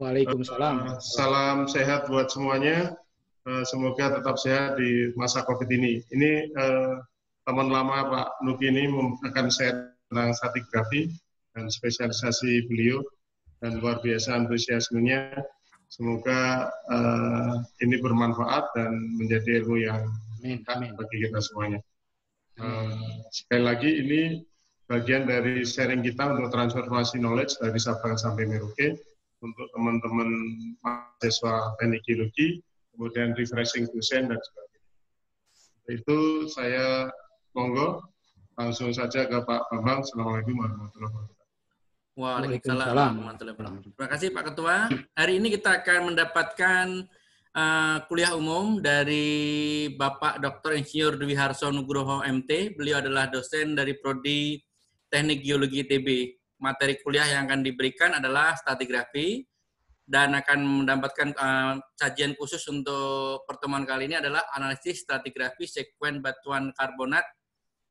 Waalaikumsalam. Eh, salam sehat buat semuanya. Eh, semoga tetap sehat di masa COVID ini. Ini eh, teman lama Pak Nuki ini akan saya tentang satigrafi dan spesialisasi beliau dan luar biasa antusiasmenya. Semoga uh, ini bermanfaat dan menjadi ilmu yang Amin. bagi kita semuanya. Uh, sekali lagi ini bagian dari sharing kita untuk transformasi knowledge dari Sabang sampai Merauke untuk teman-teman mahasiswa teknik geologi, kemudian refreshing dosen dan sebagainya. Itu saya monggo langsung saja ke Pak Bambang. Assalamualaikum warahmatullahi wabarakatuh. Waalaikumsalam warahmatullahi wabarakatuh. Terima kasih Pak Ketua. Hari ini kita akan mendapatkan uh, kuliah umum dari Bapak Dr. Insinyur Dwi Harso Nugroho MT. Beliau adalah dosen dari Prodi Teknik Geologi TB materi kuliah yang akan diberikan adalah stratigrafi dan akan mendapatkan uh, khusus untuk pertemuan kali ini adalah analisis stratigrafi sekuen batuan karbonat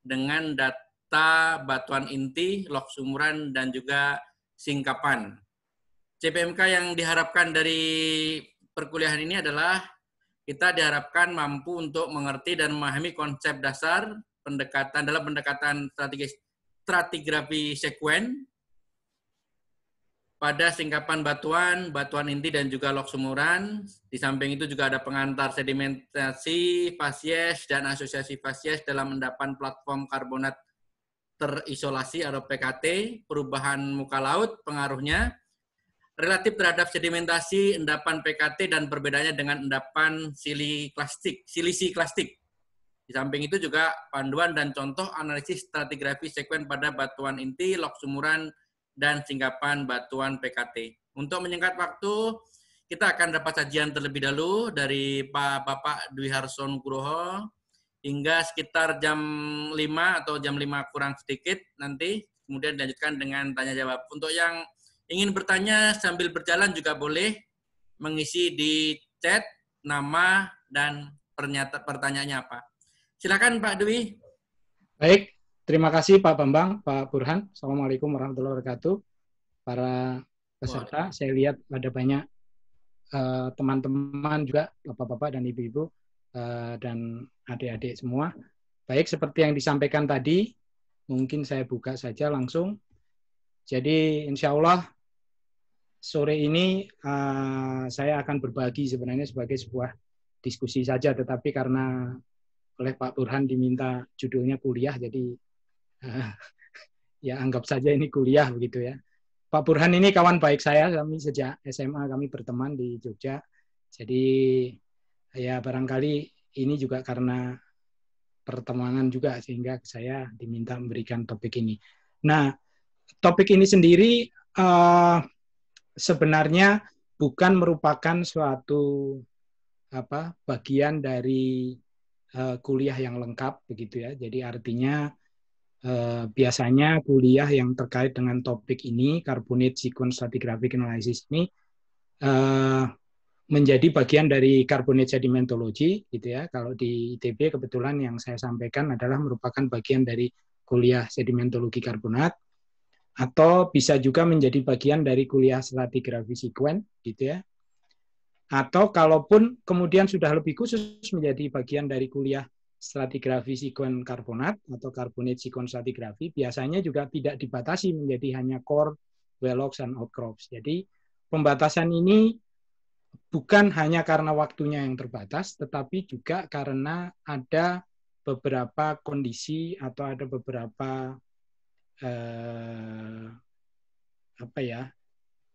dengan data batuan inti, log sumuran, dan juga singkapan. CPMK yang diharapkan dari perkuliahan ini adalah kita diharapkan mampu untuk mengerti dan memahami konsep dasar pendekatan dalam pendekatan strategis stratigrafi sekuen pada singkapan batuan, batuan inti dan juga log sumuran. Di samping itu juga ada pengantar sedimentasi fasies dan asosiasi fasies dalam endapan platform karbonat terisolasi atau PKT, perubahan muka laut pengaruhnya relatif terhadap sedimentasi endapan PKT dan perbedaannya dengan endapan siliklastik, silisi klastik. Di samping itu juga panduan dan contoh analisis stratigrafi sekuen pada batuan inti, log sumuran, dan singgapan batuan PKT. Untuk menyingkat waktu, kita akan dapat sajian terlebih dahulu dari Pak Bapak Dwi Harson Kuroho hingga sekitar jam 5 atau jam 5 kurang sedikit nanti. Kemudian dilanjutkan dengan tanya jawab. Untuk yang ingin bertanya sambil berjalan juga boleh mengisi di chat nama dan pernyata, pertanyaannya apa. Silakan Pak Dwi. Baik, Terima kasih Pak Bambang, Pak Burhan. Assalamualaikum warahmatullahi wabarakatuh. Para peserta, saya lihat ada banyak eh, teman-teman uh, juga, bapak-bapak dan ibu-ibu, uh, dan adik-adik semua. Baik, seperti yang disampaikan tadi, mungkin saya buka saja langsung. Jadi insya Allah sore ini uh, saya akan berbagi sebenarnya sebagai sebuah diskusi saja, tetapi karena oleh Pak Burhan diminta judulnya kuliah, jadi ya anggap saja ini kuliah begitu ya. Pak Burhan ini kawan baik saya, kami sejak SMA kami berteman di Jogja. Jadi ya barangkali ini juga karena pertemanan juga sehingga saya diminta memberikan topik ini. Nah, topik ini sendiri uh, sebenarnya bukan merupakan suatu apa bagian dari uh, kuliah yang lengkap begitu ya. Jadi artinya Eh, biasanya kuliah yang terkait dengan topik ini, Carbonate Sequence Stratigraphic Analysis ini eh, menjadi bagian dari Carbonate Sedimentology, gitu ya. Kalau di ITB kebetulan yang saya sampaikan adalah merupakan bagian dari kuliah sedimentologi karbonat, atau bisa juga menjadi bagian dari kuliah stratigraphy sequence, gitu ya. Atau kalaupun kemudian sudah lebih khusus menjadi bagian dari kuliah stratigrafi sikon karbonat atau karbonat sikon stratigrafi biasanya juga tidak dibatasi menjadi hanya core, velox, dan outcrops. Jadi pembatasan ini bukan hanya karena waktunya yang terbatas, tetapi juga karena ada beberapa kondisi atau ada beberapa eh, apa ya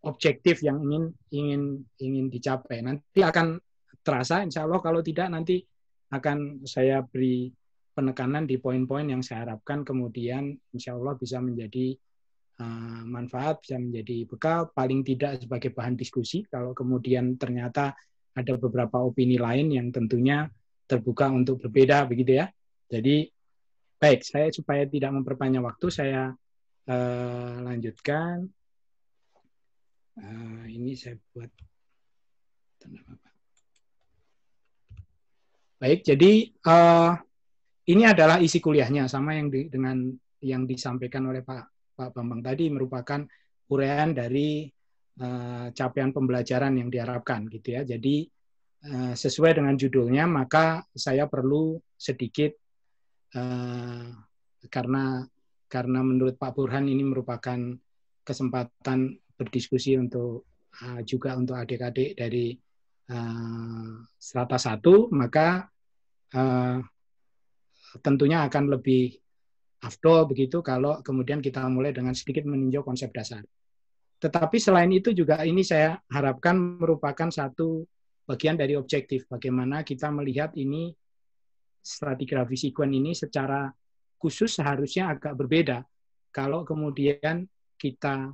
objektif yang ingin ingin ingin dicapai. Nanti akan terasa, insya Allah kalau tidak nanti akan saya beri penekanan di poin-poin yang saya harapkan kemudian insya Allah bisa menjadi uh, manfaat, bisa menjadi bekal, paling tidak sebagai bahan diskusi. Kalau kemudian ternyata ada beberapa opini lain yang tentunya terbuka untuk berbeda, begitu ya. Jadi baik, saya supaya tidak memperpanjang waktu, saya uh, lanjutkan. Uh, ini saya buat apa? Baik, jadi uh, ini adalah isi kuliahnya sama yang di, dengan yang disampaikan oleh Pak Pak Bambang tadi merupakan uraian dari uh, capaian pembelajaran yang diharapkan gitu ya. Jadi uh, sesuai dengan judulnya maka saya perlu sedikit uh, karena karena menurut Pak Burhan ini merupakan kesempatan berdiskusi untuk uh, juga untuk adik-adik dari uh, strata satu maka Eh, tentunya akan lebih afdol begitu kalau kemudian kita mulai dengan sedikit meninjau konsep dasar. Tetapi selain itu juga ini saya harapkan merupakan satu bagian dari objektif bagaimana kita melihat ini stratigrafi sekuen ini secara khusus seharusnya agak berbeda kalau kemudian kita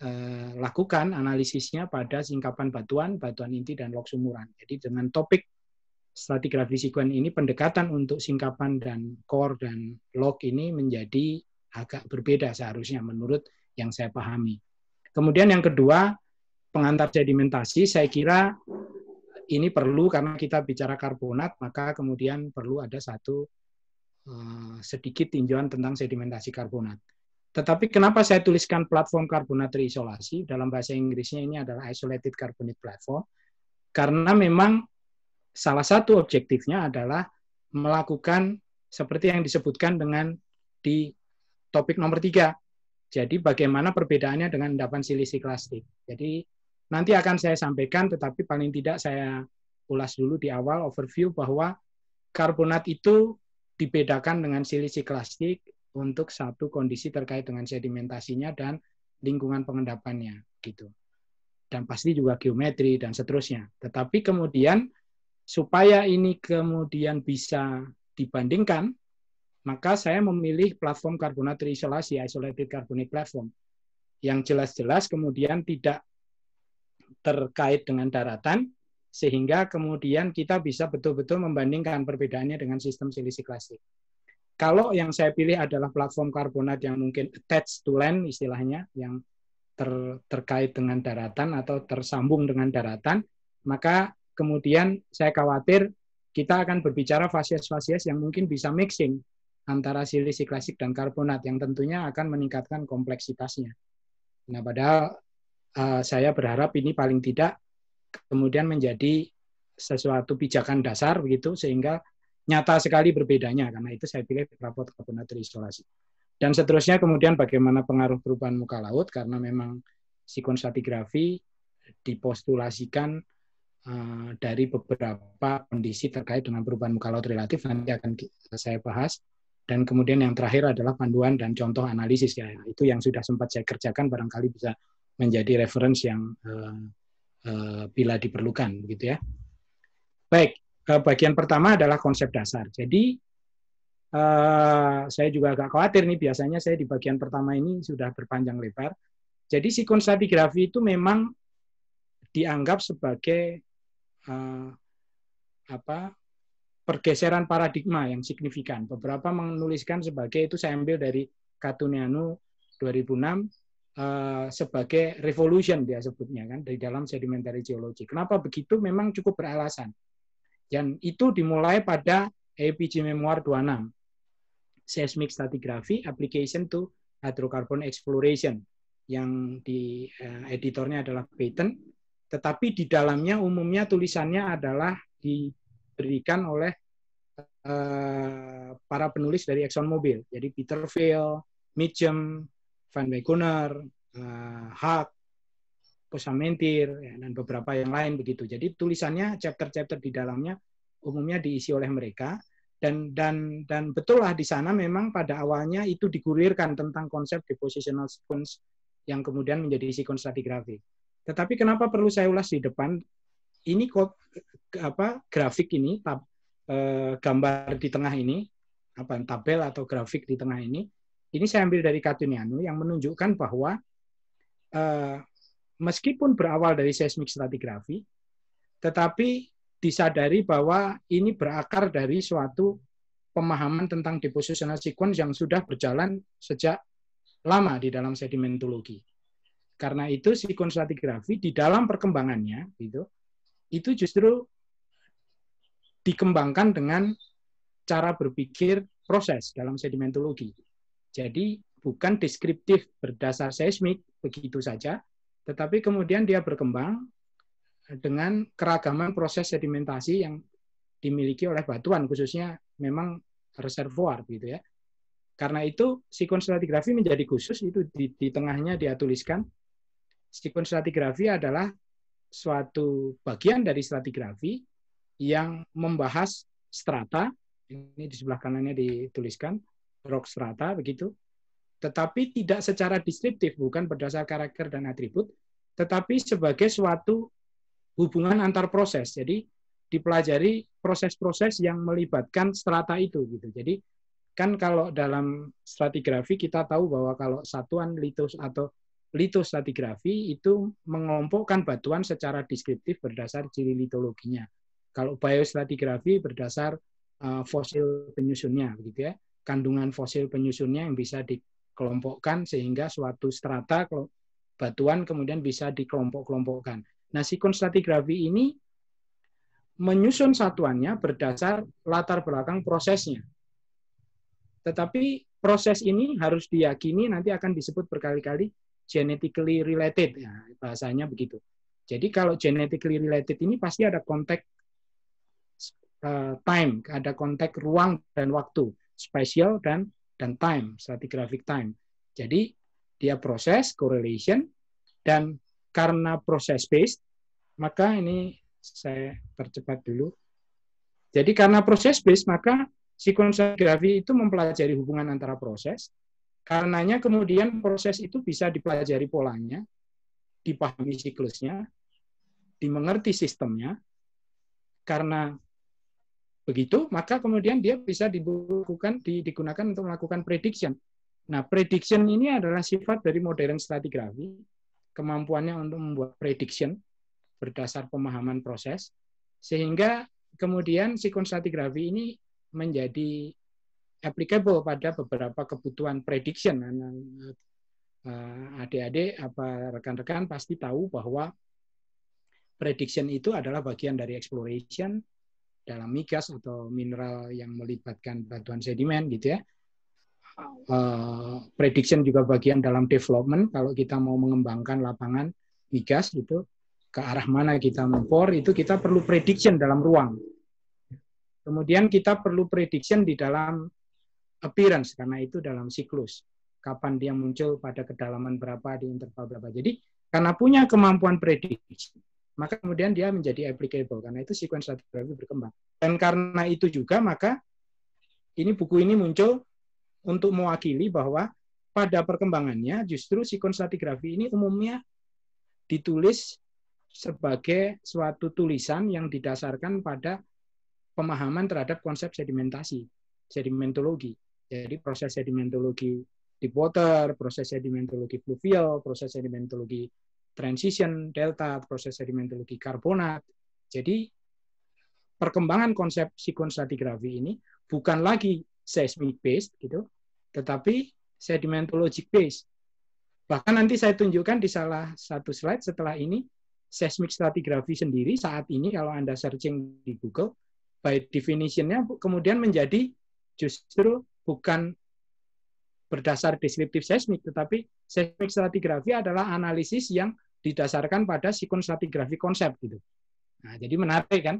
eh, lakukan analisisnya pada singkapan batuan, batuan inti dan log sumuran. Jadi dengan topik static sequence ini pendekatan untuk singkapan dan core dan log ini menjadi agak berbeda seharusnya menurut yang saya pahami. Kemudian yang kedua, pengantar sedimentasi saya kira ini perlu karena kita bicara karbonat maka kemudian perlu ada satu eh, sedikit tinjauan tentang sedimentasi karbonat. Tetapi kenapa saya tuliskan platform karbonat terisolasi dalam bahasa Inggrisnya ini adalah isolated carbonate platform karena memang salah satu objektifnya adalah melakukan seperti yang disebutkan dengan di topik nomor tiga. Jadi bagaimana perbedaannya dengan endapan silisi klasik. Jadi nanti akan saya sampaikan, tetapi paling tidak saya ulas dulu di awal overview bahwa karbonat itu dibedakan dengan silisi klasik untuk satu kondisi terkait dengan sedimentasinya dan lingkungan pengendapannya gitu. Dan pasti juga geometri dan seterusnya. Tetapi kemudian Supaya ini kemudian bisa dibandingkan, maka saya memilih platform karbonat terisolasi, isolated carbonic platform, yang jelas-jelas kemudian tidak terkait dengan daratan, sehingga kemudian kita bisa betul-betul membandingkan perbedaannya dengan sistem silisi klasik. Kalau yang saya pilih adalah platform karbonat yang mungkin attached to land istilahnya, yang ter, terkait dengan daratan atau tersambung dengan daratan, maka kemudian saya khawatir kita akan berbicara fasies-fasies yang mungkin bisa mixing antara silisi klasik dan karbonat yang tentunya akan meningkatkan kompleksitasnya. Nah, padahal uh, saya berharap ini paling tidak kemudian menjadi sesuatu pijakan dasar begitu sehingga nyata sekali berbedanya karena itu saya pilih rapot karbonat terisolasi. Dan seterusnya kemudian bagaimana pengaruh perubahan muka laut karena memang sikonsatigrafi dipostulasikan Eh, dari beberapa kondisi terkait dengan perubahan muka laut relatif nanti akan saya bahas. Dan kemudian yang terakhir adalah panduan dan contoh analisis ya. Itu yang sudah sempat saya kerjakan barangkali bisa menjadi referensi yang uh, uh, bila diperlukan begitu ya. Baik, bagian pertama adalah konsep dasar. Jadi uh, saya juga agak khawatir nih biasanya saya di bagian pertama ini sudah berpanjang lebar. Jadi sikon stratigrafi itu memang dianggap sebagai eh, apa pergeseran paradigma yang signifikan. Beberapa menuliskan sebagai itu saya ambil dari Katunianu 2006 eh, sebagai revolution dia sebutnya kan dari dalam sedimentary geology. Kenapa begitu? Memang cukup beralasan. Dan itu dimulai pada APG Memoir 26 Seismic Stratigraphy Application to Hydrocarbon Exploration yang di uh, editornya adalah Payton tetapi di dalamnya umumnya tulisannya adalah diberikan oleh uh, para penulis dari Exxon Mobil, Jadi Peter Veil, Mitchum, Van Wegener, uh, eh, Huck, Posamentir, ya, dan beberapa yang lain begitu. Jadi tulisannya chapter-chapter di dalamnya umumnya diisi oleh mereka dan dan dan betullah di sana memang pada awalnya itu digulirkan tentang konsep depositional sequence yang kemudian menjadi sequence stratigraphy. Tetapi kenapa perlu saya ulas di depan? Ini kok apa grafik ini tab, eh, gambar di tengah ini apa tabel atau grafik di tengah ini ini saya ambil dari Katunianu yang menunjukkan bahwa eh, meskipun berawal dari seismik stratigrafi tetapi disadari bahwa ini berakar dari suatu pemahaman tentang depositional sequence yang sudah berjalan sejak lama di dalam sedimentologi. Karena itu si di dalam perkembangannya itu itu justru dikembangkan dengan cara berpikir proses dalam sedimentologi. Jadi bukan deskriptif berdasar seismik begitu saja, tetapi kemudian dia berkembang dengan keragaman proses sedimentasi yang dimiliki oleh batuan khususnya memang reservoir gitu ya. Karena itu si stratigrafi menjadi khusus itu di, di tengahnya dia tuliskan Meskipun stratigrafi adalah suatu bagian dari stratigrafi yang membahas strata, ini di sebelah kanannya dituliskan, rock strata begitu, tetapi tidak secara deskriptif, bukan berdasar karakter dan atribut, tetapi sebagai suatu hubungan antar proses. Jadi dipelajari proses-proses yang melibatkan strata itu gitu. Jadi kan kalau dalam stratigrafi kita tahu bahwa kalau satuan litos atau litostatigrafi itu mengelompokkan batuan secara deskriptif berdasar ciri litologinya. Kalau biostatigrafi berdasar eh, fosil penyusunnya, begitu ya, kandungan fosil penyusunnya yang bisa dikelompokkan sehingga suatu strata batuan kemudian bisa dikelompok-kelompokkan. Nah, sikon stratigrafi ini menyusun satuannya berdasar latar belakang prosesnya. Tetapi proses ini harus diyakini nanti akan disebut berkali-kali genetically related ya, bahasanya begitu. Jadi kalau genetically related ini pasti ada konteks uh, time, ada konteks ruang dan waktu, spatial dan dan time, stratigraphic time. Jadi dia proses correlation dan karena proses based maka ini saya percepat dulu. Jadi karena proses based maka sequence grafi itu mempelajari hubungan antara proses Karenanya kemudian proses itu bisa dipelajari polanya, dipahami siklusnya, dimengerti sistemnya. Karena begitu, maka kemudian dia bisa dibukukan, digunakan untuk melakukan prediction. Nah, prediction ini adalah sifat dari modern stratigrafi, kemampuannya untuk membuat prediction berdasar pemahaman proses, sehingga kemudian sikon stratigrafi ini menjadi applicable pada beberapa kebutuhan prediction. Nah, nah, eh, adik-adik apa rekan-rekan pasti tahu bahwa prediction itu adalah bagian dari exploration dalam migas atau mineral yang melibatkan batuan sedimen gitu ya. Uh, prediction juga bagian dalam development kalau kita mau mengembangkan lapangan migas gitu ke arah mana kita mempor itu kita perlu prediction dalam ruang. Kemudian kita perlu prediction di dalam appearance karena itu dalam siklus kapan dia muncul pada kedalaman berapa di interval berapa. Jadi karena punya kemampuan prediksi, maka kemudian dia menjadi applicable karena itu sequence stratigraphy berkembang. Dan karena itu juga maka ini buku ini muncul untuk mewakili bahwa pada perkembangannya justru sequence stratigraphy ini umumnya ditulis sebagai suatu tulisan yang didasarkan pada pemahaman terhadap konsep sedimentasi, sedimentologi jadi proses sedimentologi deep water, proses sedimentologi fluvial, proses sedimentologi transition delta, proses sedimentologi karbonat. Jadi perkembangan konsep stratigrafi ini bukan lagi seismic based gitu, tetapi sedimentologic based. Bahkan nanti saya tunjukkan di salah satu slide setelah ini seismic stratigrafi sendiri saat ini kalau Anda searching di Google by definitionnya kemudian menjadi justru bukan berdasar deskriptif seismik, tetapi seismik stratigrafi adalah analisis yang didasarkan pada sikon stratigrafi konsep gitu. Nah, jadi menarik kan?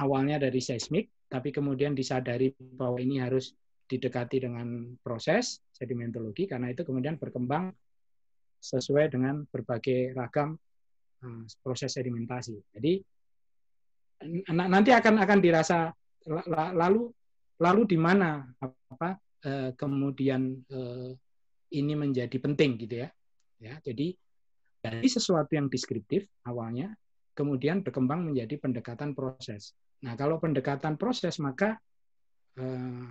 Awalnya dari seismik, tapi kemudian disadari bahwa ini harus didekati dengan proses sedimentologi karena itu kemudian berkembang sesuai dengan berbagai ragam eh, proses sedimentasi. Jadi nanti akan akan dirasa lalu lalu di mana apa eh, kemudian eh, ini menjadi penting gitu ya ya jadi dari sesuatu yang deskriptif awalnya kemudian berkembang menjadi pendekatan proses nah kalau pendekatan proses maka eh,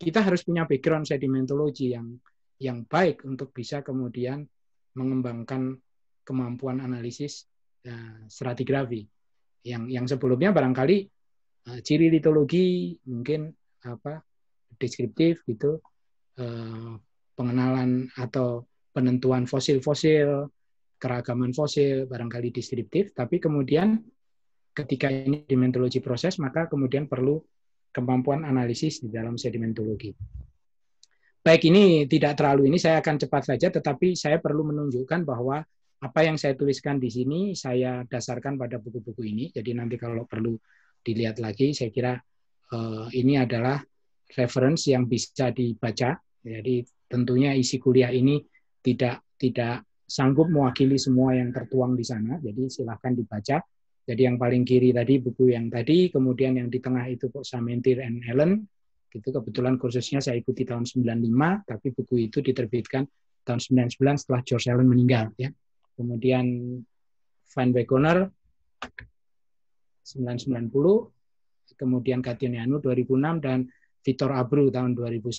kita harus punya background sedimentologi yang yang baik untuk bisa kemudian mengembangkan kemampuan analisis eh, stratigrafi yang yang sebelumnya barangkali eh, ciri litologi mungkin apa deskriptif gitu eh, pengenalan atau penentuan fosil-fosil keragaman fosil barangkali deskriptif tapi kemudian ketika ini sedimentologi proses maka kemudian perlu kemampuan analisis di dalam sedimentologi baik ini tidak terlalu ini saya akan cepat saja tetapi saya perlu menunjukkan bahwa apa yang saya tuliskan di sini saya dasarkan pada buku-buku ini jadi nanti kalau perlu dilihat lagi saya kira Eh, ini adalah reference yang bisa dibaca. Jadi tentunya isi kuliah ini tidak tidak sanggup mewakili semua yang tertuang di sana. Jadi silahkan dibaca. Jadi yang paling kiri tadi buku yang tadi, kemudian yang di tengah itu kok Samintir and Ellen. Itu kebetulan kursusnya saya ikuti tahun 95, tapi buku itu diterbitkan tahun 99 setelah George Allen meninggal. Ya. Kemudian Van Beckoner 990, kemudian Kationianu 2006 dan Vitor Abru tahun 2010 eh,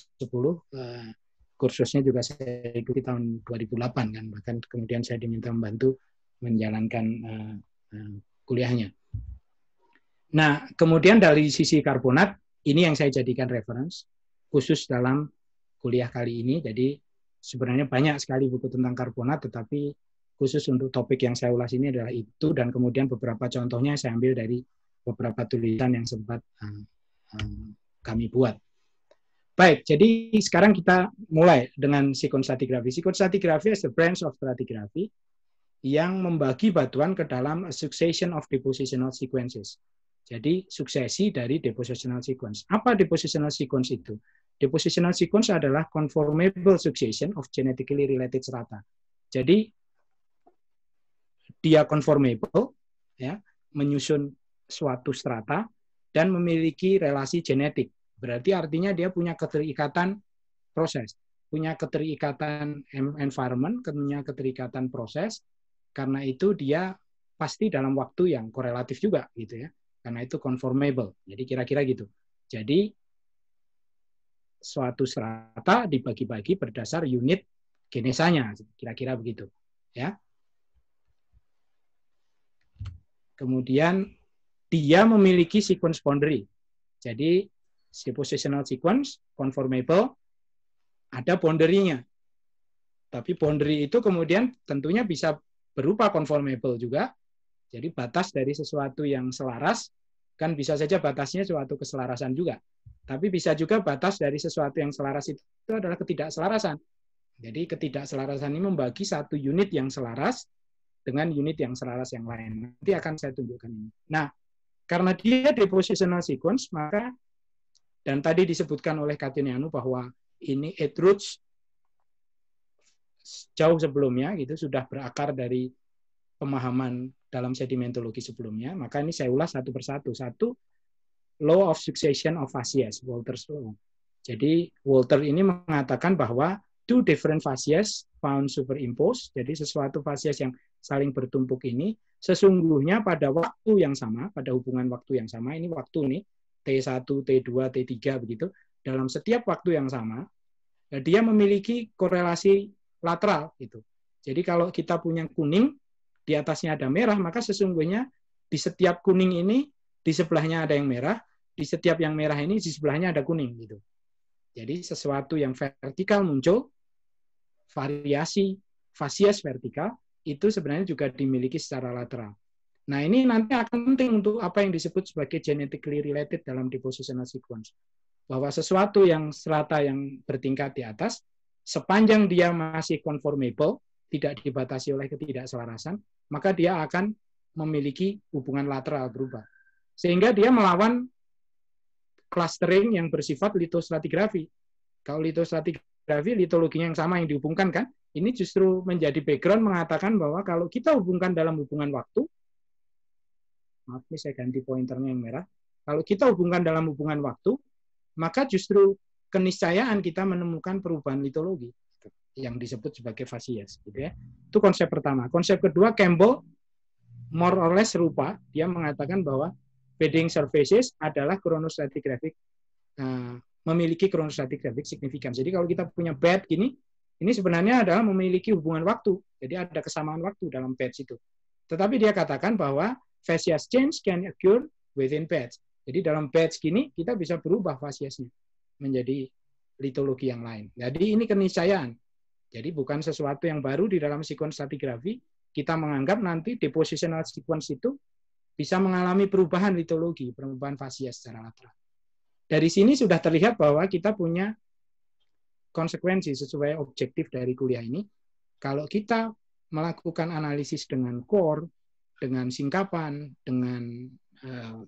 kursusnya juga saya ikuti tahun 2008 kan bahkan kemudian saya diminta membantu menjalankan eh, eh, kuliahnya. Nah kemudian dari sisi karbonat ini yang saya jadikan reference khusus dalam kuliah kali ini jadi sebenarnya banyak sekali buku tentang karbonat tetapi khusus untuk topik yang saya ulas ini adalah itu dan kemudian beberapa contohnya saya ambil dari beberapa tulisan yang sempat uh, uh, kami buat. Baik, jadi sekarang kita mulai dengan psikostratigrafi. Psikostratigrafi is the branch of stratigraphy yang membagi batuan ke dalam succession of depositional sequences. Jadi suksesi dari depositional sequence. Apa depositional sequence itu? Depositional sequence adalah conformable succession of genetically related strata. Jadi dia conformable, ya, menyusun suatu strata dan memiliki relasi genetik. Berarti artinya dia punya keterikatan proses, punya keterikatan environment, punya keterikatan proses. Karena itu dia pasti dalam waktu yang korelatif juga gitu ya. Karena itu conformable. Jadi kira-kira gitu. Jadi suatu strata dibagi-bagi berdasar unit genesanya, kira-kira begitu, ya. Kemudian dia memiliki sequence boundary. Jadi si positional sequence conformable ada boundary-nya. Tapi boundary itu kemudian tentunya bisa berupa conformable juga. Jadi batas dari sesuatu yang selaras kan bisa saja batasnya suatu keselarasan juga. Tapi bisa juga batas dari sesuatu yang selaras itu adalah ketidakselarasan. Jadi ketidakselarasan ini membagi satu unit yang selaras dengan unit yang selaras yang lain. Nanti akan saya tunjukkan ini. Nah, karena dia depositional sequence, maka dan tadi disebutkan oleh Katinianu bahwa ini roots jauh sebelumnya gitu sudah berakar dari pemahaman dalam sedimentologi sebelumnya. Maka ini saya ulas satu persatu. Satu, Law of Succession of Asia Walter's Law. Jadi Walter ini mengatakan bahwa two different fascias found superimposed, jadi sesuatu facies yang saling bertumpuk ini, sesungguhnya pada waktu yang sama, pada hubungan waktu yang sama, ini waktu nih, T1, T2, T3 begitu, dalam setiap waktu yang sama, eh, dia memiliki korelasi lateral gitu. Jadi kalau kita punya kuning, di atasnya ada merah, maka sesungguhnya di setiap kuning ini di sebelahnya ada yang merah, di setiap yang merah ini di sebelahnya ada kuning gitu. Jadi sesuatu yang vertikal muncul, variasi fasies vertikal itu sebenarnya juga dimiliki secara lateral. Nah, ini nanti akan penting untuk apa yang disebut sebagai genetically related dalam depositional sequence. Bahwa sesuatu yang selata yang bertingkat di atas, sepanjang dia masih conformable, tidak dibatasi oleh ketidakselarasan, maka dia akan memiliki hubungan lateral berubah. Sehingga dia melawan clustering yang bersifat litostratigrafi. Kalau litostratigrafi geografi litologinya yang sama yang dihubungkan kan ini justru menjadi background mengatakan bahwa kalau kita hubungkan dalam hubungan waktu maaf ini saya ganti pointernya yang merah kalau kita hubungkan dalam hubungan waktu maka justru keniscayaan kita menemukan perubahan litologi yang disebut sebagai fasies gitu ya itu konsep pertama konsep kedua Campbell more or less serupa dia mengatakan bahwa bedding surfaces adalah chronostatic eh, memiliki kronostatik detik signifikan. Jadi kalau kita punya bed gini, ini sebenarnya adalah memiliki hubungan waktu. Jadi ada kesamaan waktu dalam batch itu. Tetapi dia katakan bahwa facies change can occur within batch. Jadi dalam batch gini kita bisa berubah fasiesnya menjadi litologi yang lain. Jadi ini keniscayaan. Jadi bukan sesuatu yang baru di dalam sequence stratigrafi. Kita menganggap nanti depositional sequence itu bisa mengalami perubahan litologi, perubahan fasias secara lateral. Dari sini sudah terlihat bahwa kita punya konsekuensi sesuai objektif dari kuliah ini. Kalau kita melakukan analisis dengan core, dengan singkapan, dengan uh,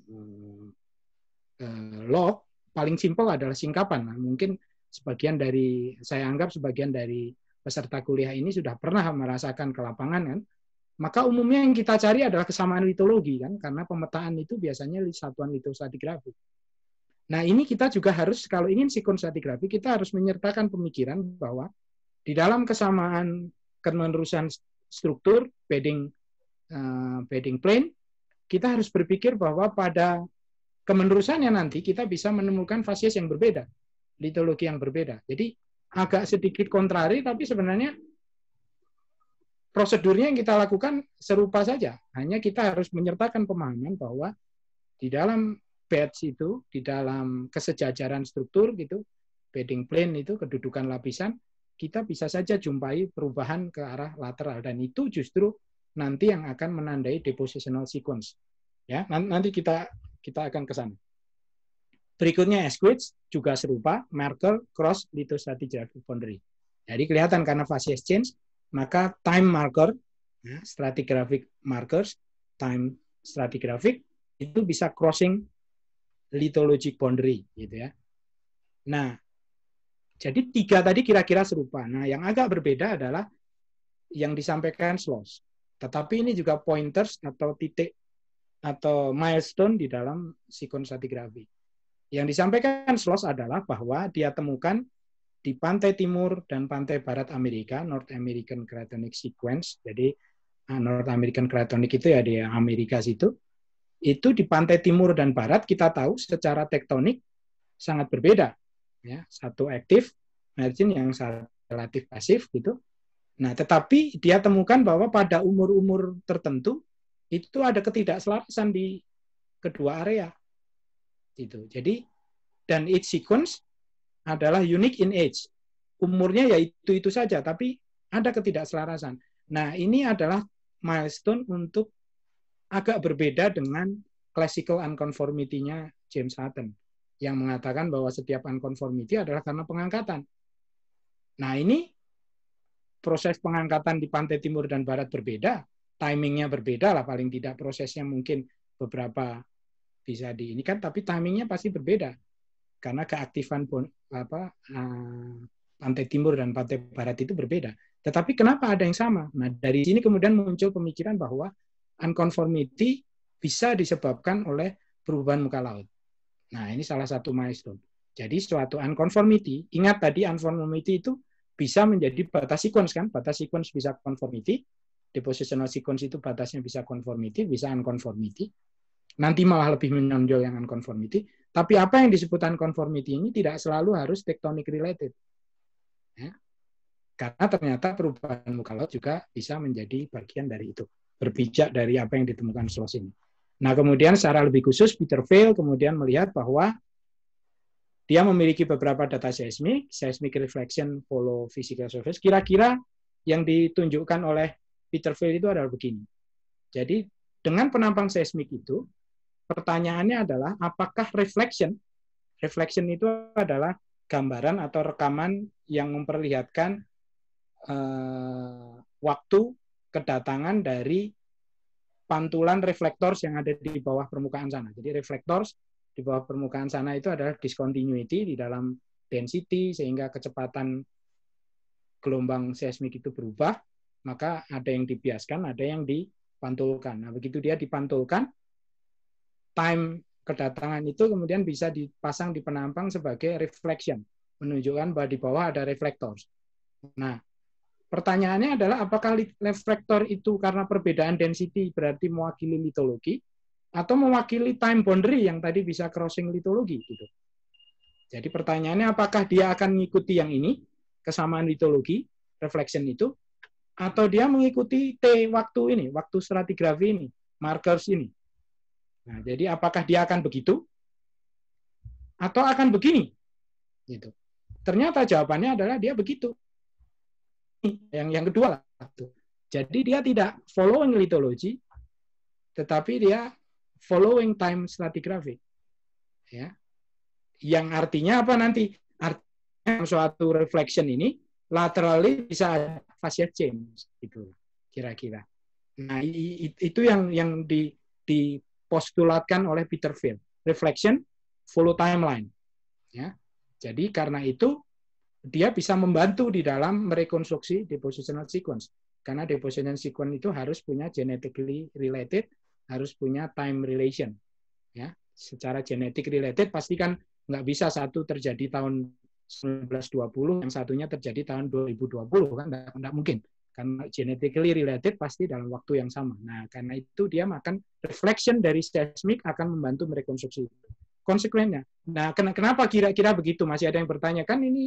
uh, log, paling simpel adalah singkapan. Nah, mungkin sebagian dari saya anggap sebagian dari peserta kuliah ini sudah pernah merasakan kelapangan kan. Maka umumnya yang kita cari adalah kesamaan litologi kan karena pemetaan itu biasanya satuan litostratigrafi. Nah, ini kita juga harus, kalau ingin psikonsatigrafi, kita harus menyertakan pemikiran bahwa di dalam kesamaan kemenerusan struktur, bedding, uh, bedding plane, kita harus berpikir bahwa pada kemenerusannya nanti kita bisa menemukan fasies yang berbeda, litologi yang berbeda. Jadi agak sedikit kontrari, tapi sebenarnya prosedurnya yang kita lakukan serupa saja. Hanya kita harus menyertakan pemahaman bahwa di dalam beds itu di dalam kesejajaran struktur gitu, bedding plane itu kedudukan lapisan, kita bisa saja jumpai perubahan ke arah lateral dan itu justru nanti yang akan menandai depositional sequence. Ya, nanti kita kita akan ke sana. Berikutnya Esquits juga serupa Merkel cross lithostratigraphic boundary. Jadi kelihatan karena fase exchange, maka time marker, hmm. stratigraphic markers, time stratigraphic itu bisa crossing lithologic boundary gitu ya. Nah, jadi tiga tadi kira-kira serupa. Nah, yang agak berbeda adalah yang disampaikan Sloss. Tetapi ini juga pointers atau titik atau milestone di dalam sikon stratigrafi. Yang disampaikan Sloss adalah bahwa dia temukan di pantai timur dan pantai barat Amerika, North American Cratonic Sequence. Jadi ah, North American Cratonic itu ya di Amerika situ itu di pantai timur dan barat kita tahu secara tektonik sangat berbeda. Ya, satu aktif, margin yang relatif pasif gitu. Nah, tetapi dia temukan bahwa pada umur-umur tertentu itu ada ketidakselarasan di kedua area. itu. Jadi dan age sequence adalah unique in age. Umurnya ya itu-itu saja tapi ada ketidakselarasan. Nah, ini adalah milestone untuk agak berbeda dengan classical unconformity-nya James Hutton yang mengatakan bahwa setiap unconformity adalah karena pengangkatan. Nah ini proses pengangkatan di pantai timur dan barat berbeda, timingnya berbeda lah paling tidak prosesnya mungkin beberapa bisa di ini kan, tapi timingnya pasti berbeda karena keaktifan pun apa, eh, pantai timur dan pantai barat itu berbeda. Tetapi kenapa ada yang sama? Nah dari sini kemudian muncul pemikiran bahwa unconformity bisa disebabkan oleh perubahan muka laut. Nah, ini salah satu milestone. Jadi suatu unconformity, ingat tadi unconformity itu bisa menjadi batas sequence kan? Batas sequence bisa conformity, depositional sequence itu batasnya bisa conformity, bisa unconformity. Nanti malah lebih menonjol yang unconformity. Tapi apa yang disebut unconformity ini tidak selalu harus tektonik related. Ya. Karena ternyata perubahan muka laut juga bisa menjadi bagian dari itu berpijak dari apa yang ditemukan Strauss ini. Nah, kemudian secara lebih khusus Peter Veil kemudian melihat bahwa dia memiliki beberapa data seismik, seismic reflection follow physical surface. Kira-kira yang ditunjukkan oleh Peter Veil itu adalah begini. Jadi dengan penampang seismik itu, pertanyaannya adalah apakah reflection? Reflection itu adalah gambaran atau rekaman yang memperlihatkan uh, waktu kedatangan dari pantulan reflektors yang ada di bawah permukaan sana. Jadi reflektors di bawah permukaan sana itu adalah discontinuity di dalam density sehingga kecepatan gelombang seismik itu berubah, maka ada yang dibiaskan, ada yang dipantulkan. Nah, begitu dia dipantulkan, time kedatangan itu kemudian bisa dipasang di penampang sebagai reflection, menunjukkan bahwa di bawah ada reflektors. Nah, Pertanyaannya adalah apakah reflektor itu karena perbedaan density berarti mewakili litologi atau mewakili time boundary yang tadi bisa crossing litologi gitu. Jadi pertanyaannya apakah dia akan mengikuti yang ini kesamaan litologi reflection itu atau dia mengikuti T waktu ini, waktu stratigrafi ini, markers ini. Nah, jadi apakah dia akan begitu atau akan begini? Gitu. Ternyata jawabannya adalah dia begitu yang yang kedua lah gitu. Jadi dia tidak following litologi, tetapi dia following time stratigraphy. Ya. Yang artinya apa nanti? Artinya suatu reflection ini laterally bisa ada facial change gitu kira-kira. Nah, itu yang yang di dipostulatkan oleh Peter Field. Reflection follow timeline. Ya. Jadi karena itu dia bisa membantu di dalam merekonstruksi depositional sequence. Karena depositional sequence itu harus punya genetically related, harus punya time relation. Ya, secara genetik related pastikan nggak bisa satu terjadi tahun 1920, yang satunya terjadi tahun 2020 kan nggak, nggak mungkin. Karena genetically related pasti dalam waktu yang sama. Nah, karena itu dia makan reflection dari seismic akan membantu merekonstruksi itu. Konsekuensinya. Nah, kenapa kira-kira begitu? Masih ada yang bertanya kan ini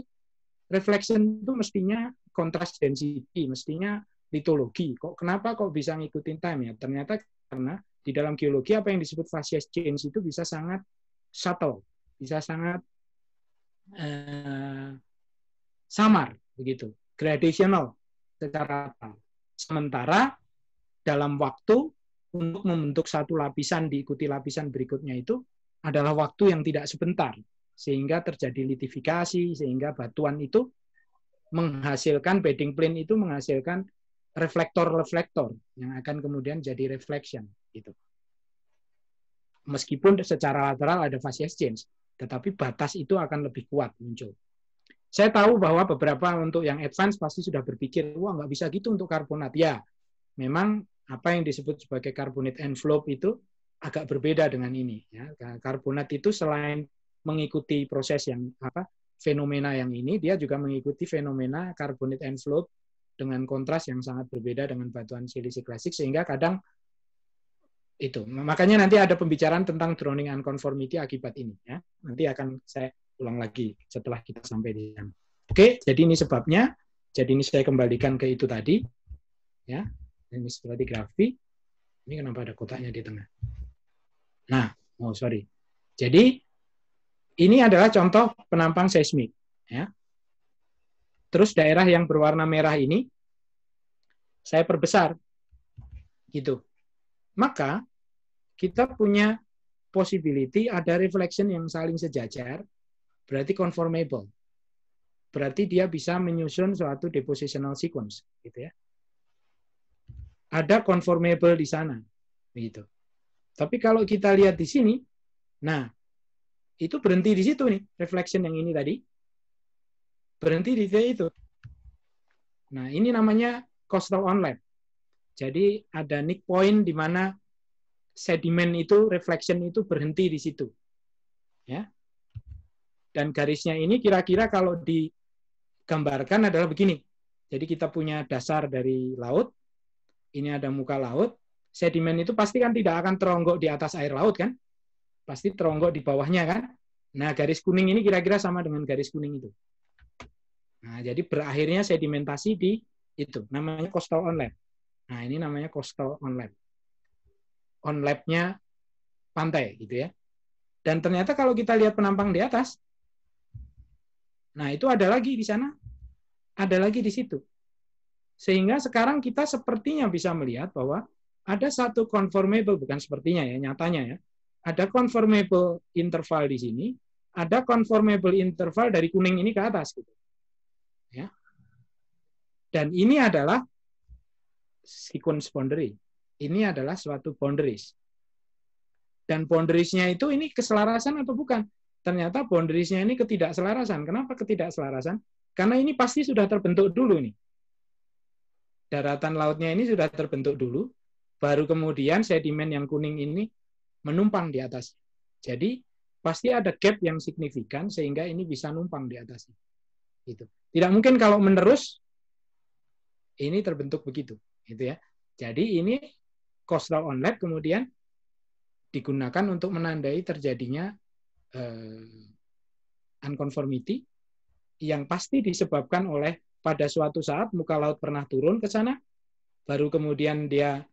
reflection itu mestinya kontras density, mestinya litologi. Kok kenapa kok bisa ngikutin time ya? Ternyata karena di dalam geologi apa yang disebut facies change itu bisa sangat subtle, bisa sangat eh, samar begitu, gradational secara rata. Sementara dalam waktu untuk membentuk satu lapisan diikuti lapisan berikutnya itu adalah waktu yang tidak sebentar sehingga terjadi litifikasi, sehingga batuan itu menghasilkan bedding plane itu menghasilkan reflektor-reflektor yang akan kemudian jadi reflection gitu. Meskipun secara lateral ada fase exchange, tetapi batas itu akan lebih kuat muncul. Saya tahu bahwa beberapa untuk yang advance pasti sudah berpikir, wah nggak bisa gitu untuk karbonat. Ya, memang apa yang disebut sebagai karbonat envelope itu agak berbeda dengan ini. Ya. Karbonat itu selain mengikuti proses yang apa fenomena yang ini dia juga mengikuti fenomena carbonate and float dengan kontras yang sangat berbeda dengan batuan silisi klasik sehingga kadang itu makanya nanti ada pembicaraan tentang drowning unconformity akibat ini ya nanti akan saya ulang lagi setelah kita sampai di sana oke jadi ini sebabnya jadi ini saya kembalikan ke itu tadi ya ini seperti grafi ini kenapa ada kotaknya di tengah nah oh sorry jadi ini adalah contoh penampang seismik. Ya. Terus daerah yang berwarna merah ini saya perbesar, gitu. Maka kita punya possibility ada reflection yang saling sejajar, berarti conformable. Berarti dia bisa menyusun suatu depositional sequence, gitu ya. Ada conformable di sana, gitu. Tapi kalau kita lihat di sini, nah itu berhenti di situ nih reflection yang ini tadi berhenti di situ nah ini namanya coastal online jadi ada nick point di mana sedimen itu reflection itu berhenti di situ ya dan garisnya ini kira-kira kalau digambarkan adalah begini jadi kita punya dasar dari laut ini ada muka laut sedimen itu pasti kan tidak akan teronggok di atas air laut kan pasti teronggok di bawahnya kan. Nah, garis kuning ini kira-kira sama dengan garis kuning itu. Nah, jadi berakhirnya sedimentasi di itu. Namanya coastal onlap. Nah, ini namanya coastal onlap. Onlapnya pantai gitu ya. Dan ternyata kalau kita lihat penampang di atas, nah itu ada lagi di sana, ada lagi di situ. Sehingga sekarang kita sepertinya bisa melihat bahwa ada satu conformable, bukan sepertinya ya, nyatanya ya, ada conformable interval di sini, ada conformable interval dari kuning ini ke atas gitu. Ya. Dan ini adalah sequence boundary. Ini adalah suatu boundaries. Dan boundaries-nya itu ini keselarasan atau bukan? Ternyata boundaries-nya ini ketidakselarasan. Kenapa ketidakselarasan? Karena ini pasti sudah terbentuk dulu nih. Daratan lautnya ini sudah terbentuk dulu, baru kemudian sedimen yang kuning ini menumpang di atas. Jadi pasti ada gap yang signifikan sehingga ini bisa numpang di atas. itu Tidak mungkin kalau menerus ini terbentuk begitu, gitu ya. Jadi ini coastal lab kemudian digunakan untuk menandai terjadinya uh, unconformity yang pasti disebabkan oleh pada suatu saat muka laut pernah turun ke sana, baru kemudian dia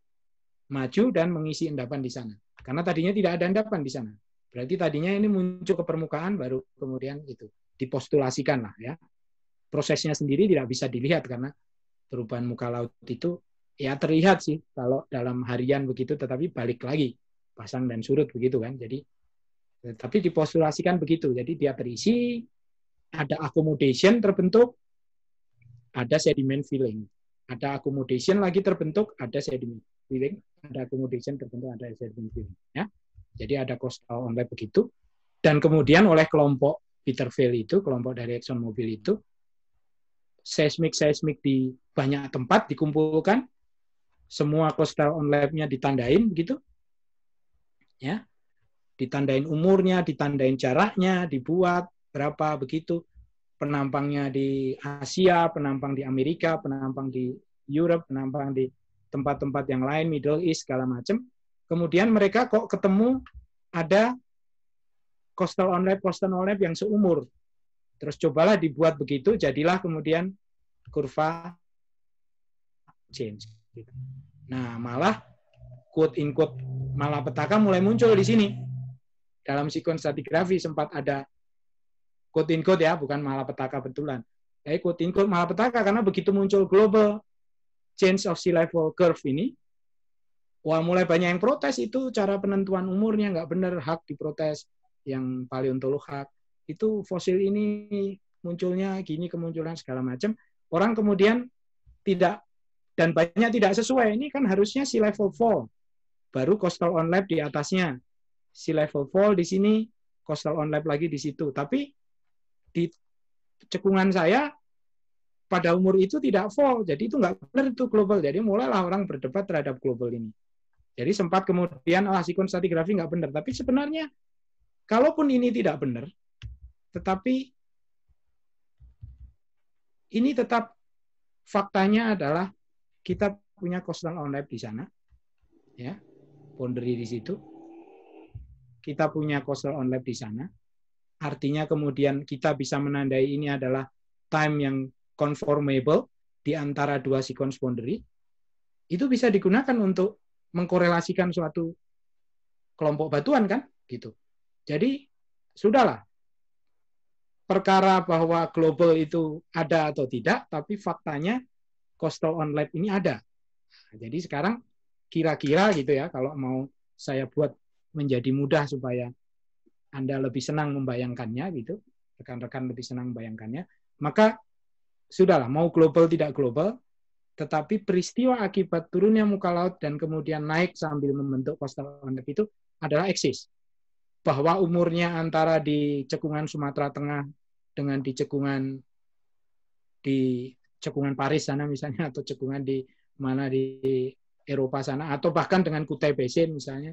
maju dan mengisi endapan di sana. Karena tadinya tidak ada endapan di sana. Berarti tadinya ini muncul ke permukaan baru kemudian itu dipostulasikan lah ya. Prosesnya sendiri tidak bisa dilihat karena perubahan muka laut itu ya terlihat sih kalau dalam harian begitu tetapi balik lagi pasang dan surut begitu kan. Jadi eh, tapi dipostulasikan begitu. Jadi dia terisi ada accommodation terbentuk, ada sediment filling. Ada accommodation lagi terbentuk, ada sediment filling, ada accommodation terbentuk, ada sediment filling. Ya. Jadi ada coastal uh, online begitu. Dan kemudian oleh kelompok Peterville itu, kelompok dari Exxon Mobil itu, seismik-seismik di banyak tempat dikumpulkan, semua coastal uh, onlet-nya ditandain begitu. Ya. Ditandain umurnya, ditandain jaraknya, dibuat berapa begitu penampangnya di Asia, penampang di Amerika, penampang di Europe, penampang di tempat-tempat yang lain, Middle East, segala macam. Kemudian mereka kok ketemu ada coastal online, coastal online yang seumur. Terus cobalah dibuat begitu, jadilah kemudian kurva change. Gitu. Nah, malah quote in quote malah petaka mulai muncul di sini. Dalam sekuensi stratigrafi sempat ada quote in quote ya, bukan malapetaka betulan. Ya, quote in quote malapetaka karena begitu muncul global change of sea level curve ini, wah mulai banyak yang protes itu cara penentuan umurnya nggak benar, hak diprotes, yang paling paleontolog hak, itu fosil ini munculnya gini, kemunculan segala macam. Orang kemudian tidak dan banyak tidak sesuai. Ini kan harusnya sea level fall. Baru coastal on lab di atasnya. Sea level fall di sini, coastal on lab lagi di situ. Tapi di cekungan saya pada umur itu tidak fall. Jadi itu nggak benar itu global. Jadi mulailah orang berdebat terhadap global ini. Jadi sempat kemudian ah, sikon stratigrafi nggak benar. Tapi sebenarnya kalaupun ini tidak benar, tetapi ini tetap faktanya adalah kita punya coastal onlap di sana, ya, boundary di situ. Kita punya coastal onlap di sana artinya kemudian kita bisa menandai ini adalah time yang conformable di antara dua sequence boundary, itu bisa digunakan untuk mengkorelasikan suatu kelompok batuan kan gitu. Jadi sudahlah perkara bahwa global itu ada atau tidak, tapi faktanya coastal on ini ada. Nah, jadi sekarang kira-kira gitu ya kalau mau saya buat menjadi mudah supaya anda lebih senang membayangkannya gitu, rekan-rekan lebih senang membayangkannya, maka sudahlah mau global tidak global, tetapi peristiwa akibat turunnya muka laut dan kemudian naik sambil membentuk coastal on itu adalah eksis. Bahwa umurnya antara di cekungan Sumatera Tengah dengan di cekungan di cekungan Paris sana misalnya atau cekungan di mana di Eropa sana atau bahkan dengan Kutai Basin misalnya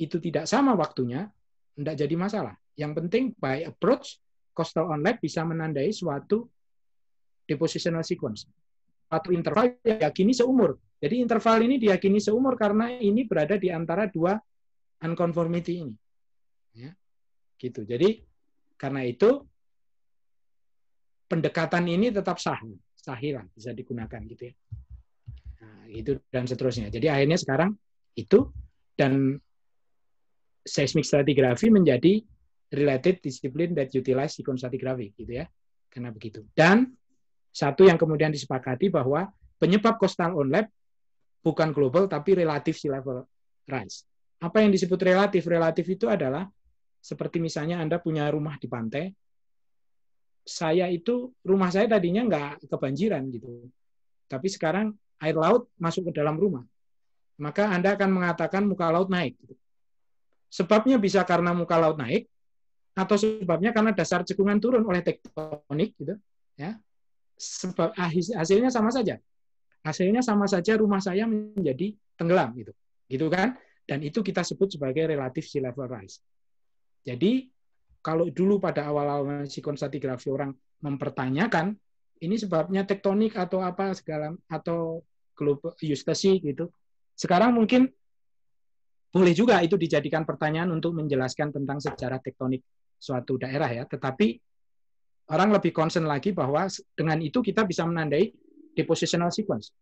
itu tidak sama waktunya tidak jadi masalah. Yang penting by approach, coastal online bisa menandai suatu depositional sequence. satu interval yang diyakini seumur. Jadi interval ini diakini seumur karena ini berada di antara dua unconformity ini. Ya. Gitu. Jadi karena itu pendekatan ini tetap sah, sahiran bisa digunakan gitu ya. Nah, itu dan seterusnya. Jadi akhirnya sekarang itu dan seismic stratigraphy menjadi related discipline that utilize sikon stratigraphy gitu ya. Karena begitu. Dan satu yang kemudian disepakati bahwa penyebab coastal onlap bukan global tapi relatif sea level rise. Apa yang disebut relatif? Relatif itu adalah seperti misalnya Anda punya rumah di pantai. Saya itu rumah saya tadinya nggak kebanjiran gitu. Tapi sekarang air laut masuk ke dalam rumah. Maka Anda akan mengatakan muka laut naik. Gitu. Sebabnya bisa karena muka laut naik atau sebabnya karena dasar cekungan turun oleh tektonik gitu ya. Sebab hasilnya sama saja. Hasilnya sama saja rumah saya menjadi tenggelam gitu. Gitu kan? Dan itu kita sebut sebagai relatif sea level rise. Jadi kalau dulu pada awal-awal stratigrafi orang mempertanyakan ini sebabnya tektonik atau apa segala atau global gitu. Sekarang mungkin boleh juga itu dijadikan pertanyaan untuk menjelaskan tentang sejarah tektonik suatu daerah ya. Tetapi orang lebih concern lagi bahwa dengan itu kita bisa menandai depositional sequence.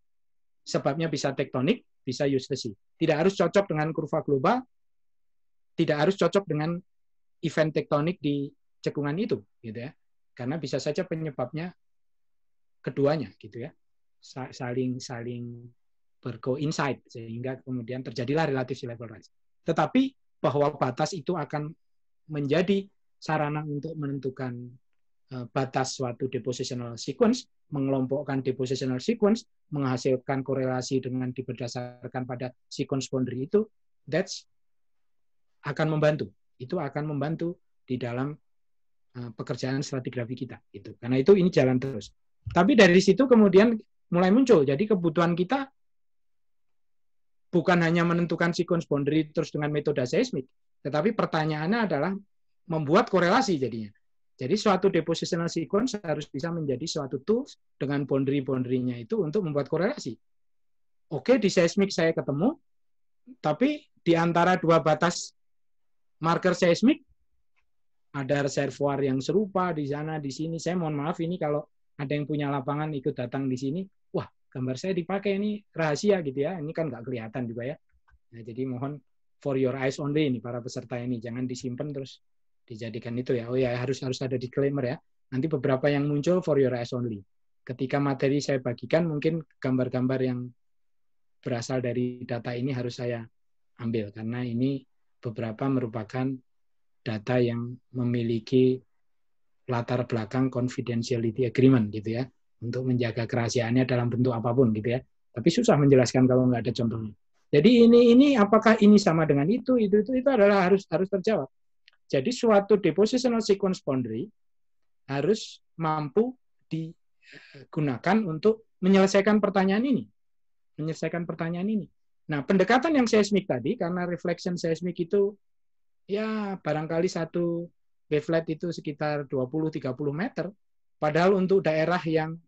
Sebabnya bisa tektonik, bisa eustacy. Tidak harus cocok dengan kurva global, tidak harus cocok dengan event tektonik di cekungan itu, gitu ya. Karena bisa saja penyebabnya keduanya, gitu ya. Saling saling bergo inside sehingga kemudian terjadilah relatif sea level rise. Tetapi bahwa batas itu akan menjadi sarana untuk menentukan eh, batas suatu depositional sequence, mengelompokkan depositional sequence, menghasilkan korelasi dengan berdasarkan pada sequence boundary itu, that's akan membantu. Itu akan membantu di dalam eh, pekerjaan stratigrafi kita. Itu karena itu ini jalan terus. Tapi dari situ kemudian mulai muncul. Jadi kebutuhan kita bukan hanya menentukan sequence boundary terus dengan metode seismik, tetapi pertanyaannya adalah membuat korelasi jadinya. Jadi suatu depositional sequence harus bisa menjadi suatu tools dengan boundary boundary itu untuk membuat korelasi. Oke, di seismik saya ketemu, tapi di antara dua batas marker seismik ada reservoir yang serupa di sana di sini. Saya mohon maaf ini kalau ada yang punya lapangan ikut datang di sini, wah gambar saya dipakai ini rahasia gitu ya. Ini kan nggak kelihatan juga ya. Nah, jadi mohon for your eyes only ini para peserta ini jangan disimpan terus dijadikan itu ya. Oh ya harus harus ada disclaimer ya. Nanti beberapa yang muncul for your eyes only. Ketika materi saya bagikan mungkin gambar-gambar yang berasal dari data ini harus saya ambil karena ini beberapa merupakan data yang memiliki latar belakang confidentiality agreement gitu ya untuk menjaga kerahasiaannya dalam bentuk apapun gitu ya. Tapi susah menjelaskan kalau nggak ada contohnya. Jadi ini ini apakah ini sama dengan itu itu itu itu adalah harus harus terjawab. Jadi suatu depositional sequence boundary harus mampu digunakan untuk menyelesaikan pertanyaan ini. Menyelesaikan pertanyaan ini. Nah, pendekatan yang seismik tadi karena reflection seismik itu ya barangkali satu wavelet itu sekitar 20 30 meter padahal untuk daerah yang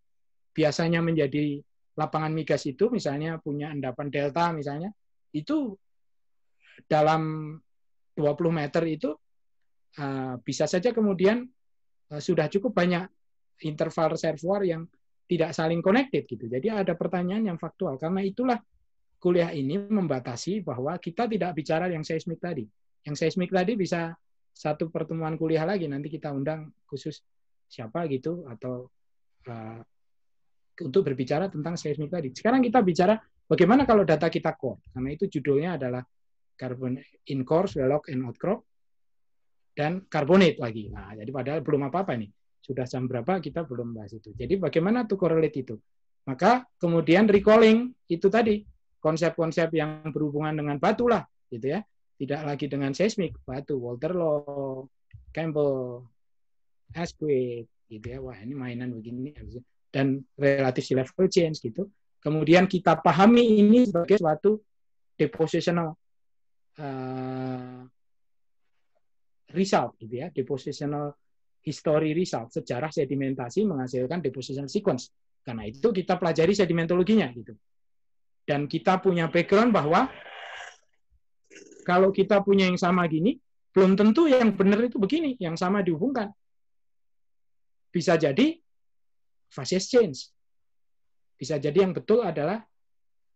biasanya menjadi lapangan migas itu misalnya punya endapan delta misalnya itu dalam 20 meter itu eh, bisa saja kemudian eh, sudah cukup banyak interval reservoir yang tidak saling connected gitu. Jadi ada pertanyaan yang faktual. Karena itulah kuliah ini membatasi bahwa kita tidak bicara yang seismik tadi. Yang seismik tadi bisa satu pertemuan kuliah lagi nanti kita undang khusus siapa gitu atau uh, untuk berbicara tentang seismik tadi. Sekarang kita bicara bagaimana kalau data kita core, karena itu judulnya adalah carbon in core, swellock, and outcrop, dan carbonate lagi. Nah, jadi padahal belum apa-apa nih. Sudah jam berapa kita belum bahas itu. Jadi bagaimana to correlate itu? Maka kemudian recalling itu tadi konsep-konsep yang berhubungan dengan batu lah, gitu ya. Tidak lagi dengan seismik, batu, Walter Law, Campbell, Asquith, gitu ya. Wah, ini mainan begini dan relative level change gitu. Kemudian kita pahami ini sebagai suatu depositional uh, result gitu ya, depositional history result, sejarah sedimentasi menghasilkan depositional sequence. Karena itu kita pelajari sedimentologinya gitu. Dan kita punya background bahwa kalau kita punya yang sama gini, belum tentu yang benar itu begini, yang sama dihubungkan. Bisa jadi fasis change. Bisa jadi yang betul adalah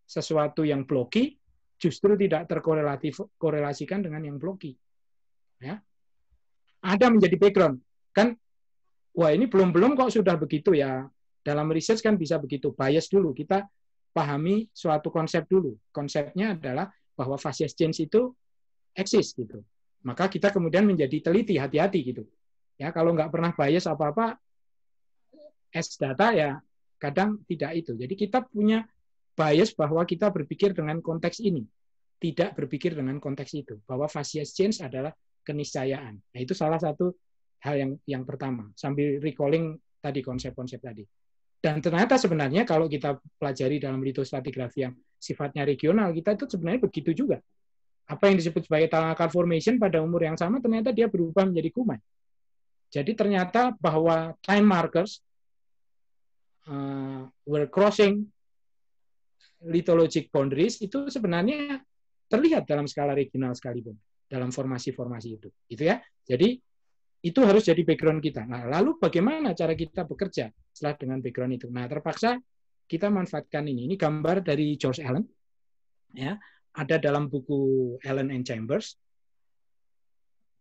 sesuatu yang bloki justru tidak terkorelatif korelasikan dengan yang bloki. Ya. Ada menjadi background. Kan wah ini belum-belum kok sudah begitu ya. Dalam research kan bisa begitu. Bias dulu kita pahami suatu konsep dulu. Konsepnya adalah bahwa fase change itu eksis gitu. Maka kita kemudian menjadi teliti, hati-hati gitu. Ya, kalau nggak pernah bias apa-apa, es data ya kadang tidak itu. Jadi kita punya bias bahwa kita berpikir dengan konteks ini, tidak berpikir dengan konteks itu, bahwa facies change adalah keniscayaan. Nah, itu salah satu hal yang yang pertama sambil recalling tadi konsep-konsep tadi. Dan ternyata sebenarnya kalau kita pelajari dalam litostatigrafi yang sifatnya regional, kita itu sebenarnya begitu juga. Apa yang disebut sebagai talakar formation pada umur yang sama ternyata dia berubah menjadi kuman. Jadi ternyata bahwa time markers uh, were crossing lithologic boundaries itu sebenarnya terlihat dalam skala regional sekalipun dalam formasi-formasi itu gitu ya jadi itu harus jadi background kita nah lalu bagaimana cara kita bekerja setelah dengan background itu nah terpaksa kita manfaatkan ini ini gambar dari George Allen ya ada dalam buku Allen and Chambers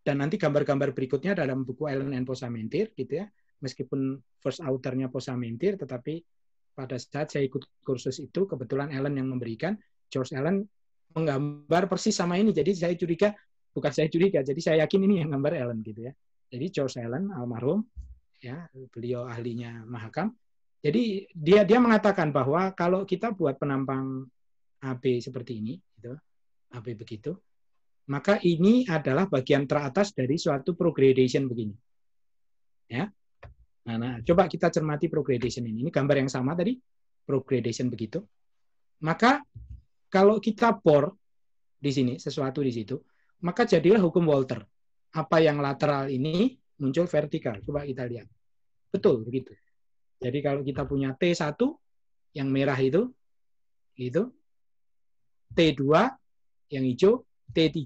dan nanti gambar-gambar berikutnya dalam buku Allen and Posamentir gitu ya meskipun first outernya Posa Mintir, tetapi pada saat saya ikut kursus itu, kebetulan Ellen yang memberikan, George Ellen menggambar persis sama ini. Jadi saya curiga, bukan saya curiga, jadi saya yakin ini yang gambar Ellen gitu ya. Jadi George Ellen almarhum, ya beliau ahlinya mahakam. Jadi dia dia mengatakan bahwa kalau kita buat penampang AB seperti ini, gitu, AB begitu, maka ini adalah bagian teratas dari suatu progradation begini. Ya, Nah, nah, coba kita cermati progradation ini. Ini gambar yang sama tadi, progradation begitu. Maka kalau kita bor di sini sesuatu di situ, maka jadilah hukum Walter. Apa yang lateral ini muncul vertikal. Coba kita lihat. Betul begitu. Jadi kalau kita punya T1 yang merah itu itu T2 yang hijau, T3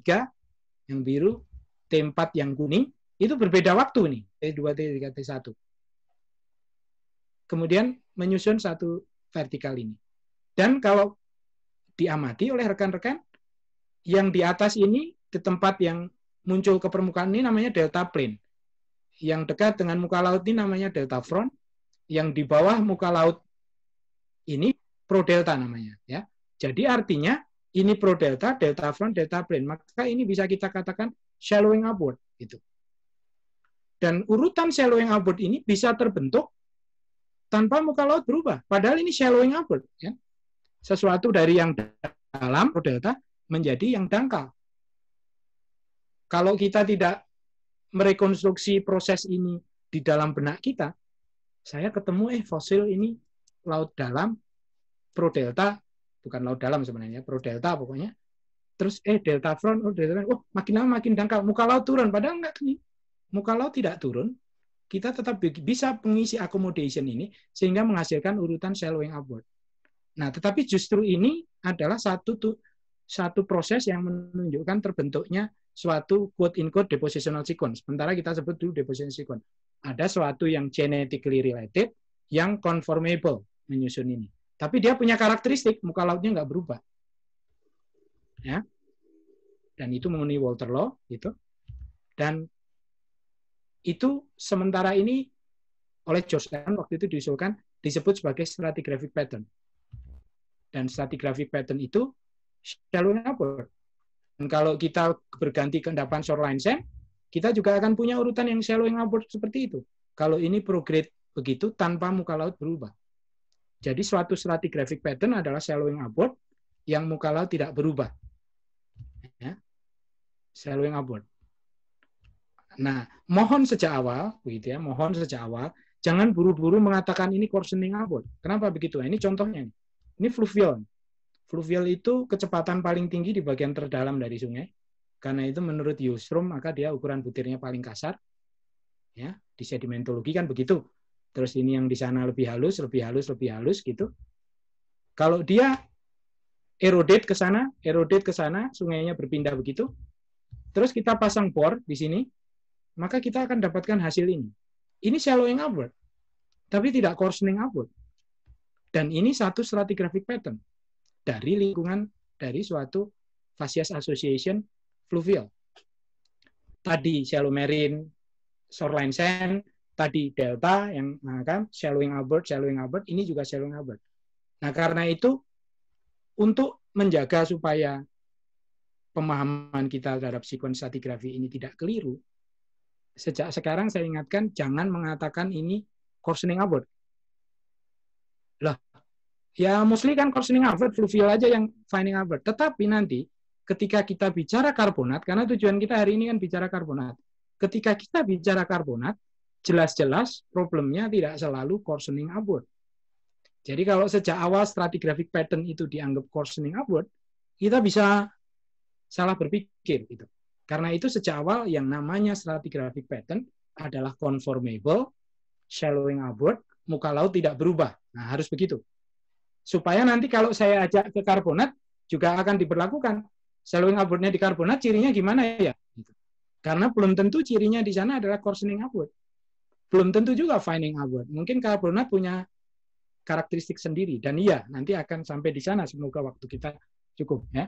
yang biru, T4 yang kuning, itu berbeda waktu nih, T2, T3, T1 kemudian menyusun satu vertikal ini. Dan kalau diamati oleh rekan-rekan, yang di atas ini, di tempat yang muncul ke permukaan ini namanya delta plane. Yang dekat dengan muka laut ini namanya delta front. Yang di bawah muka laut ini pro delta namanya. ya. Jadi artinya ini pro delta, delta front, delta plane. Maka ini bisa kita katakan shallowing upward. Gitu. Dan urutan shallowing upward ini bisa terbentuk tanpa muka laut berubah. Padahal ini shallowing upward. Ya. Sesuatu dari yang dalam, delta, menjadi yang dangkal. Kalau kita tidak merekonstruksi proses ini di dalam benak kita, saya ketemu eh fosil ini laut dalam, pro delta, bukan laut dalam sebenarnya, pro delta pokoknya. Terus eh delta front, oh delta front, oh makin lama makin dangkal, muka laut turun. Padahal enggak ini, muka laut tidak turun, kita tetap bisa mengisi accommodation ini sehingga menghasilkan urutan shallowing upward. Nah, tetapi justru ini adalah satu tuh satu proses yang menunjukkan terbentuknya suatu quote in quote depositional sequence. Sementara kita sebut dulu depositional sequence. Ada suatu yang genetically related yang conformable menyusun ini. Tapi dia punya karakteristik muka lautnya nggak berubah. Ya. Dan itu memenuhi Walter Law itu Dan itu sementara ini oleh George Lennon waktu itu diusulkan disebut sebagai stratigraphic pattern. Dan stratigraphic pattern itu shallow upward. Dan kalau kita berganti ke endapan shoreline sand, kita juga akan punya urutan yang shallow upward seperti itu. Kalau ini prograde begitu tanpa muka laut berubah. Jadi suatu stratigraphic pattern adalah shallowing upward yang muka laut tidak berubah. Ya. Shallowing upward. Nah, mohon sejak awal, begitu ya, mohon sejak awal, jangan buru-buru mengatakan ini coarsening abort. Kenapa begitu? Nah, ini contohnya. Ini fluvial. Fluvial itu kecepatan paling tinggi di bagian terdalam dari sungai. Karena itu menurut Yusrum, maka dia ukuran butirnya paling kasar. Ya, di sedimentologi kan begitu. Terus ini yang di sana lebih halus, lebih halus, lebih halus gitu. Kalau dia erodet ke sana, erodet ke sana, sungainya berpindah begitu, Terus kita pasang bor di sini maka kita akan dapatkan hasil ini. Ini shallowing upward, tapi tidak coarsening upward. Dan ini satu stratigraphic pattern dari lingkungan dari suatu fascias association fluvial. Tadi shallow marine, shoreline sand, tadi delta yang nah kan shallowing upward, shallowing upward, ini juga shallowing upward. Nah, karena itu untuk menjaga supaya pemahaman kita terhadap sequence stratigrafi ini tidak keliru, sejak sekarang saya ingatkan jangan mengatakan ini coarsening upward. Lah, ya mostly kan coarsening upward, fluvial aja yang finding upward. Tetapi nanti ketika kita bicara karbonat, karena tujuan kita hari ini kan bicara karbonat. Ketika kita bicara karbonat, jelas-jelas problemnya tidak selalu coarsening upward. Jadi kalau sejak awal stratigraphic pattern itu dianggap coarsening upward, kita bisa salah berpikir gitu. Karena itu sejak awal yang namanya stratigraphic pattern adalah conformable, shallowing upward, muka laut tidak berubah. Nah, harus begitu. Supaya nanti kalau saya ajak ke karbonat juga akan diberlakukan. Shallowing upwardnya di karbonat cirinya gimana ya? Gitu. Karena belum tentu cirinya di sana adalah coarsening upward. Belum tentu juga finding upward. Mungkin karbonat punya karakteristik sendiri dan iya nanti akan sampai di sana semoga waktu kita cukup ya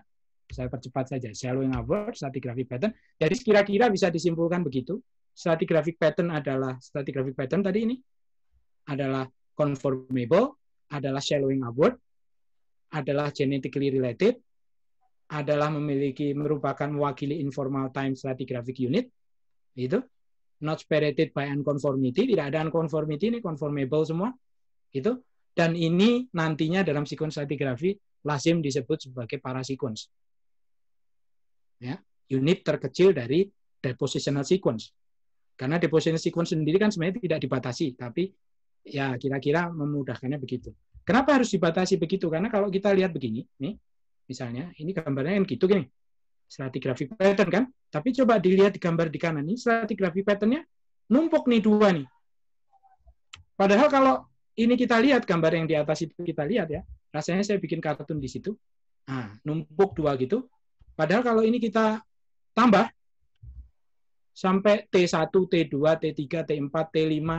saya percepat saja, shallowing upward, stratigraphic pattern. Jadi kira-kira bisa disimpulkan begitu. stratigraphic pattern adalah, stratigraphic pattern tadi ini adalah conformable, adalah shallowing upward, adalah genetically related, adalah memiliki merupakan mewakili informal time stratigraphic unit, itu not separated by unconformity, tidak ada unconformity ini conformable semua, itu dan ini nantinya dalam sequence stratigraphy lazim disebut sebagai parasiquence ya unit terkecil dari depositional sequence karena depositional sequence sendiri kan sebenarnya tidak dibatasi tapi ya kira-kira memudahkannya begitu kenapa harus dibatasi begitu karena kalau kita lihat begini nih misalnya ini gambarnya kan gitu gini stratigraphic pattern kan tapi coba dilihat di gambar di kanan ini stratigraphic patternnya numpuk nih dua nih padahal kalau ini kita lihat gambar yang di atas itu kita lihat ya rasanya saya bikin kartun di situ nah, numpuk dua gitu Padahal kalau ini kita tambah sampai T1, T2, T3, T4, T5,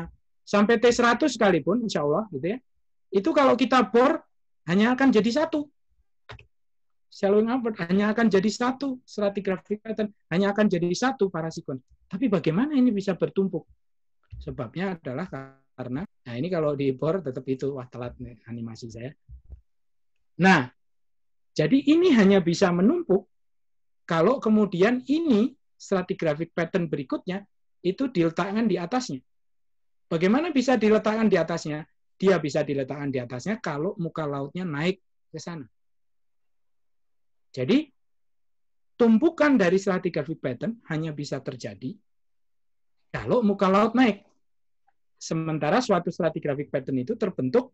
sampai T100 sekalipun, insya Allah, gitu ya. Itu kalau kita bor, hanya akan jadi satu. Shallowing upward hanya akan jadi satu. Stratigraphic pattern hanya akan jadi satu parasikon. Tapi bagaimana ini bisa bertumpuk? Sebabnya adalah karena, nah ini kalau di bor tetap itu, wah telat animasi saya. Nah, jadi ini hanya bisa menumpuk kalau kemudian ini stratigraphic pattern berikutnya itu diletakkan di atasnya. Bagaimana bisa diletakkan di atasnya? Dia bisa diletakkan di atasnya kalau muka lautnya naik ke sana. Jadi tumpukan dari stratigraphic pattern hanya bisa terjadi kalau muka laut naik. Sementara suatu stratigraphic pattern itu terbentuk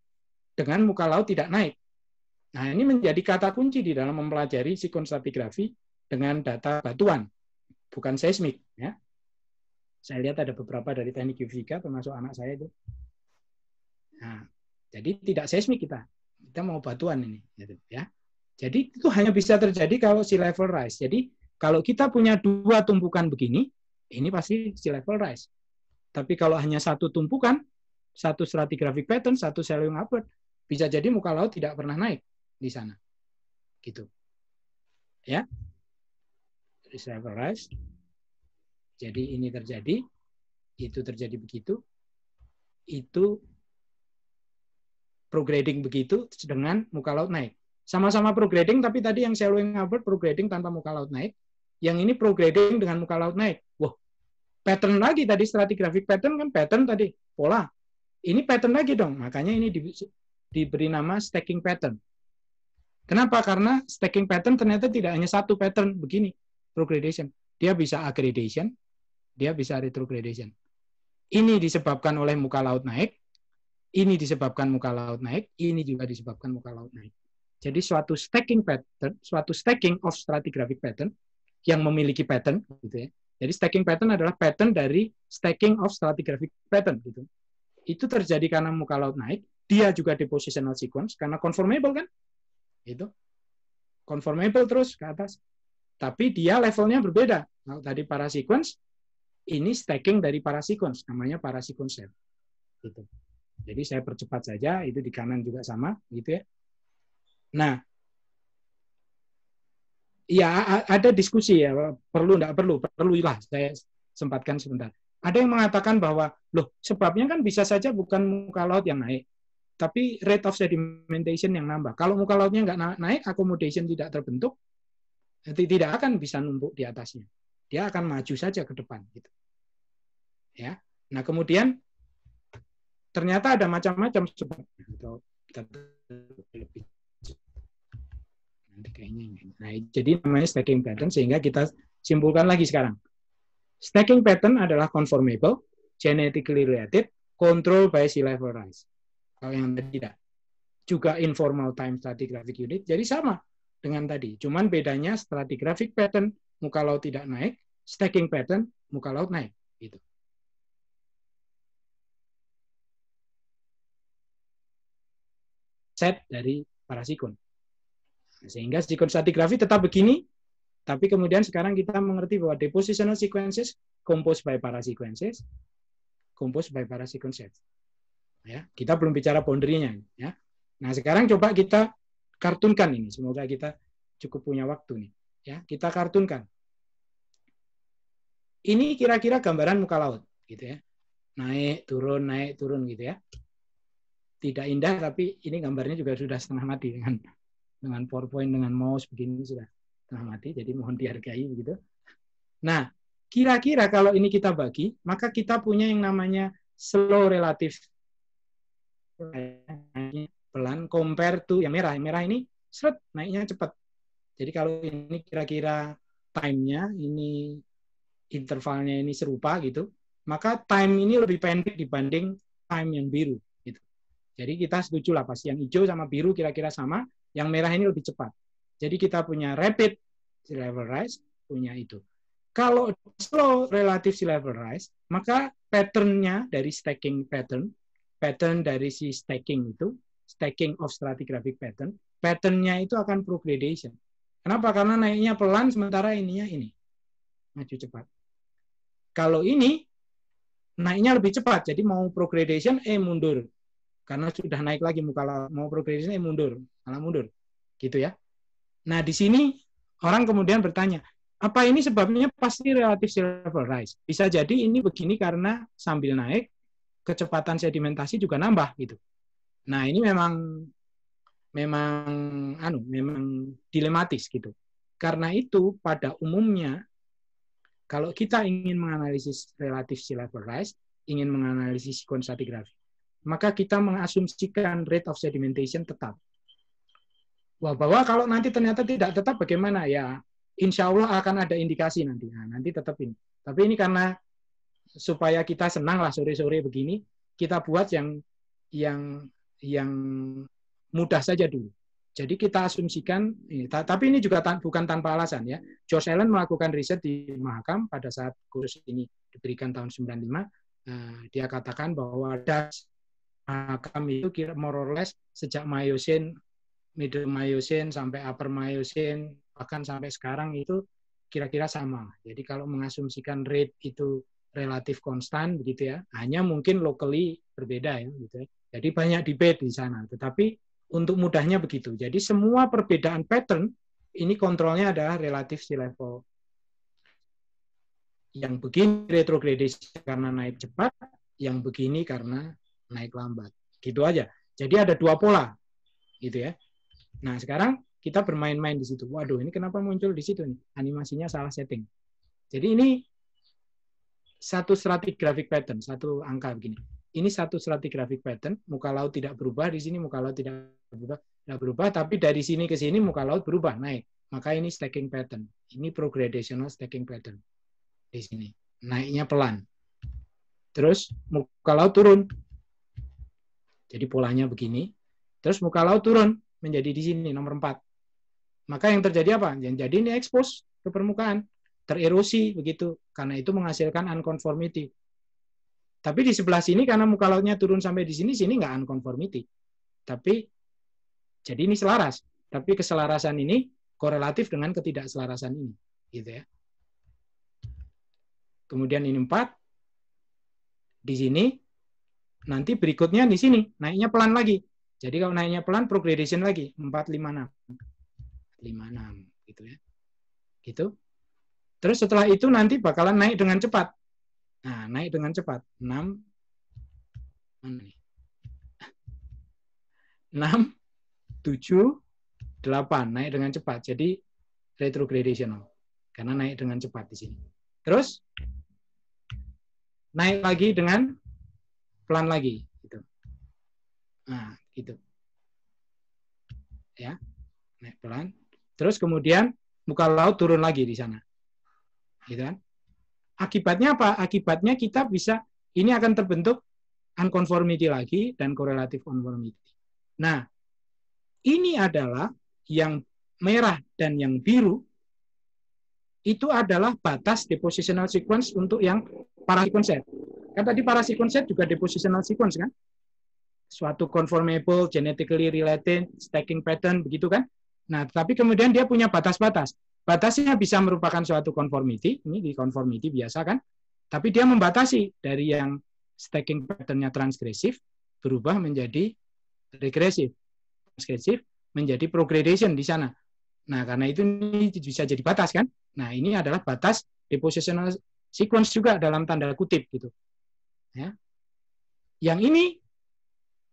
dengan muka laut tidak naik. Nah, ini menjadi kata kunci di dalam mempelajari sikon stratigrafi dengan data batuan, bukan seismik. Ya. Saya lihat ada beberapa dari teknik geofisika, termasuk anak saya itu. Nah, jadi tidak seismik kita, kita mau batuan ini, gitu, ya. Jadi itu hanya bisa terjadi kalau sea level rise. Jadi kalau kita punya dua tumpukan begini, ini pasti sea level rise. Tapi kalau hanya satu tumpukan, satu stratigraphic pattern, satu shallowing upward, bisa jadi muka laut tidak pernah naik di sana. Gitu. Ya reservoirized. Jadi ini terjadi, itu terjadi begitu, itu prograding begitu dengan muka laut naik. Sama-sama prograding, tapi tadi yang shallowing upward prograding tanpa muka laut naik. Yang ini prograding dengan muka laut naik. Wah, pattern lagi tadi stratigraphic pattern kan pattern tadi, pola. Ini pattern lagi dong, makanya ini di, diberi nama stacking pattern. Kenapa? Karena stacking pattern ternyata tidak hanya satu pattern begini, retrogradation. Dia bisa aggradation, dia bisa retrogradation. Ini disebabkan oleh muka laut naik, ini disebabkan muka laut naik, ini juga disebabkan muka laut naik. Jadi suatu stacking pattern, suatu stacking of stratigraphic pattern yang memiliki pattern gitu ya. Jadi stacking pattern adalah pattern dari stacking of stratigraphic pattern gitu. Itu terjadi karena muka laut naik, dia juga depositional sequence karena conformable kan? Itu. Conformable terus ke atas tapi dia levelnya berbeda. Kalau tadi para sequence, ini stacking dari para sequence, namanya para sequence cell. Gitu. Jadi saya percepat saja, itu di kanan juga sama, gitu ya. Nah, ya ada diskusi ya, perlu nggak perlu, perlulah saya sempatkan sebentar. Ada yang mengatakan bahwa, loh sebabnya kan bisa saja bukan muka laut yang naik, tapi rate of sedimentation yang nambah. Kalau muka lautnya nggak naik, accommodation tidak terbentuk, tidak akan bisa numpuk di atasnya. Dia akan maju saja ke depan gitu. Ya. Nah, kemudian ternyata ada macam-macam gitu. lebih nanti kayaknya Nah, jadi namanya stacking pattern sehingga kita simpulkan lagi sekarang. Stacking pattern adalah conformable, genetically related, control by sea level rise. Kalau yang tidak. Juga informal time static graphic unit. Jadi sama dengan tadi. Cuman bedanya stratigraphic pattern muka laut tidak naik, stacking pattern muka laut naik. Gitu. Set dari para sikun. Sehingga sikun grafik tetap begini, tapi kemudian sekarang kita mengerti bahwa depositional sequences composed by para sequences, composed by para set. Ya, kita belum bicara boundary-nya. Ya. Nah, sekarang coba kita kartunkan ini. Semoga kita cukup punya waktu nih. Ya, kita kartunkan. Ini kira-kira gambaran muka laut, gitu ya. Naik, turun, naik, turun gitu ya. Tidak indah, tapi ini gambarnya juga sudah setengah mati dengan dengan PowerPoint, dengan mouse begini sudah setengah mati. Jadi mohon dihargai gitu Nah, kira-kira kalau ini kita bagi, maka kita punya yang namanya slow relatif pelan compare to yang merah. Yang merah ini seret naiknya cepat. Jadi kalau ini kira-kira time-nya ini intervalnya ini serupa gitu, maka time ini lebih pendek dibanding time yang biru gitu. Jadi kita setuju lah pasti yang hijau sama biru kira-kira sama, yang merah ini lebih cepat. Jadi kita punya rapid sea level rise, punya itu. Kalau slow relatif sea level rise, maka patternnya dari stacking pattern, pattern dari si stacking itu stacking of stratigraphic pattern, patternnya itu akan progradation. Kenapa? Karena naiknya pelan, sementara ininya ini. Maju cepat. Kalau ini, naiknya lebih cepat. Jadi mau progradation, eh mundur. Karena sudah naik lagi muka mau progradation, eh mundur. Malah mundur. Gitu ya. Nah, di sini orang kemudian bertanya, apa ini sebabnya pasti relatif level rise? Bisa jadi ini begini karena sambil naik, kecepatan sedimentasi juga nambah gitu. Nah, ini memang memang anu memang dilematis gitu. Karena itu pada umumnya kalau kita ingin menganalisis relatif level rise, ingin menganalisis sikon stratigrafi, maka kita mengasumsikan rate of sedimentation tetap. Wah, bahwa kalau nanti ternyata tidak tetap bagaimana ya? Insya Allah akan ada indikasi nanti. Nah, nanti tetap ini. Tapi ini karena supaya kita senang lah sore-sore begini, kita buat yang yang yang mudah saja dulu. Jadi kita asumsikan, eh, tapi ini juga bukan tanpa alasan ya. George Allen melakukan riset di Mahakam pada saat kursus ini diberikan tahun 95. Eh, dia katakan bahwa das Mahakam itu kira more or less sejak Miocene, Middle Miocene sampai Upper Miocene, bahkan sampai sekarang itu kira-kira sama. Jadi kalau mengasumsikan rate itu relatif konstan begitu ya, hanya mungkin locally berbeda ya gitu ya. Jadi banyak debate di sana. Tetapi untuk mudahnya begitu. Jadi semua perbedaan pattern ini kontrolnya adalah relatif si level yang begini retrogradasi karena naik cepat, yang begini karena naik lambat. Gitu aja. Jadi ada dua pola. Gitu ya. Nah, sekarang kita bermain-main di situ. Waduh, ini kenapa muncul di situ nih? Animasinya salah setting. Jadi ini satu static graphic pattern, satu angka begini ini satu stratigraphic pattern, muka laut tidak berubah di sini, muka laut tidak berubah, tidak berubah, tapi dari sini ke sini muka laut berubah naik. Maka ini stacking pattern. Ini progradational stacking pattern di sini. Naiknya pelan. Terus muka laut turun. Jadi polanya begini. Terus muka laut turun menjadi di sini nomor 4. Maka yang terjadi apa? Yang jadi ini expose ke permukaan, tererosi begitu. Karena itu menghasilkan unconformity, tapi di sebelah sini karena muka lautnya turun sampai di sini, sini nggak unconformity. Tapi jadi ini selaras. Tapi keselarasan ini korelatif dengan ketidakselarasan ini, gitu ya. Kemudian ini empat, di sini, nanti berikutnya di sini, naiknya pelan lagi. Jadi kalau naiknya pelan, progression lagi, empat lima enam lima enam, gitu ya. Gitu. Terus setelah itu nanti bakalan naik dengan cepat. Nah, naik dengan cepat. 6 mana nih? 6 7 8 naik dengan cepat. Jadi retrogradational karena naik dengan cepat di sini. Terus naik lagi dengan pelan lagi gitu. Nah, gitu. Ya. Naik pelan. Terus kemudian muka laut turun lagi di sana. Gitu kan? Akibatnya apa? Akibatnya kita bisa ini akan terbentuk unconformity lagi dan correlative conformity. Nah, ini adalah yang merah dan yang biru itu adalah batas depositional sequence untuk yang para sequence set. Kan tadi para sequence set juga depositional sequence kan? Suatu conformable, genetically related, stacking pattern, begitu kan? Nah, tapi kemudian dia punya batas-batas. Batasnya bisa merupakan suatu conformity, ini di conformity biasa kan, tapi dia membatasi dari yang stacking patternnya transgresif berubah menjadi regresif. Transgresif menjadi progradation di sana. Nah, karena itu ini bisa jadi batas kan. Nah, ini adalah batas depositional sequence juga dalam tanda kutip gitu. Ya. Yang ini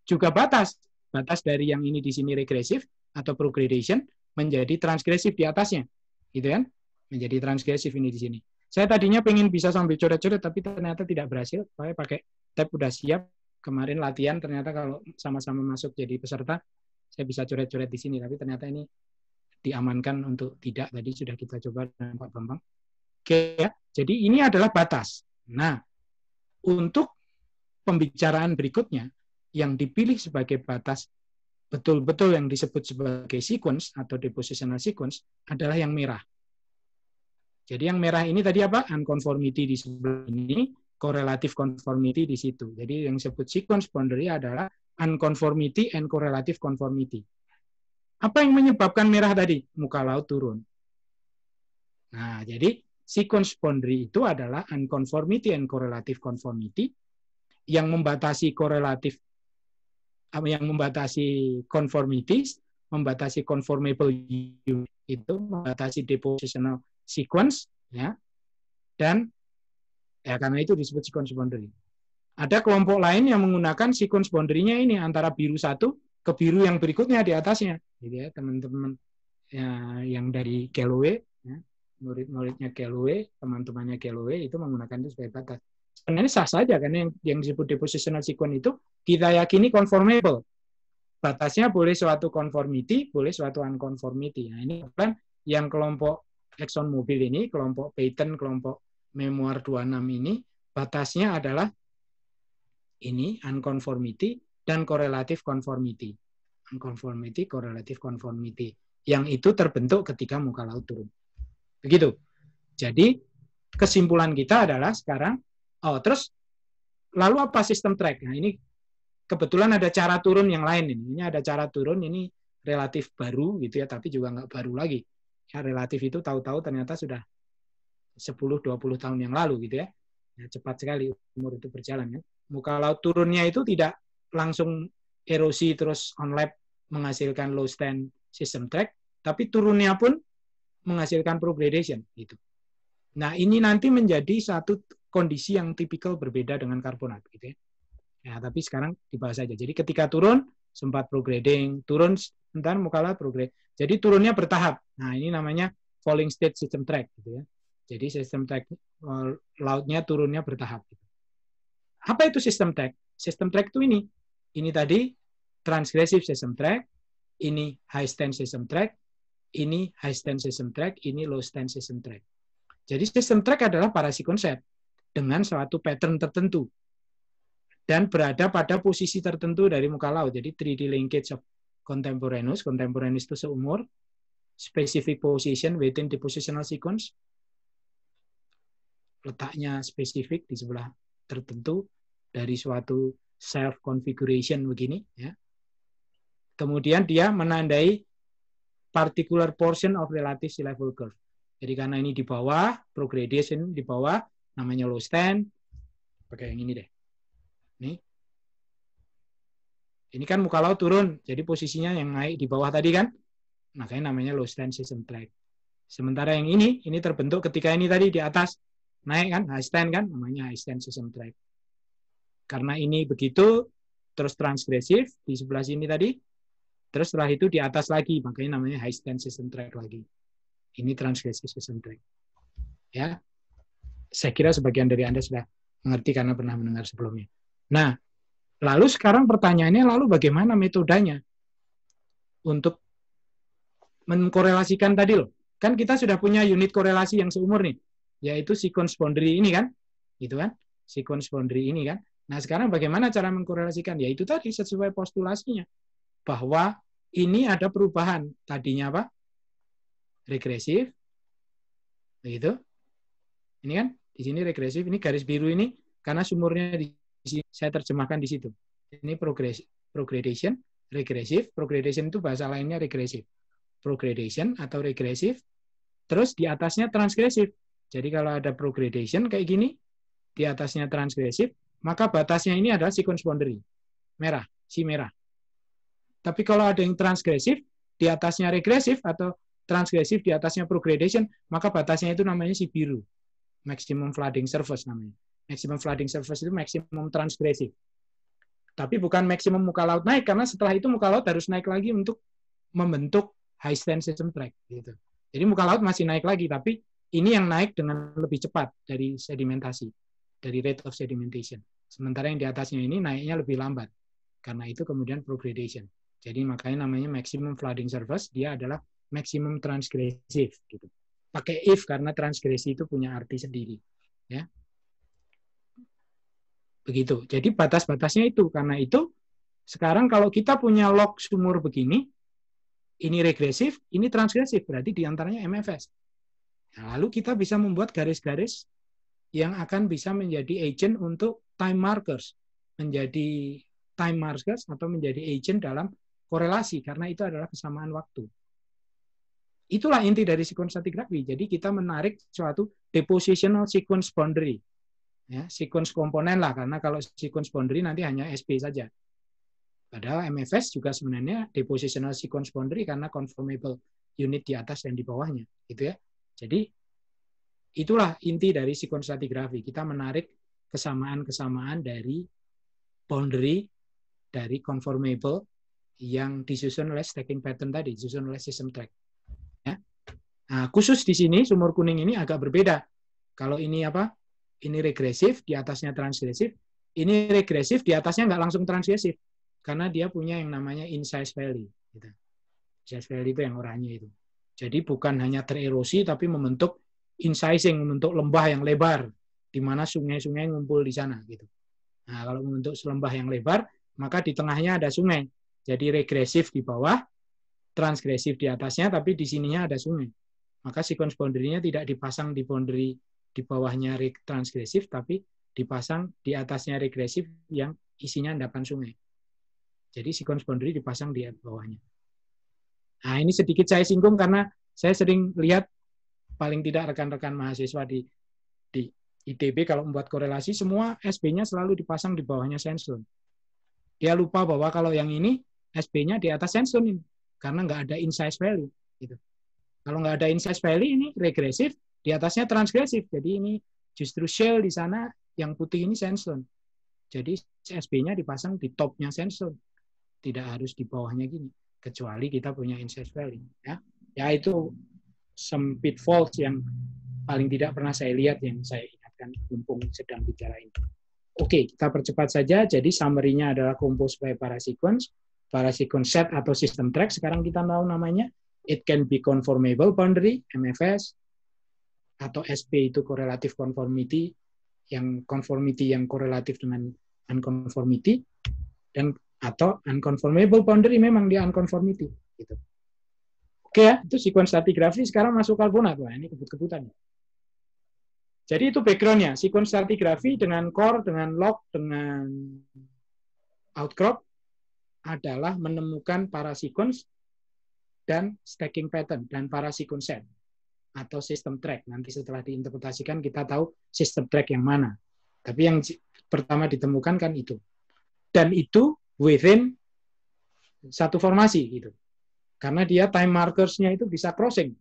juga batas, batas dari yang ini di sini regresif atau progradation menjadi transgresif di atasnya gitu kan? Menjadi transgresif ini di sini. Saya tadinya pengen bisa sambil coret-coret, tapi ternyata tidak berhasil. Saya pakai tab udah siap. Kemarin latihan, ternyata kalau sama-sama masuk jadi peserta, saya bisa coret-coret di sini. Tapi ternyata ini diamankan untuk tidak. Tadi sudah kita coba dengan Pak Bambang. Oke ya. Jadi ini adalah batas. Nah, untuk pembicaraan berikutnya, yang dipilih sebagai batas betul-betul yang disebut sebagai sequence atau depositional sequence adalah yang merah. Jadi yang merah ini tadi apa? Unconformity di sebelah ini, correlative conformity di situ. Jadi yang disebut sequence boundary adalah unconformity and correlative conformity. Apa yang menyebabkan merah tadi? Muka laut turun. Nah, jadi sequence boundary itu adalah unconformity and correlative conformity yang membatasi korelatif yang membatasi conformities, membatasi conformable unit itu, membatasi depositional sequence, ya, dan ya karena itu disebut sequence boundary. Ada kelompok lain yang menggunakan sequence boundary-nya ini antara biru satu ke biru yang berikutnya di atasnya, gitu ya teman-teman ya, yang dari Galloway, ya, murid-muridnya Galloway, teman-temannya Galloway itu menggunakan itu sebagai batas sebenarnya sah saja kan yang, yang disebut depositional sequence itu kita yakini conformable. Batasnya boleh suatu conformity, boleh suatu unconformity. Nah, ini kan yang kelompok Exxon Mobil ini, kelompok Payton, kelompok Memoir 26 ini, batasnya adalah ini unconformity dan correlative conformity. Unconformity, correlative conformity. Yang itu terbentuk ketika muka laut turun. Begitu. Jadi, kesimpulan kita adalah sekarang Oh, terus lalu apa sistem track? Nah, ini kebetulan ada cara turun yang lain ini. Ini ada cara turun ini relatif baru gitu ya, tapi juga nggak baru lagi. Ya, relatif itu tahu-tahu ternyata sudah 10-20 tahun yang lalu gitu ya. ya. Cepat sekali umur itu berjalan ya. Kan. Muka laut turunnya itu tidak langsung erosi terus on lap menghasilkan low stand system track, tapi turunnya pun menghasilkan progradation gitu. Nah, ini nanti menjadi satu kondisi yang tipikal berbeda dengan karbonat gitu ya. Nah, tapi sekarang dibahas aja. Jadi ketika turun sempat prograding, turun ntar mukalah progres Jadi turunnya bertahap. Nah, ini namanya falling state system track gitu ya. Jadi sistem track e, lautnya turunnya bertahap gitu. Apa itu sistem track? Sistem track itu ini. Ini tadi transgressive system track, ini high stance system track, ini high stance system track, ini low stance system track. Jadi sistem track adalah parasi konsep dengan suatu pattern tertentu dan berada pada posisi tertentu dari muka laut. Jadi 3D linkage of contemporaneous, contemporaneous itu seumur, specific position within the positional sequence, letaknya spesifik di sebelah tertentu dari suatu self configuration begini ya. Kemudian dia menandai particular portion of relative sea level curve. Jadi karena ini di bawah, progradation di bawah, namanya low stand. Pakai yang ini deh. Nih. Ini kan muka laut turun, jadi posisinya yang naik di bawah tadi kan. Makanya namanya low stand system track. Sementara yang ini, ini terbentuk ketika ini tadi di atas naik kan, high stand kan, namanya high stand system track. Karena ini begitu, terus transgresif di sebelah sini tadi, terus setelah itu di atas lagi, makanya namanya high stand system track lagi. Ini transgresif system track. Ya, saya kira sebagian dari Anda sudah mengerti karena pernah mendengar sebelumnya. Nah, lalu sekarang pertanyaannya lalu bagaimana metodenya untuk mengkorelasikan tadi loh. Kan kita sudah punya unit korelasi yang seumur nih, yaitu sequence boundary ini kan. Gitu kan? Sequence boundary ini kan. Nah, sekarang bagaimana cara mengkorelasikan? Yaitu tadi sesuai postulasinya bahwa ini ada perubahan tadinya apa? regresif. Begitu. Ini kan di sini regresif, ini garis biru ini karena sumurnya di sini saya terjemahkan di situ. Ini progres, progradation regresif, progradation itu bahasa lainnya regresif. progradation atau regresif, terus di atasnya transgresif. Jadi kalau ada progradation kayak gini, di atasnya transgresif, maka batasnya ini adalah sequence boundary. Merah, si merah. Tapi kalau ada yang transgresif, di atasnya regresif atau transgresif di atasnya progradation maka batasnya itu namanya si biru. Maximum flooding surface namanya. Maximum flooding surface itu maximum transgresif. Tapi bukan maksimum muka laut naik, karena setelah itu muka laut harus naik lagi untuk membentuk high stand system track. Gitu. Jadi muka laut masih naik lagi, tapi ini yang naik dengan lebih cepat dari sedimentasi, dari rate of sedimentation. Sementara yang di atasnya ini naiknya lebih lambat. Karena itu kemudian progradation. Jadi makanya namanya maximum flooding surface, dia adalah maximum transgressive. Gitu pakai if karena transgresi itu punya arti sendiri. Ya. Begitu. Jadi batas-batasnya itu. Karena itu sekarang kalau kita punya log sumur begini, ini regresif, ini transgresif. Berarti diantaranya MFS. Nah, lalu kita bisa membuat garis-garis yang akan bisa menjadi agent untuk time markers. Menjadi time markers atau menjadi agent dalam korelasi. Karena itu adalah kesamaan waktu. Itulah inti dari sequence stratigraphy. Jadi kita menarik suatu depositional sequence boundary. Ya, sequence komponen lah, karena kalau sequence boundary nanti hanya SP saja. Padahal MFS juga sebenarnya depositional sequence boundary karena conformable unit di atas dan di bawahnya. gitu ya. Jadi itulah inti dari sequence stratigraphy. Kita menarik kesamaan-kesamaan dari boundary dari conformable yang disusun oleh stacking pattern tadi, disusun oleh system track. Nah, khusus di sini sumur kuning ini agak berbeda. Kalau ini apa? Ini regresif, di atasnya transgresif. Ini regresif, di atasnya nggak langsung transgresif. Karena dia punya yang namanya incise valley Gitu. Incise valley itu yang oranye itu. Jadi bukan hanya tererosi, tapi membentuk incising, membentuk lembah yang lebar. Di mana sungai-sungai ngumpul di sana. gitu. Nah, kalau membentuk lembah yang lebar, maka di tengahnya ada sungai. Jadi regresif di bawah, transgresif di atasnya, tapi di sininya ada sungai maka sequence boundary-nya tidak dipasang di boundary di bawahnya transgresif, tapi dipasang di atasnya regresif yang isinya endapan sungai. Jadi sequence boundary dipasang di bawahnya. Nah, ini sedikit saya singgung karena saya sering lihat paling tidak rekan-rekan mahasiswa di di ITB kalau membuat korelasi semua SB-nya selalu dipasang di bawahnya sensun. Dia lupa bahwa kalau yang ini SB-nya di atas sensun ini karena nggak ada insight value gitu. Kalau nggak ada insight value ini regresif, di atasnya transgresif. Jadi ini justru shell di sana yang putih ini sandstone. Jadi csb nya dipasang di topnya sandstone. Tidak harus di bawahnya gini. Kecuali kita punya insight value. Ya, ya itu some pitfalls yang paling tidak pernah saya lihat yang saya ingatkan mumpung sedang bicara ini. Oke, kita percepat saja. Jadi summary-nya adalah composed by parasequence, parasequence set atau system track. Sekarang kita tahu namanya It can be conformable boundary, MFS, atau SP itu korelatif conformity, yang conformity yang korelatif dengan unconformity, dan atau unconformable boundary memang dia unconformity. Gitu. Oke ya, itu sequence stratigraphy. Sekarang masuk karbonat. Wah, ini kebut-kebutan. Jadi itu backgroundnya. Sequence stratigraphy dengan core, dengan log, dengan outcrop adalah menemukan para sequence dan stacking pattern dan parasi konsep atau sistem track. Nanti setelah diinterpretasikan kita tahu sistem track yang mana. Tapi yang pertama ditemukan kan itu. Dan itu within satu formasi gitu. Karena dia time markers-nya itu bisa crossing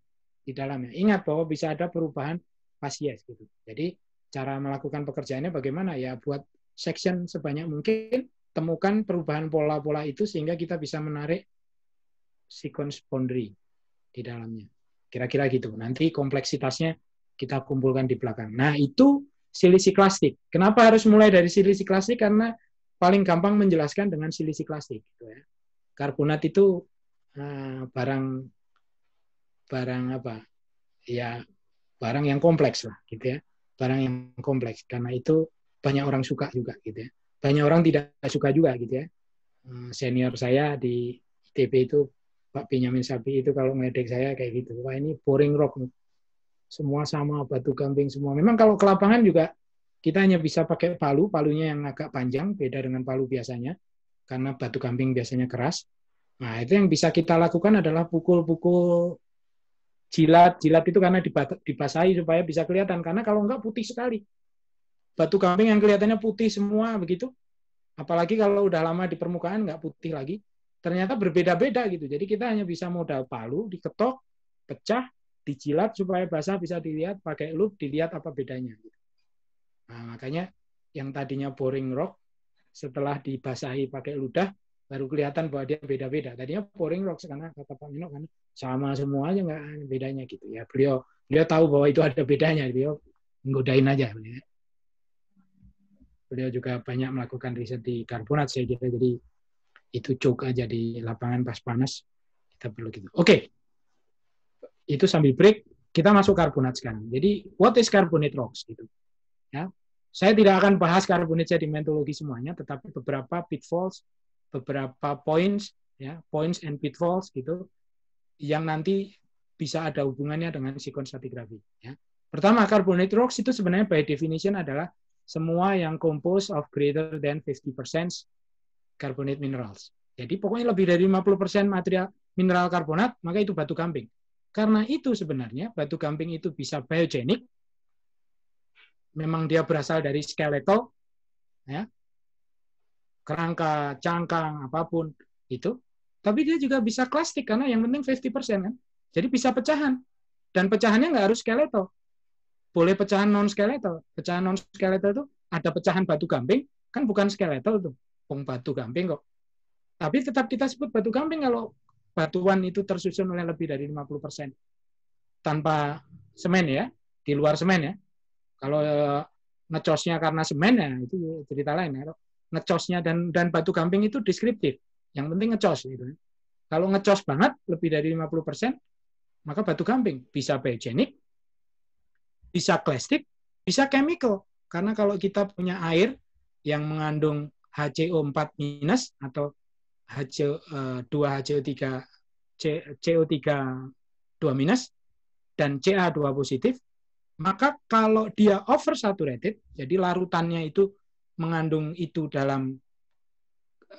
di dalamnya. Ingat bahwa bisa ada perubahan fasies gitu. Jadi cara melakukan pekerjaannya bagaimana ya buat section sebanyak mungkin temukan perubahan pola-pola itu sehingga kita bisa menarik boundary di dalamnya. Kira-kira gitu. Nanti kompleksitasnya kita kumpulkan di belakang. Nah, itu silisi klasik. Kenapa harus mulai dari silisi klasik? Karena paling gampang menjelaskan dengan silisi klasik. Gitu ya. Karbonat itu eh, barang barang apa? Ya barang yang kompleks lah, gitu ya. Barang yang kompleks. Karena itu banyak orang suka juga, gitu ya. Banyak orang tidak suka juga, gitu ya. Eh, senior saya di ITB itu Pak Benyamin Sapi itu kalau ngedek saya kayak gitu. Wah ini boring rock. Nih. Semua sama, batu gamping semua. Memang kalau ke lapangan juga kita hanya bisa pakai palu, palunya yang agak panjang, beda dengan palu biasanya, karena batu gamping biasanya keras. Nah itu yang bisa kita lakukan adalah pukul-pukul jilat. Jilat itu karena dibasahi supaya bisa kelihatan, karena kalau enggak putih sekali. Batu gamping yang kelihatannya putih semua begitu, apalagi kalau udah lama di permukaan nggak putih lagi, ternyata berbeda-beda gitu. Jadi kita hanya bisa modal palu, diketok, pecah, dijilat supaya basah bisa dilihat, pakai loop, dilihat apa bedanya. Gitu. Nah, makanya yang tadinya boring rock setelah dibasahi pakai ludah baru kelihatan bahwa dia beda-beda. Tadinya boring rock karena kata Pak Mino kan sama semua aja nggak bedanya gitu ya. Beliau beliau tahu bahwa itu ada bedanya, beliau menggodain aja. Beliau juga banyak melakukan riset di karbonat saya kira jadi itu cuk aja di lapangan pas panas kita perlu gitu. Oke, okay. itu sambil break kita masuk karbonat sekarang. Jadi what is carbonate rocks gitu. Ya, saya tidak akan bahas karbonat sedimentologi semuanya, tetapi beberapa pitfalls, beberapa points, ya points and pitfalls gitu yang nanti bisa ada hubungannya dengan stratigrafi Ya. Pertama, carbonate rocks itu sebenarnya by definition adalah semua yang composed of greater than 50% carbonate minerals. Jadi pokoknya lebih dari 50% material mineral karbonat, maka itu batu gamping. Karena itu sebenarnya batu gamping itu bisa biogenik, memang dia berasal dari skeletal, ya, kerangka, cangkang, apapun itu. Tapi dia juga bisa klastik karena yang penting 50% kan. Jadi bisa pecahan. Dan pecahannya nggak harus skeletal. Boleh pecahan non skeletal. Pecahan non skeletal itu ada pecahan batu gamping, kan bukan skeletal tuh. Pung batu gamping kok. Tapi tetap kita sebut batu gamping kalau batuan itu tersusun oleh lebih dari 50%. Tanpa semen ya, di luar semen ya. Kalau eh, ngecosnya karena semen ya, itu cerita lain ya. Ngecosnya dan dan batu gamping itu deskriptif. Yang penting ngecos gitu. Ya. Kalau ngecos banget lebih dari 50%, maka batu gamping bisa biogenik, bisa klastik bisa chemical. Karena kalau kita punya air yang mengandung HCO4 minus atau HCO, 2 HCO3 CO3 2 minus dan CA2 positif, maka kalau dia oversaturated, jadi larutannya itu mengandung itu dalam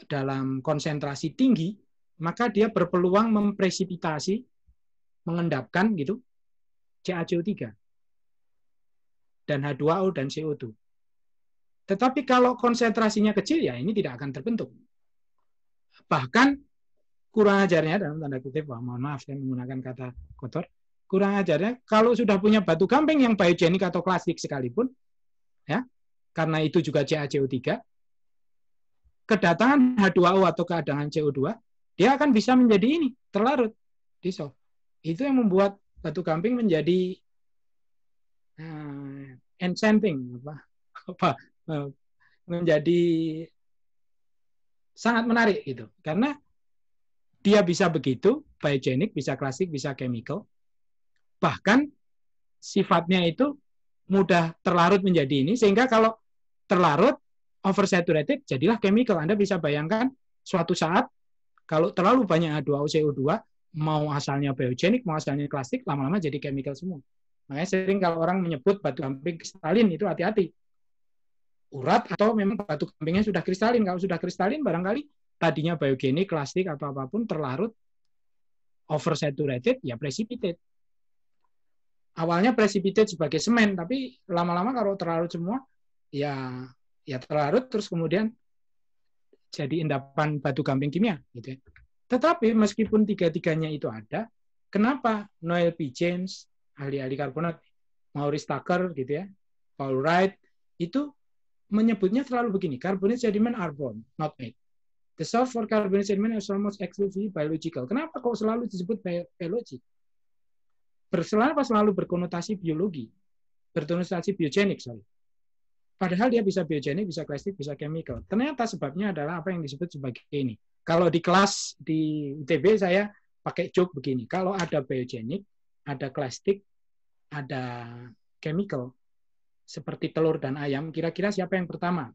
dalam konsentrasi tinggi, maka dia berpeluang mempresipitasi, mengendapkan gitu CaCO3 dan H2O dan CO2. Tetapi kalau konsentrasinya kecil, ya ini tidak akan terbentuk. Bahkan kurang ajarnya, dalam tanda kutip, oh, mohon maaf saya menggunakan kata kotor, kurang ajarnya, kalau sudah punya batu gamping yang biogenik atau klasik sekalipun, ya karena itu juga CaCO3, kedatangan H2O atau keadangan CO2, dia akan bisa menjadi ini, terlarut, disolve Itu yang membuat batu gamping menjadi uh, enchanting, apa, apa Eh, menjadi sangat menarik gitu karena dia bisa begitu biogenik bisa klasik bisa chemical bahkan sifatnya itu mudah terlarut menjadi ini sehingga kalau terlarut oversaturated jadilah chemical Anda bisa bayangkan suatu saat kalau terlalu banyak H2O CO2 mau asalnya biogenik mau asalnya klasik lama-lama jadi chemical semua makanya sering kalau orang menyebut batu gamping kristalin itu hati-hati urat atau memang batu kambingnya sudah kristalin. Kalau sudah kristalin barangkali tadinya biogenik, plastik atau apapun terlarut oversaturated ya precipitate. Awalnya precipitate sebagai semen, tapi lama-lama kalau terlarut semua ya ya terlarut terus kemudian jadi endapan batu kambing kimia gitu ya. Tetapi meskipun tiga-tiganya itu ada, kenapa Noel P. James, ahli-ahli karbonat, Maurice Tucker gitu ya, Paul Wright itu menyebutnya selalu begini, carbonate sediment are born, not made. The source for carbonate sediment is almost exclusively biological. Kenapa kok selalu disebut biologi? Berselapa selalu berkonotasi biologi, berkonotasi biogenik, sorry. Padahal dia bisa biogenik, bisa klasik, bisa chemical. Ternyata sebabnya adalah apa yang disebut sebagai ini. Kalau di kelas di ITB saya pakai joke begini. Kalau ada biogenik, ada klasik, ada chemical, seperti telur dan ayam, kira-kira siapa yang pertama?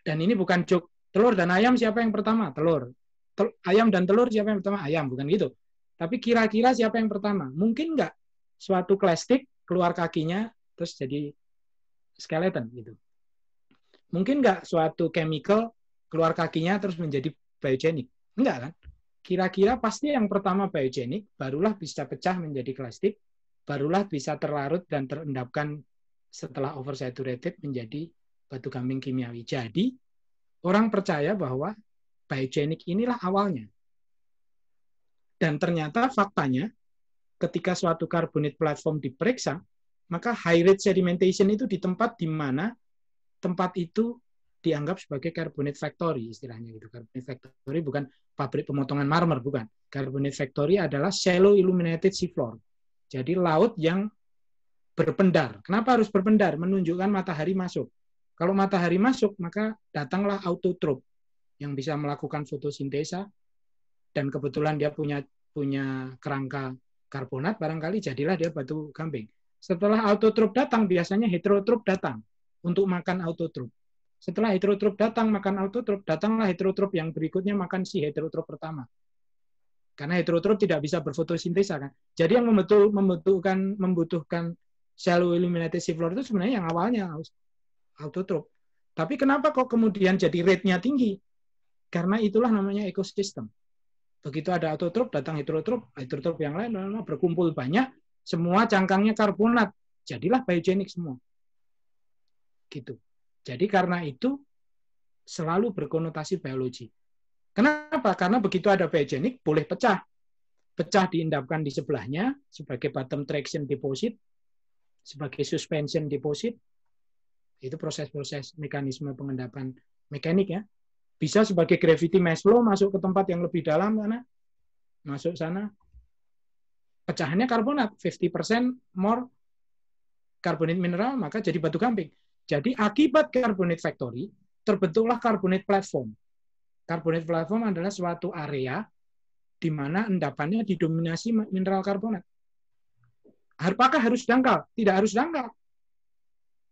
Dan ini bukan joke. Telur dan ayam siapa yang pertama? Telur. Tel ayam dan telur siapa yang pertama? Ayam, bukan gitu. Tapi kira-kira siapa yang pertama? Mungkin nggak suatu plastik keluar kakinya terus jadi skeleton gitu. Mungkin nggak suatu chemical keluar kakinya terus menjadi biogenik. Enggak kan? Kira-kira pasti yang pertama biogenik, barulah bisa pecah menjadi plastik, barulah bisa terlarut dan terendapkan setelah oversaturated menjadi batu kambing kimiawi. Jadi, orang percaya bahwa biogenic inilah awalnya. Dan ternyata faktanya, ketika suatu karbonit platform diperiksa, maka high rate sedimentation itu di tempat di mana tempat itu dianggap sebagai karbonit factory istilahnya gitu. Karbonit factory bukan pabrik pemotongan marmer bukan. Karbonit factory adalah shallow illuminated seafloor. Jadi laut yang berpendar. Kenapa harus berpendar? Menunjukkan matahari masuk. Kalau matahari masuk, maka datanglah autotrop yang bisa melakukan fotosintesa dan kebetulan dia punya punya kerangka karbonat barangkali jadilah dia batu kambing. Setelah autotrop datang biasanya heterotrop datang untuk makan autotrop. Setelah heterotrop datang makan autotrop, datanglah heterotrop yang berikutnya makan si heterotrop pertama. Karena heterotrop tidak bisa berfotosintesa kan. Jadi yang membutuhkan membutuhkan Illuminati si seafloor itu sebenarnya yang awalnya autotrop. Tapi kenapa kok kemudian jadi rate-nya tinggi? Karena itulah namanya ekosistem. Begitu ada autotrop datang hidrotrop, hidrotrop yang lain, lama berkumpul banyak, semua cangkangnya karbonat. Jadilah biogenik semua. Gitu. Jadi karena itu selalu berkonotasi biologi. Kenapa? Karena begitu ada biogenik, boleh pecah. Pecah diindapkan di sebelahnya sebagai bottom traction deposit, sebagai suspension deposit itu proses-proses mekanisme pengendapan mekanik ya bisa sebagai gravity mass flow masuk ke tempat yang lebih dalam sana masuk sana pecahannya karbonat 50% more karbonat mineral maka jadi batu gamping jadi akibat karbonat factory terbentuklah karbonat platform karbonat platform adalah suatu area di mana endapannya didominasi mineral karbonat Apakah harus dangkal? Tidak harus dangkal.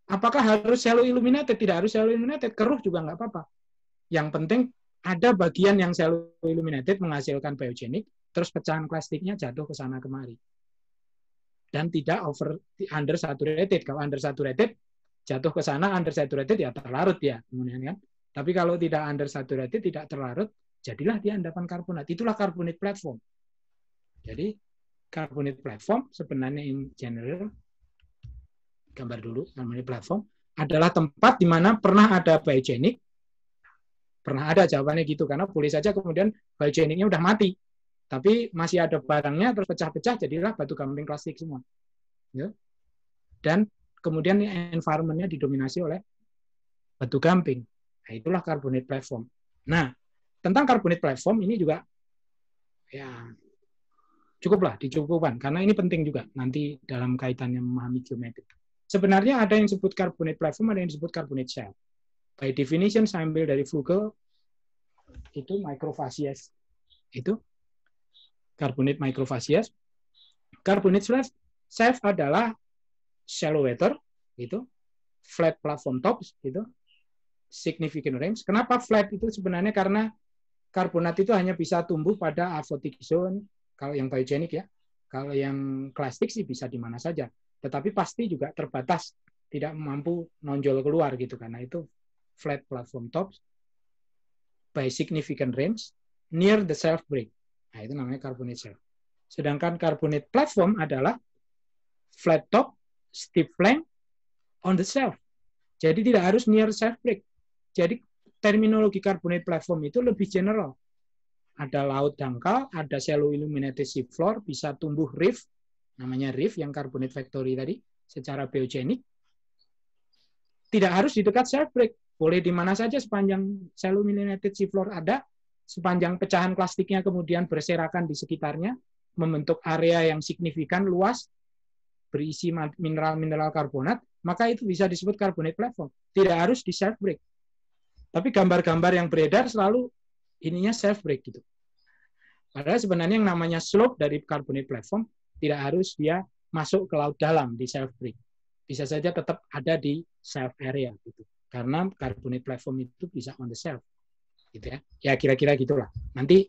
Apakah harus selalu illuminated? Tidak harus selalu illuminated. Keruh juga nggak apa-apa. Yang penting ada bagian yang selalu illuminated menghasilkan biogenik, terus pecahan plastiknya jatuh ke sana kemari. Dan tidak over under saturated. Kalau under saturated, jatuh ke sana under saturated ya terlarut ya kemudian kan. Tapi kalau tidak under saturated, tidak terlarut, jadilah dia endapan karbonat. Itulah karbonat platform. Jadi Carbonate platform sebenarnya in general gambar dulu Carbonate platform adalah tempat di mana pernah ada biogenik pernah ada jawabannya gitu karena boleh saja kemudian biogeniknya udah mati tapi masih ada barangnya terus pecah-pecah jadilah batu gamping klasik semua ya. dan kemudian environmentnya didominasi oleh batu gamping nah, itulah karbonit platform nah tentang karbonit platform ini juga ya cukuplah dicukupkan karena ini penting juga nanti dalam kaitannya memahami geometri. Sebenarnya ada yang disebut carbonate platform, ada yang disebut carbonate shell. By definition saya ambil dari Google itu microfacies, itu carbonate microfacies. Carbonate shelf, shelf adalah shallow water itu flat platform tops, itu significant range. Kenapa flat itu sebenarnya karena karbonat itu hanya bisa tumbuh pada alpha zone, kalau yang biogenik ya. Kalau yang klasik sih bisa di mana saja. Tetapi pasti juga terbatas. Tidak mampu nonjol keluar gitu. Karena itu flat platform tops by significant range near the self break. Nah, itu namanya carbonate shell. Sedangkan carbonate platform adalah flat top, steep flank, on the self Jadi tidak harus near self break. Jadi terminologi carbonate platform itu lebih general ada laut dangkal, ada selu illuminated seafloor, bisa tumbuh reef, namanya reef yang carbonate factory tadi, secara biogenik. Tidak harus di dekat shelf break, boleh di mana saja sepanjang selu illuminated seafloor ada, sepanjang pecahan plastiknya kemudian berserakan di sekitarnya, membentuk area yang signifikan luas, berisi mineral-mineral karbonat, maka itu bisa disebut carbonate platform. Tidak harus di shelf break. Tapi gambar-gambar yang beredar selalu ininya self break gitu. Padahal sebenarnya yang namanya slope dari carbonate platform tidak harus dia masuk ke laut dalam di self break. Bisa saja tetap ada di self area gitu. Karena carbonate platform itu bisa on the self. Gitu ya. Ya kira-kira gitulah. Nanti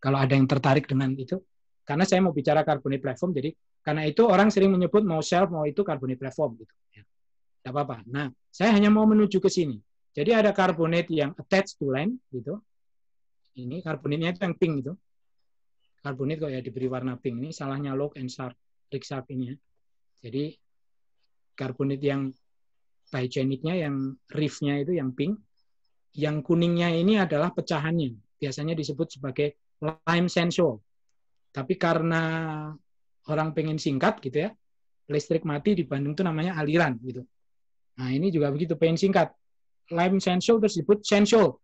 kalau ada yang tertarik dengan itu karena saya mau bicara carbonate platform jadi karena itu orang sering menyebut mau self mau itu carbonate platform gitu. Ya. Tidak apa-apa. Nah, saya hanya mau menuju ke sini. Jadi ada carbonate yang attached to land gitu ini karbonitnya itu yang pink itu, Karbonit kok ya diberi warna pink. Ini salahnya log and sharp, trick Sharp ini ya. Jadi karbonit yang bigeniknya yang reefnya itu yang pink. Yang kuningnya ini adalah pecahannya. Biasanya disebut sebagai lime sensual. Tapi karena orang pengen singkat gitu ya, listrik mati di Bandung itu namanya aliran gitu. Nah ini juga begitu, pengen singkat. Lime sensual tersebut disebut sensual.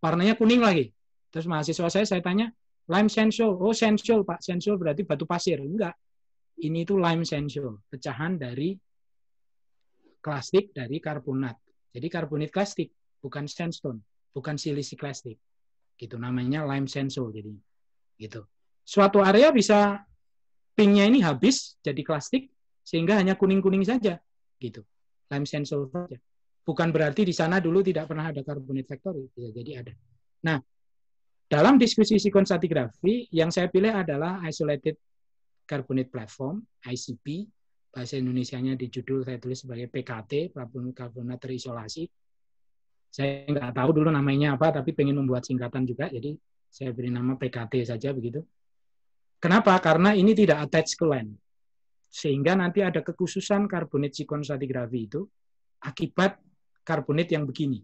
Warnanya kuning lagi. Terus mahasiswa saya saya tanya, lime sensual. Oh, sensual, Pak. Sensual berarti batu pasir. Enggak. Ini itu lime sensual, pecahan dari plastik dari karbonat. Jadi karbonit klasik bukan sandstone, bukan silisi klasik. Gitu namanya lime sensual jadi. Gitu. Suatu area bisa pinknya ini habis jadi klasik sehingga hanya kuning-kuning saja gitu. Lime sensual saja bukan berarti di sana dulu tidak pernah ada karbonit factory, bisa jadi ada. Nah, dalam diskusi psikonstatigrafi, yang saya pilih adalah Isolated Carbonate Platform, ICP. Bahasa Indonesianya di judul saya tulis sebagai PKT, platform karbonat terisolasi. Saya nggak tahu dulu namanya apa, tapi pengen membuat singkatan juga, jadi saya beri nama PKT saja begitu. Kenapa? Karena ini tidak attached ke land. Sehingga nanti ada kekhususan karbonat psikonstatigrafi itu akibat karbonit yang begini.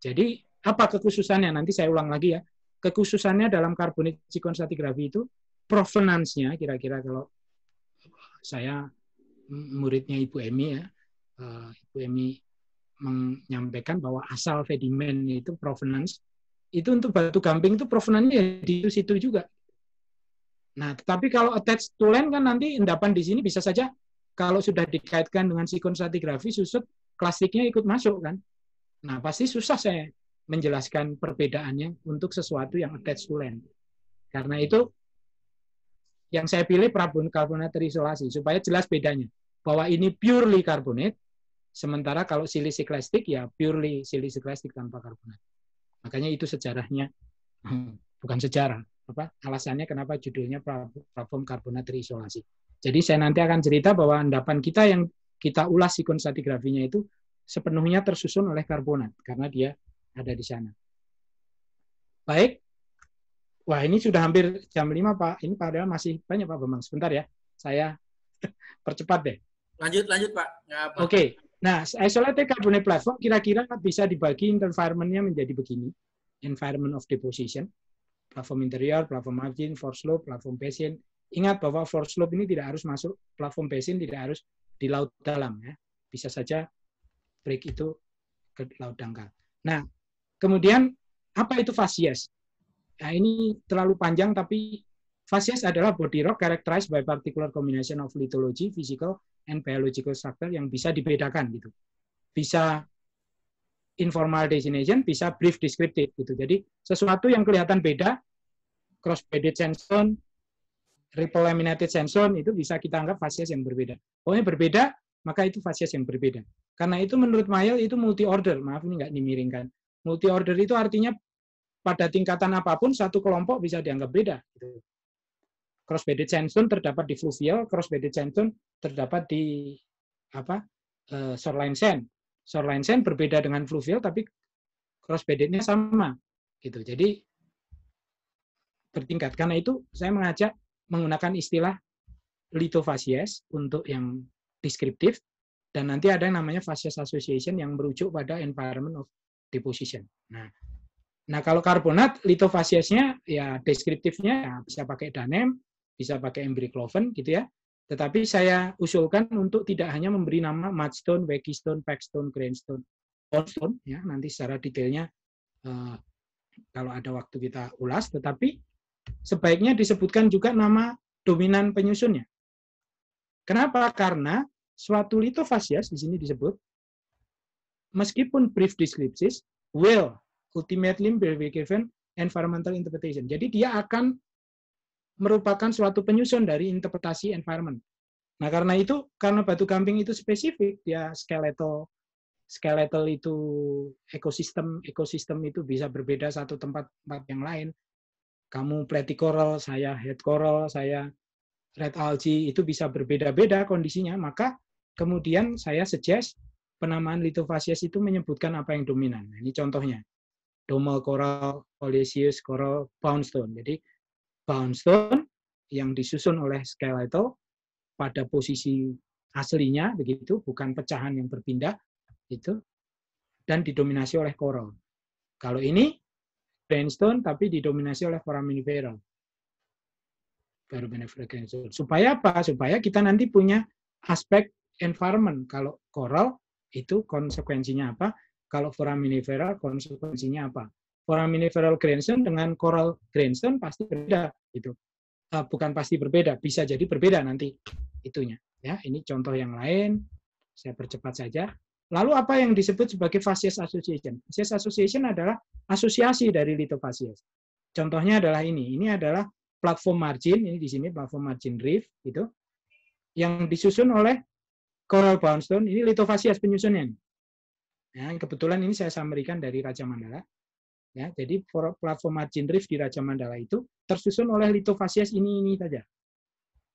Jadi apa kekhususannya? Nanti saya ulang lagi ya kekhususannya dalam karbonik konstatigrafi itu provenance-nya kira-kira kalau saya mm, muridnya Ibu Emi ya, eh, Ibu Emi menyampaikan bahwa asal sedimen itu provenance itu untuk batu gamping itu provenance-nya ya di situ juga. Nah, tapi kalau attached to land kan nanti endapan di sini bisa saja kalau sudah dikaitkan dengan sikon stratigrafi susut klasiknya ikut masuk kan. Nah, pasti susah saya menjelaskan perbedaannya untuk sesuatu yang attached to land. Karena itu yang saya pilih prabun karbonat terisolasi supaya jelas bedanya bahwa ini purely karbonat sementara kalau silisic plastik ya purely silisic plastik tanpa karbonat. Makanya itu sejarahnya bukan sejarah apa alasannya kenapa judulnya platform karbonat terisolasi. Jadi saya nanti akan cerita bahwa endapan kita yang kita ulas sikon stratigrafinya itu sepenuhnya tersusun oleh karbonat karena dia ada di sana. Baik. Wah, ini sudah hampir jam 5, Pak. Ini padahal masih banyak, Pak Bambang. Sebentar ya. Saya percepat deh. Lanjut, lanjut, Pak. Oke. Okay. Nah, isolated carbonate platform kira-kira bisa dibagi environment-nya menjadi begini. Environment of deposition, platform interior, platform margin, for slope, platform basin. Ingat bahwa for slope ini tidak harus masuk platform basin, tidak harus di laut dalam. ya Bisa saja break itu ke laut dangkal. Nah, Kemudian apa itu fasies? Nah, ini terlalu panjang tapi fasies adalah body rock characterized by particular combination of lithology, physical and biological structure yang bisa dibedakan gitu. Bisa informal designation, bisa brief descriptive gitu. Jadi sesuatu yang kelihatan beda cross-bedded sandstone, ripple laminated sandstone itu bisa kita anggap fasies yang berbeda. Pokoknya berbeda, maka itu fasies yang berbeda. Karena itu menurut Mayel itu multi order. Maaf ini nggak dimiringkan. Multi order itu artinya pada tingkatan apapun satu kelompok bisa dianggap beda. Gitu. Cross-bedded sandstone terdapat di fluvial, cross-bedded sandstone terdapat di apa? Uh, shoreline sand. Shoreline sand berbeda dengan fluvial tapi cross-beddednya sama. Gitu. Jadi bertingkat. Karena itu saya mengajak menggunakan istilah litofasies untuk yang deskriptif dan nanti ada yang namanya fasies association yang merujuk pada environment of deposition. Nah, nah kalau karbonat litofasiasnya ya deskriptifnya ya, bisa pakai danem, bisa pakai embricloven gitu ya. Tetapi saya usulkan untuk tidak hanya memberi nama mudstone, wakystone, packstone, grainstone, stone ya nanti secara detailnya uh, kalau ada waktu kita ulas tetapi sebaiknya disebutkan juga nama dominan penyusunnya. Kenapa? Karena suatu litofasias di sini disebut meskipun brief descriptions will ultimately be given environmental interpretation. Jadi dia akan merupakan suatu penyusun dari interpretasi environment. Nah, karena itu karena batu gamping itu spesifik, dia skeletal skeletal itu ekosistem ekosistem itu bisa berbeda satu tempat tempat yang lain. Kamu coral, saya head coral, saya red algae itu bisa berbeda-beda kondisinya, maka kemudian saya suggest penamaan litofasies itu menyebutkan apa yang dominan. ini contohnya. Domal coral, oleaceous coral, poundstone. Jadi poundstone yang disusun oleh skeletal pada posisi aslinya begitu, bukan pecahan yang berpindah itu dan didominasi oleh coral. Kalau ini greenstone tapi didominasi oleh foraminifera. Foraminifera greenstone. Supaya apa? Supaya kita nanti punya aspek environment. Kalau coral itu konsekuensinya apa? Kalau foraminifera konsekuensinya apa? Foraminiferal grandson dengan coral grandson pasti berbeda gitu. Uh, bukan pasti berbeda, bisa jadi berbeda nanti itunya. Ya, ini contoh yang lain. Saya percepat saja. Lalu apa yang disebut sebagai facies association? Facies association adalah asosiasi dari litofasies. Contohnya adalah ini. Ini adalah platform margin, ini di sini platform margin reef gitu. Yang disusun oleh Coral brownstone, ini litofasias penyusunnya. Nih. Ya, kebetulan ini saya sampaikan dari Raja Mandala. Ya, jadi platform margin rift di Raja Mandala itu tersusun oleh litofasias ini ini saja.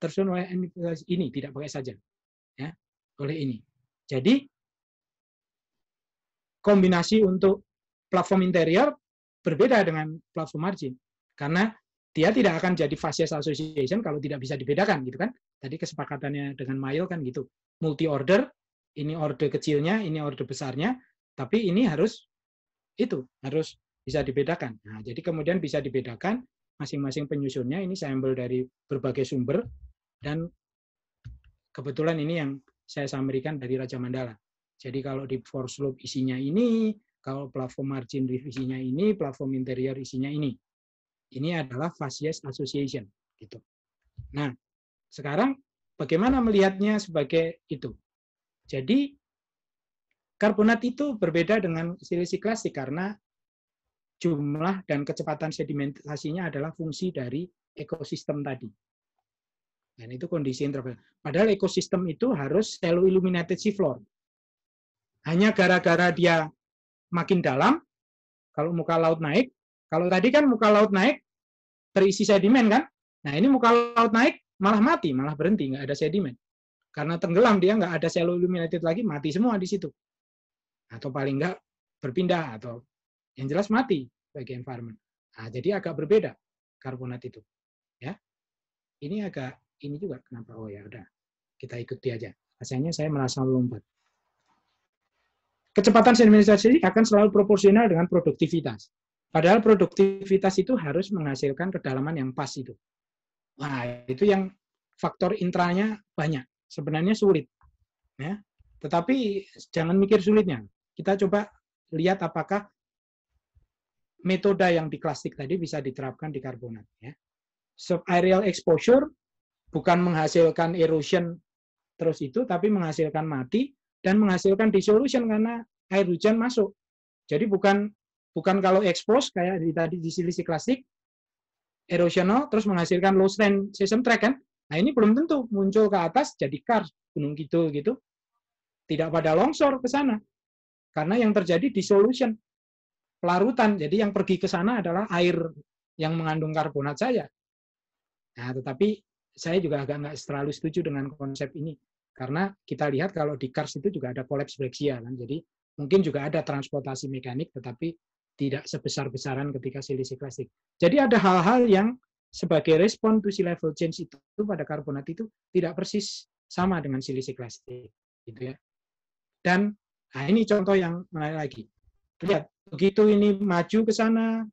Tersusun oleh ini tidak pakai saja. Ya, oleh ini. Jadi kombinasi untuk platform interior berbeda dengan platform margin karena dia tidak akan jadi fascias association kalau tidak bisa dibedakan gitu kan. Tadi kesepakatannya dengan Mayo kan gitu. Multi order, ini order kecilnya, ini order besarnya, tapi ini harus itu harus bisa dibedakan. Nah, jadi kemudian bisa dibedakan masing-masing penyusunnya ini sampel dari berbagai sumber dan kebetulan ini yang saya sampaikan dari Raja Mandala. Jadi kalau di force slope isinya ini, kalau platform margin revisinya ini, platform interior isinya ini. Ini adalah facies association gitu. Nah, sekarang bagaimana melihatnya sebagai itu? Jadi karbonat itu berbeda dengan silisi klasik karena jumlah dan kecepatan sedimentasinya adalah fungsi dari ekosistem tadi. Dan itu kondisi interval. Padahal ekosistem itu harus selalu illuminated seafloor. Hanya gara-gara dia makin dalam, kalau muka laut naik, kalau tadi kan muka laut naik, terisi sedimen kan? Nah ini muka laut naik malah mati, malah berhenti, nggak ada sedimen. Karena tenggelam dia nggak ada sel illuminated lagi, mati semua di situ. Atau paling nggak berpindah atau yang jelas mati bagi environment. Nah, jadi agak berbeda karbonat itu. Ya, ini agak ini juga kenapa? Oh ya udah kita ikuti aja. hasilnya saya merasa lompat Kecepatan sedimentasi akan selalu proporsional dengan produktivitas. Padahal produktivitas itu harus menghasilkan kedalaman yang pas itu. Nah, itu yang faktor intranya banyak. Sebenarnya sulit. Ya. Tetapi jangan mikir sulitnya. Kita coba lihat apakah metode yang di klasik tadi bisa diterapkan di karbonat. Ya. aerial exposure bukan menghasilkan erosion terus itu, tapi menghasilkan mati dan menghasilkan dissolution karena air hujan masuk. Jadi bukan Bukan kalau expose kayak di tadi di silisi klasik, erosional, terus menghasilkan low strain seism track kan? Nah ini belum tentu muncul ke atas jadi kar gunung gitu gitu. Tidak pada longsor ke sana, karena yang terjadi dissolution, pelarutan. Jadi yang pergi ke sana adalah air yang mengandung karbonat saya. Nah, tetapi saya juga agak nggak terlalu setuju dengan konsep ini karena kita lihat kalau di kars itu juga ada kolaps breksia kan jadi mungkin juga ada transportasi mekanik tetapi tidak sebesar-besaran ketika silisi klasik. Jadi ada hal-hal yang sebagai respon to sea level change itu pada karbonat itu tidak persis sama dengan silisi klasik gitu ya. Dan nah ini contoh yang menarik lagi. Lihat, begitu ini maju ke sana,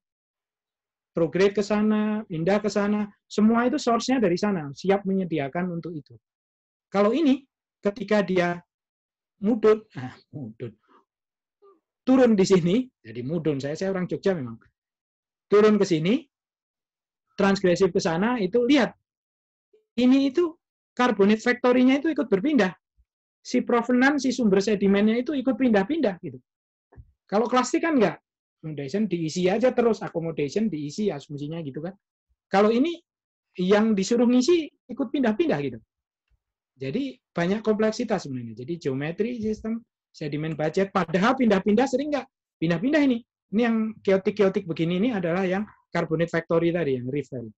prograde ke sana, pindah ke sana, semua itu source-nya dari sana, siap menyediakan untuk itu. Kalau ini ketika dia mudut, ah, mudut, turun di sini, jadi mudun saya, saya orang Jogja memang. Turun ke sini, transgresif ke sana, itu lihat. Ini itu karbonit faktorinya itu ikut berpindah. Si provenan, si sumber sedimennya itu ikut pindah-pindah. gitu. Kalau klasik kan enggak. foundation diisi aja terus, accommodation diisi asumsinya gitu kan. Kalau ini yang disuruh ngisi ikut pindah-pindah gitu. Jadi banyak kompleksitas sebenarnya. Jadi geometri sistem sedimen budget. Padahal pindah-pindah sering nggak? Pindah-pindah ini. Ini yang keotik-keotik begini ini adalah yang carbonate factory tadi, yang reef tadi.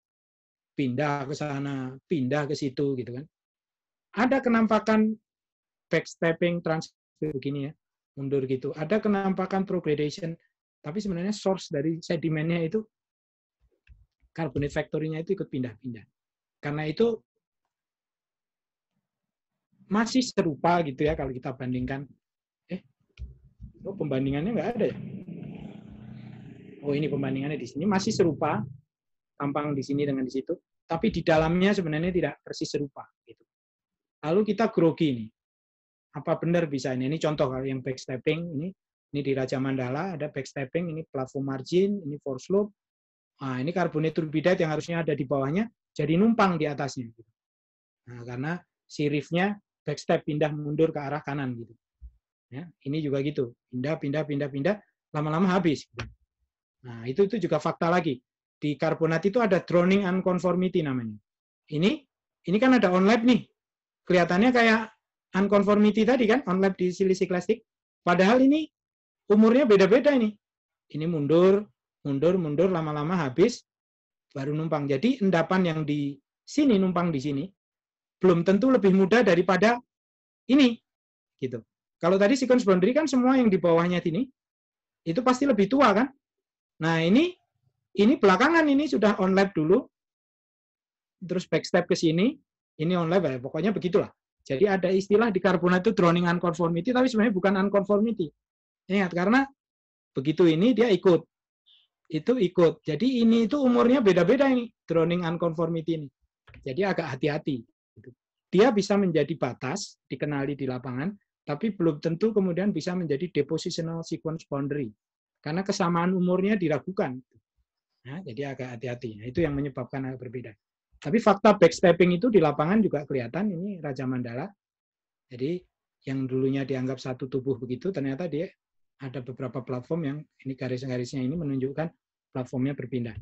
Pindah ke sana, pindah ke situ gitu kan. Ada kenampakan backstepping transfer begini ya, mundur gitu. Ada kenampakan progradation tapi sebenarnya source dari sedimennya itu carbonate factory-nya itu ikut pindah-pindah. Karena itu masih serupa gitu ya kalau kita bandingkan Oh, pembandingannya enggak ada ya? Oh, ini pembandingannya di sini. Masih serupa, tampang di sini dengan di situ. Tapi di dalamnya sebenarnya tidak persis serupa. Gitu. Lalu kita grogi ini Apa benar bisa ini? Ini contoh kalau yang backstepping. Ini ini di Raja Mandala ada backstepping, ini platform margin, ini force slope. Nah, ini carbonated turbidite yang harusnya ada di bawahnya, jadi numpang di atasnya. Gitu. Nah, karena sirifnya backstep pindah mundur ke arah kanan gitu. Ya, ini juga gitu, pindah, pindah, pindah, pindah, lama-lama habis. Nah, itu itu juga fakta lagi. Di karbonat itu ada drowning unconformity namanya. Ini ini kan ada on lab nih. Kelihatannya kayak unconformity tadi kan, on lab di silisi plastik. Padahal ini umurnya beda-beda ini. Ini mundur, mundur, mundur, lama-lama habis, baru numpang. Jadi endapan yang di sini numpang di sini belum tentu lebih mudah daripada ini, gitu. Kalau tadi sequence boundary kan semua yang di bawahnya ini itu pasti lebih tua kan? Nah, ini ini belakangan ini sudah on lab dulu terus backstep ke sini, ini on lab ya, pokoknya begitulah. Jadi ada istilah di karbonat itu droning unconformity tapi sebenarnya bukan unconformity. Ingat karena begitu ini dia ikut. Itu ikut. Jadi ini itu umurnya beda-beda ini droning unconformity ini. Jadi agak hati-hati. Dia bisa menjadi batas dikenali di lapangan, tapi belum tentu kemudian bisa menjadi depositional sequence boundary karena kesamaan umurnya diragukan. Nah, jadi agak hati-hati. Nah, itu yang menyebabkan agak berbeda. Tapi fakta backstepping itu di lapangan juga kelihatan ini Raja Mandala. Jadi yang dulunya dianggap satu tubuh begitu ternyata dia ada beberapa platform yang ini garis-garisnya ini menunjukkan platformnya berpindah.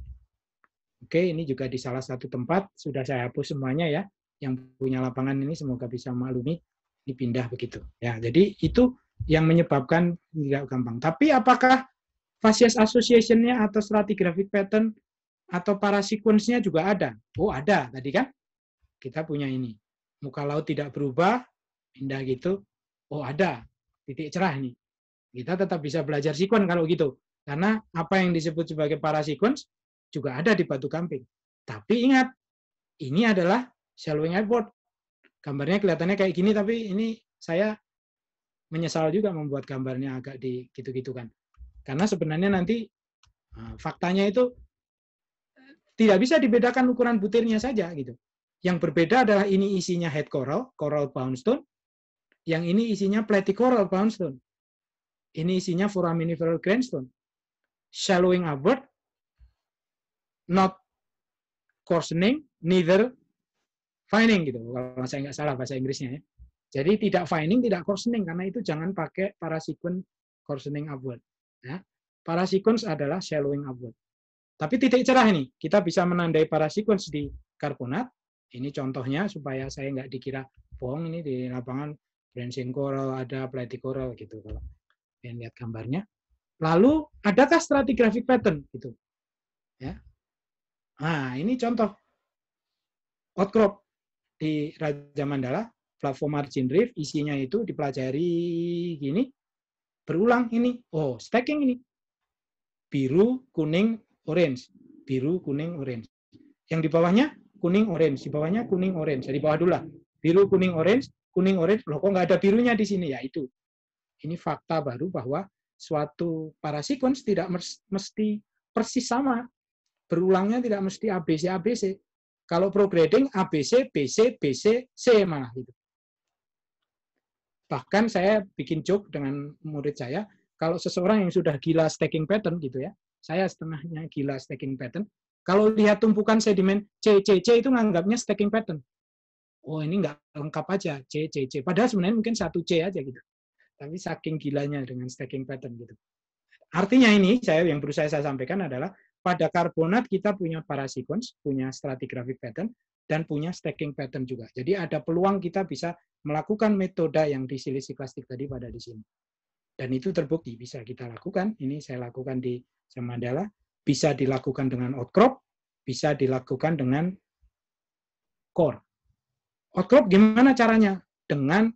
Oke, ini juga di salah satu tempat sudah saya hapus semuanya ya. Yang punya lapangan ini semoga bisa maklumi dipindah begitu. Ya, jadi itu yang menyebabkan tidak gampang. Tapi apakah Facies association-nya atau stratigraphic pattern atau para sequence-nya juga ada? Oh, ada tadi kan? Kita punya ini. Muka laut tidak berubah, pindah gitu. Oh, ada. Titik cerah ini. Kita tetap bisa belajar sequence kalau gitu. Karena apa yang disebut sebagai para sequence juga ada di Batu kamping Tapi ingat, ini adalah shallowing effort gambarnya kelihatannya kayak gini tapi ini saya menyesal juga membuat gambarnya agak di gitu-gitu kan. Karena sebenarnya nanti eh, faktanya itu eh, tidak bisa dibedakan ukuran butirnya saja gitu. Yang berbeda adalah ini isinya head coral, coral poundstone. Yang ini isinya platy coral poundstone. Ini isinya foraminiferal grandstone. Shallowing upward, not coarsening, neither fining gitu kalau saya nggak salah bahasa Inggrisnya ya. Jadi tidak fining, tidak coarsening karena itu jangan pakai para sequence coarsening upward. Ya. sequence adalah shallowing upward. Tapi titik cerah ini kita bisa menandai para sequence di karbonat. Ini contohnya supaya saya nggak dikira bohong ini di lapangan branching coral ada platy coral gitu kalau pengen lihat gambarnya. Lalu adakah stratigraphic pattern gitu? Ya. Nah, ini contoh outcrop di Raja Mandala, platform margin drift, isinya itu dipelajari gini, berulang ini, oh stacking ini, biru, kuning, orange, biru, kuning, orange. Yang di bawahnya kuning, orange, di bawahnya kuning, orange, jadi bawah dulu lah, biru, kuning, orange, kuning, orange, loh kok nggak ada birunya di sini, ya itu. Ini fakta baru bahwa suatu para sequence tidak mesti persis sama. Berulangnya tidak mesti ABC-ABC kalau prograding ABC, BC, BC, C malah gitu. Bahkan saya bikin joke dengan murid saya, kalau seseorang yang sudah gila stacking pattern gitu ya, saya setengahnya gila stacking pattern, kalau lihat tumpukan sedimen C, C, C itu nganggapnya stacking pattern. Oh ini nggak lengkap aja, C, C, C. Padahal sebenarnya mungkin satu C aja gitu. Tapi saking gilanya dengan stacking pattern gitu. Artinya ini saya yang berusaha saya sampaikan adalah pada karbonat kita punya parasipons, punya stratigraphic pattern, dan punya stacking pattern juga. Jadi ada peluang kita bisa melakukan metode yang di silisi plastik tadi pada di sini. Dan itu terbukti bisa kita lakukan. Ini saya lakukan di Samandala. Bisa dilakukan dengan outcrop, bisa dilakukan dengan core. Outcrop gimana caranya? Dengan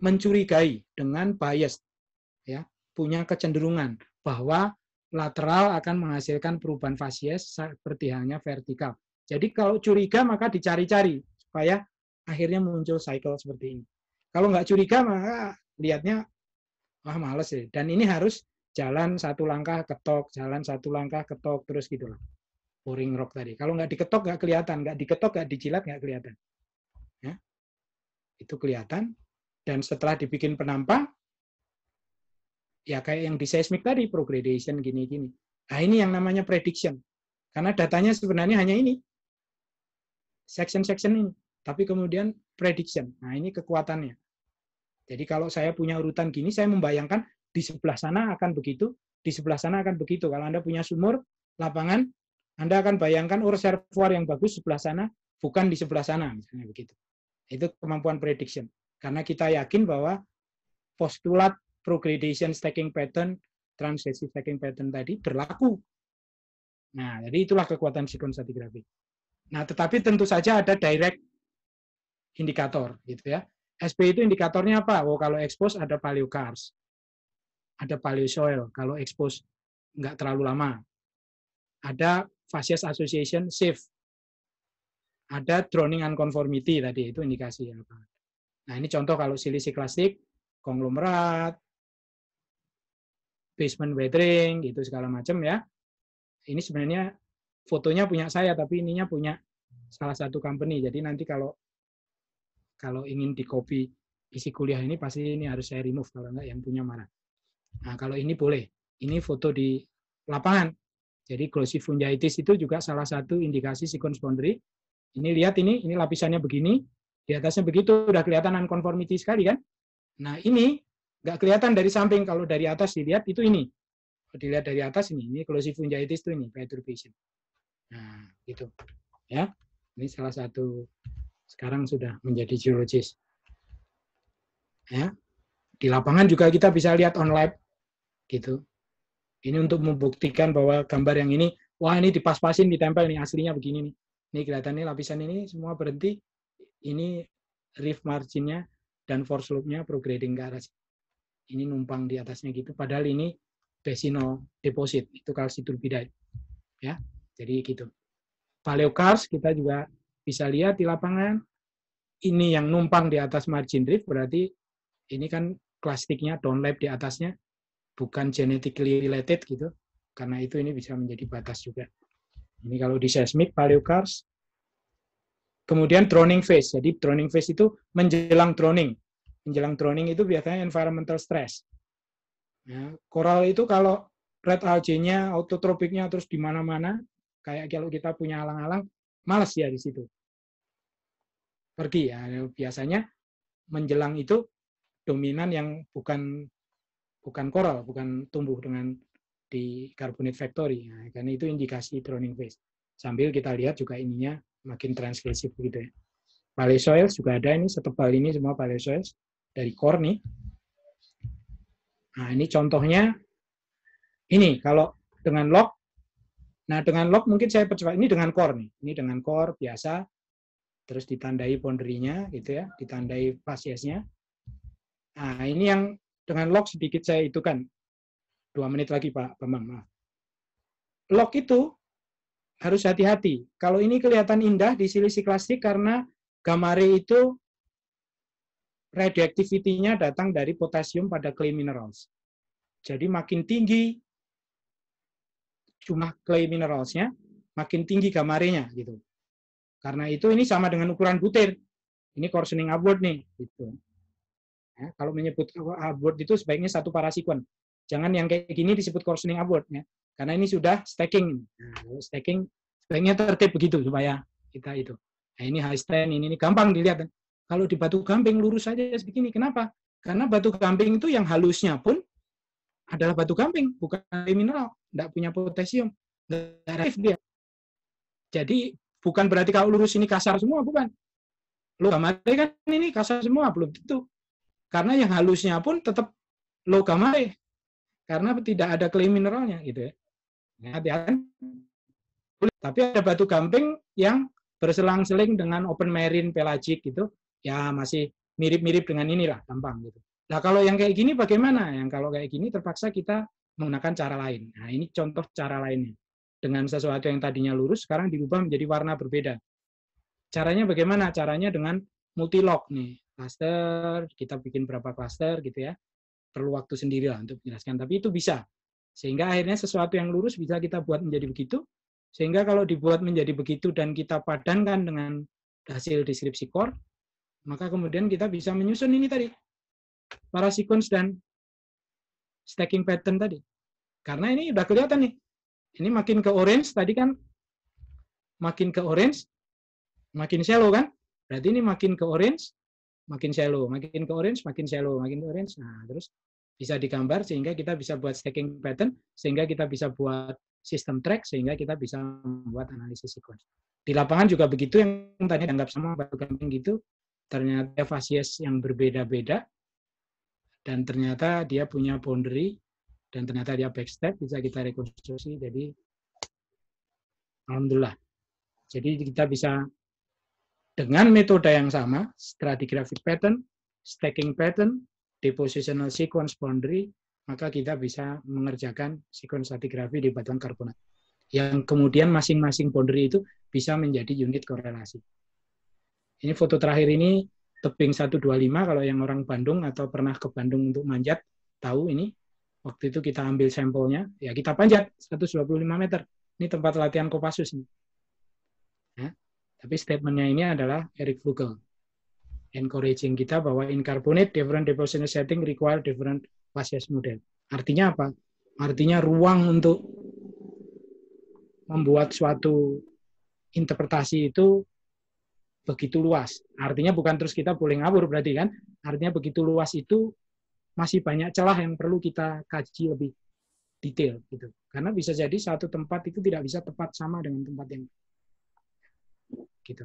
mencurigai, dengan bias, ya punya kecenderungan bahwa lateral akan menghasilkan perubahan fasies seperti halnya vertikal. Jadi kalau curiga maka dicari-cari supaya akhirnya muncul cycle seperti ini. Kalau nggak curiga maka lihatnya wah males ya. Dan ini harus jalan satu langkah ketok, jalan satu langkah ketok terus gitulah Boring rock tadi. Kalau nggak diketok nggak kelihatan, nggak diketok nggak dijilat nggak kelihatan. Ya. Itu kelihatan. Dan setelah dibikin penampang, ya kayak yang di seismik tadi progradation gini-gini. Nah, ini yang namanya prediction. Karena datanya sebenarnya hanya ini. Section-section ini, tapi kemudian prediction. Nah, ini kekuatannya. Jadi kalau saya punya urutan gini, saya membayangkan di sebelah sana akan begitu, di sebelah sana akan begitu. Kalau Anda punya sumur, lapangan, Anda akan bayangkan oh, reservoir yang bagus sebelah sana, bukan di sebelah sana, misalnya begitu. Itu kemampuan prediction. Karena kita yakin bahwa postulat progradation stacking pattern, transisi stacking pattern tadi berlaku. Nah, jadi itulah kekuatan siklon stratigrafi. Nah, tetapi tentu saja ada direct indikator, gitu ya. SP itu indikatornya apa? Oh, kalau expose ada cars, ada soil. Kalau expose nggak terlalu lama, ada facies association shift, ada droning unconformity tadi itu indikasi apa. Nah, ini contoh kalau silisi klasik, konglomerat, basement weathering gitu segala macam ya. Ini sebenarnya fotonya punya saya tapi ininya punya salah satu company. Jadi nanti kalau kalau ingin di copy isi kuliah ini pasti ini harus saya remove kalau enggak yang punya mana. Nah, kalau ini boleh. Ini foto di lapangan. Jadi glossy fungitis itu juga salah satu indikasi sequence boundary. Ini lihat ini, ini lapisannya begini, di atasnya begitu, udah kelihatan nonkonformity sekali kan? Nah ini nggak kelihatan dari samping kalau dari atas dilihat itu ini kalau dilihat dari atas ini ini kalau fungitis itu ini petrification nah gitu ya ini salah satu sekarang sudah menjadi geologis ya di lapangan juga kita bisa lihat on lab gitu ini untuk membuktikan bahwa gambar yang ini wah ini dipas-pasin ditempel nih aslinya begini nih ini kelihatannya lapisan ini semua berhenti ini rift marginnya dan force loopnya prograding ke arah sini ini numpang di atasnya gitu padahal ini basino deposit itu kalsiturbidae ya jadi gitu paleokars kita juga bisa lihat di lapangan ini yang numpang di atas margin drift berarti ini kan klastiknya downlap di atasnya bukan genetically related gitu karena itu ini bisa menjadi batas juga ini kalau di seismik paleokars kemudian droning phase jadi droning phase itu menjelang droning menjelang drowning itu biasanya environmental stress. Ya, koral itu kalau red algae-nya, autotropiknya terus di mana-mana, kayak kalau kita punya alang-alang, males ya di situ. Pergi ya. ya biasanya menjelang itu dominan yang bukan bukan koral, bukan tumbuh dengan di carbonate factory. Nah, karena itu indikasi drowning phase. Sambil kita lihat juga ininya makin transgresif begitu ya. Paleosoils juga ada ini, setebal ini semua paleosoils dari core nih, Nah, ini contohnya ini kalau dengan lock, Nah, dengan lock mungkin saya percepat. Ini dengan core nih. Ini dengan core biasa. Terus ditandai boundary-nya gitu ya. Ditandai fasiasnya. Nah, ini yang dengan lock sedikit saya itu kan. Dua menit lagi Pak Bambang. Maaf. lock itu harus hati-hati. Kalau ini kelihatan indah di silisi klasik karena gamare itu Radioaktivitinya datang dari potasium pada clay minerals. Jadi makin tinggi jumlah clay mineralsnya, makin tinggi gamarnya gitu. Karena itu ini sama dengan ukuran butir. Ini coarsening abort nih gitu. Ya, kalau menyebut abort itu sebaiknya satu parasikon. Jangan yang kayak gini disebut coarsening abort ya. Karena ini sudah stacking. Nah, stacking sebaiknya tertib begitu supaya kita itu. Nah, ini high stand ini, ini gampang dilihat. Kalau di batu gamping lurus saja begini. Kenapa? Karena batu gamping itu yang halusnya pun adalah batu gamping, bukan mineral, tidak punya potasium, tidak reaktif dia. Jadi bukan berarti kalau lurus ini kasar semua, bukan. Logam materi kan ini kasar semua, belum tentu. Karena yang halusnya pun tetap logam materi, Karena tidak ada clay mineralnya gitu ya. Nah, hati-hati. Tapi ada batu gamping yang berselang-seling dengan open marine pelagic gitu, ya masih mirip-mirip dengan inilah gampang gitu. Nah kalau yang kayak gini bagaimana? Yang kalau kayak gini terpaksa kita menggunakan cara lain. Nah ini contoh cara lainnya. Dengan sesuatu yang tadinya lurus sekarang diubah menjadi warna berbeda. Caranya bagaimana? Caranya dengan multilog nih. Cluster, kita bikin berapa cluster gitu ya. Perlu waktu sendiri lah untuk menjelaskan. Tapi itu bisa. Sehingga akhirnya sesuatu yang lurus bisa kita buat menjadi begitu. Sehingga kalau dibuat menjadi begitu dan kita padankan dengan hasil deskripsi core, maka kemudian kita bisa menyusun ini tadi. Para sequence dan stacking pattern tadi. Karena ini udah kelihatan nih. Ini makin ke orange tadi kan. Makin ke orange, makin shallow kan. Berarti ini makin ke orange, makin shallow. Makin ke orange, makin shallow. Makin ke orange. Nah, terus bisa digambar sehingga kita bisa buat stacking pattern, sehingga kita bisa buat sistem track, sehingga kita bisa membuat analisis sequence. Di lapangan juga begitu yang tadi dianggap sama baru gitu, ternyata fasies yang berbeda-beda dan ternyata dia punya boundary dan ternyata dia backstep bisa kita rekonstruksi jadi alhamdulillah jadi kita bisa dengan metode yang sama stratigraphic pattern stacking pattern depositional sequence boundary maka kita bisa mengerjakan sequence stratigrafi di batang karbonat yang kemudian masing-masing boundary itu bisa menjadi unit korelasi. Ini foto terakhir ini tebing 125 kalau yang orang Bandung atau pernah ke Bandung untuk manjat tahu ini. Waktu itu kita ambil sampelnya, ya kita panjat 125 meter. Ini tempat latihan Kopassus Ya. Tapi statementnya ini adalah Eric Vogel encouraging kita bahwa in carbonate different deposition setting require different process model. Artinya apa? Artinya ruang untuk membuat suatu interpretasi itu begitu luas. Artinya bukan terus kita boleh ngabur berarti kan. Artinya begitu luas itu masih banyak celah yang perlu kita kaji lebih detail gitu. Karena bisa jadi satu tempat itu tidak bisa tepat sama dengan tempat yang gitu.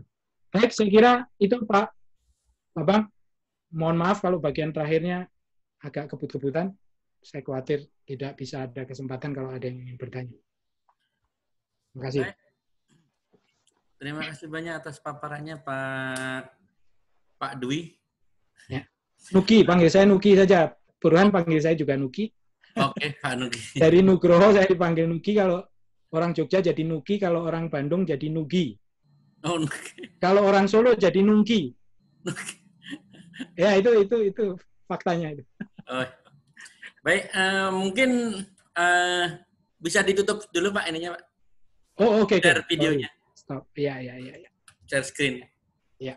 Baik, saya kira itu Pak Bambang. Mohon maaf kalau bagian terakhirnya agak kebut-kebutan. Saya khawatir tidak bisa ada kesempatan kalau ada yang ingin bertanya. Terima kasih. Terima kasih banyak atas paparannya Pak Pak Dwi. Ya. Nuki, panggil saya Nuki saja. Burhan panggil saya juga Nuki. Oke, okay, Pak Nuki. Dari Nugroho saya dipanggil Nuki kalau orang Jogja jadi Nuki, kalau orang Bandung jadi Nugi. Oh, Nuki. Kalau orang Solo jadi Nungki. Nuki. Ya, itu itu itu faktanya itu. Oh. Iya. Baik, uh, mungkin uh, bisa ditutup dulu Pak ininya Pak. Oh, oke. Okay, okay. videonya. Oh, stop. Iya, iya, iya. Ya. Share screen. Iya.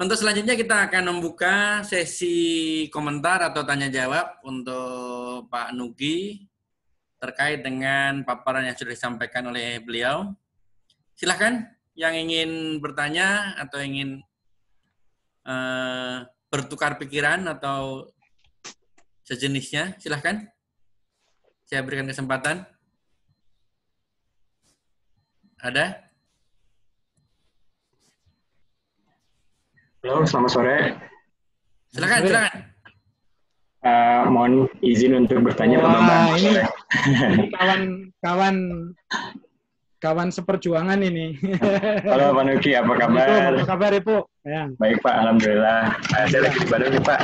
Untuk selanjutnya kita akan membuka sesi komentar atau tanya jawab untuk Pak Nugi terkait dengan paparan yang sudah disampaikan oleh beliau. Silahkan yang ingin bertanya atau ingin uh, bertukar pikiran atau sejenisnya, silahkan. Saya berikan kesempatan. Ada? Halo, selamat sore. Silakan, silakan. Uh, mohon izin untuk bertanya Wah, Ini, ini kawan kawan kawan seperjuangan ini. Halo Pak Nuki, apa kabar? Ibu, apa kabar Ibu? Ya. Baik Pak, Alhamdulillah. Eh, saya lagi di Bandung Pak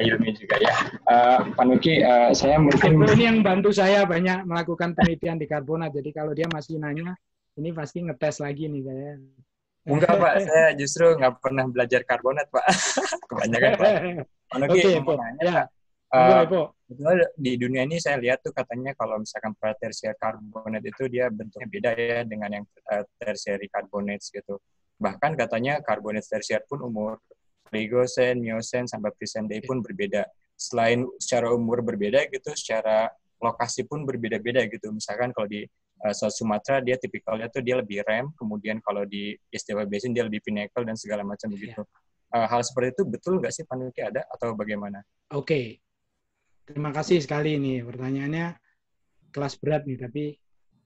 ilmi juga ya. Uh, Nuki, uh, saya mungkin ini yang bantu saya banyak melakukan penelitian di karbonat. Jadi kalau dia masih nanya, ini pasti ngetes lagi nih saya. Enggak Pak, saya justru nggak pernah belajar karbonat Pak. Kebanyakan Pak. Nuki, okay, mau nanya, ya. Pak. Uh, eh, Betul, di dunia ini saya lihat tuh katanya kalau misalkan pratersia karbonat itu dia bentuknya beda ya dengan yang uh, karbonat gitu. Bahkan katanya karbonat tersier pun umur Pleigosen, Miosen, sampai Present pun berbeda. Selain secara umur berbeda gitu, secara lokasi pun berbeda-beda gitu. Misalkan kalau di eh, uh, Sumatera dia tipikalnya tuh dia lebih rem, kemudian kalau di East Basin dia lebih pinnacle dan segala macam begitu. Iya. gitu. Uh, hal seperti itu betul nggak sih Panuki ada atau bagaimana? Oke, okay. terima kasih sekali ini pertanyaannya kelas berat nih tapi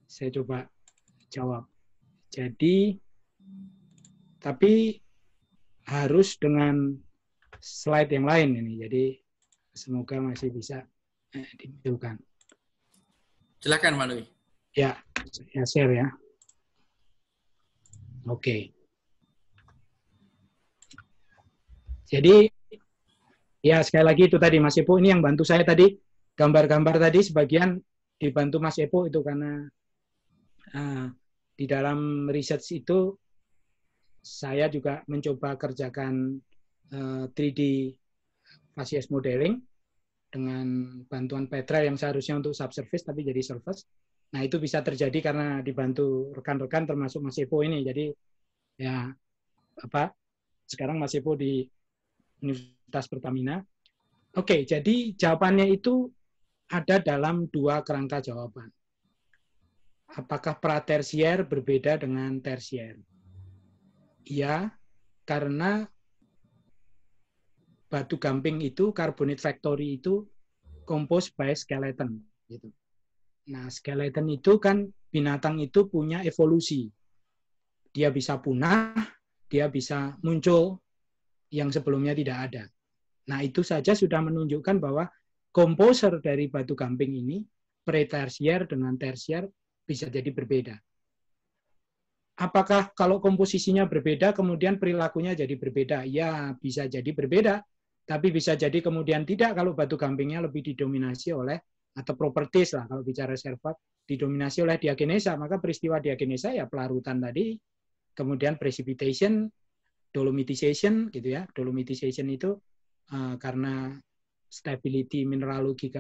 saya coba jawab. Jadi tapi harus dengan slide yang lain ini. Jadi semoga masih bisa eh, dibidulkan. Silakan, Manuwi. Ya, saya share ya. Oke. Okay. Jadi ya sekali lagi itu tadi Mas Epo ini yang bantu saya tadi gambar-gambar tadi sebagian dibantu Mas Epo itu karena uh, di dalam riset itu saya juga mencoba kerjakan uh, eh, 3D facies modeling dengan bantuan Petra yang seharusnya untuk subsurface tapi jadi surface. Nah, itu bisa terjadi karena dibantu rekan-rekan termasuk Mas Epo ini. Jadi ya apa sekarang Mas Epo di Universitas Pertamina. Oke, jadi jawabannya itu ada dalam dua kerangka jawaban. Apakah pra-tersier berbeda dengan tersier? Ya, karena batu gamping itu, carbonate factory itu composed by skeleton. Gitu. Nah, skeleton itu kan binatang itu punya evolusi. Dia bisa punah, dia bisa muncul yang sebelumnya tidak ada. Nah, itu saja sudah menunjukkan bahwa komposer dari batu gamping ini, pretersier dengan tersier bisa jadi berbeda. Apakah kalau komposisinya berbeda, kemudian perilakunya jadi berbeda? Ya, bisa jadi berbeda, tapi bisa jadi kemudian tidak kalau batu gampingnya lebih didominasi oleh atau properties lah kalau bicara servat didominasi oleh diagenesa maka peristiwa diagenesa ya pelarutan tadi kemudian precipitation dolomitization gitu ya dolomitization itu uh, karena stability mineralogi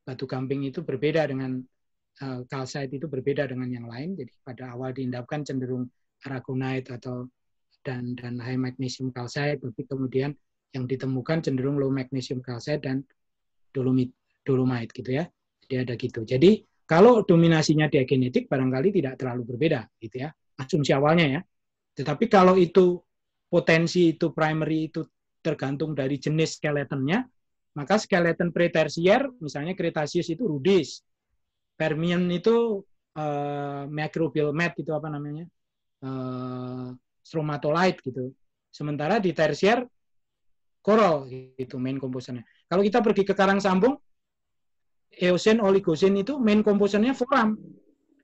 batu gamping itu berbeda dengan kalsait eh, itu berbeda dengan yang lain. Jadi pada awal diindapkan cenderung aragonite atau dan dan high magnesium kalsait, tapi kemudian yang ditemukan cenderung low magnesium kalsait dan dolomit dolomite gitu ya. Jadi ada gitu. Jadi kalau dominasinya dia diagenetik barangkali tidak terlalu berbeda gitu ya. Asumsi awalnya ya. Tetapi kalau itu potensi itu primary itu tergantung dari jenis skeletonnya, maka skeleton pretersier misalnya Kretasius itu rudis, Permian itu uh, eh, mat gitu apa namanya uh, stromatolite gitu. Sementara di tersier koral gitu main komposennya. Kalau kita pergi ke karang sambung, eosen oligosen itu main komposennya foram.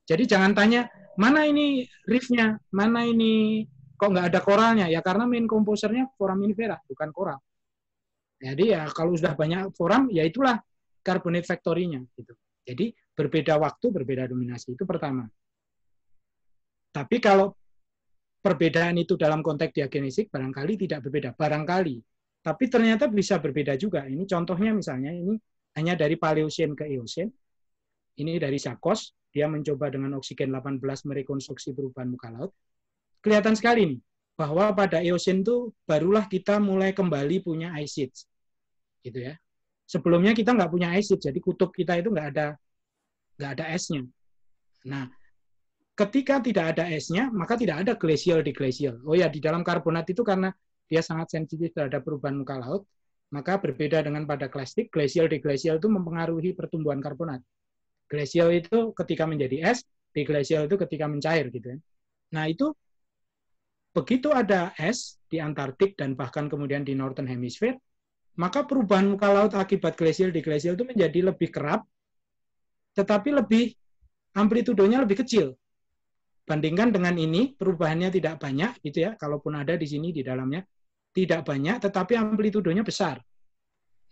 Jadi jangan tanya mana ini reefnya, mana ini kok nggak ada koralnya ya karena main komposernya foraminifera bukan koral. Jadi ya kalau sudah banyak foram ya itulah carbonate factory-nya gitu. Jadi berbeda waktu, berbeda dominasi itu pertama. Tapi kalau perbedaan itu dalam konteks diagenesik barangkali tidak berbeda, barangkali. Tapi ternyata bisa berbeda juga. Ini contohnya misalnya ini hanya dari Paleosien ke Eosien. Ini dari Sakos, dia mencoba dengan oksigen 18 merekonstruksi perubahan muka laut. Kelihatan sekali nih bahwa pada eosin itu barulah kita mulai kembali punya ice sheets. Gitu ya. Sebelumnya kita nggak punya acid, jadi kutub kita itu nggak ada nggak ada esnya. Nah, ketika tidak ada esnya, maka tidak ada glacial di glacial. Oh ya, di dalam karbonat itu karena dia sangat sensitif terhadap perubahan muka laut, maka berbeda dengan pada klasik, glacial di glacial itu mempengaruhi pertumbuhan karbonat. Glacial itu ketika menjadi es, di glacial itu ketika mencair gitu ya. Nah, itu begitu ada es di Antartik dan bahkan kemudian di Northern Hemisphere, maka perubahan muka laut akibat glasial di glasial itu menjadi lebih kerap, tetapi lebih amplitudonya lebih kecil. Bandingkan dengan ini, perubahannya tidak banyak, gitu ya, kalaupun ada di sini di dalamnya, tidak banyak, tetapi amplitudonya besar.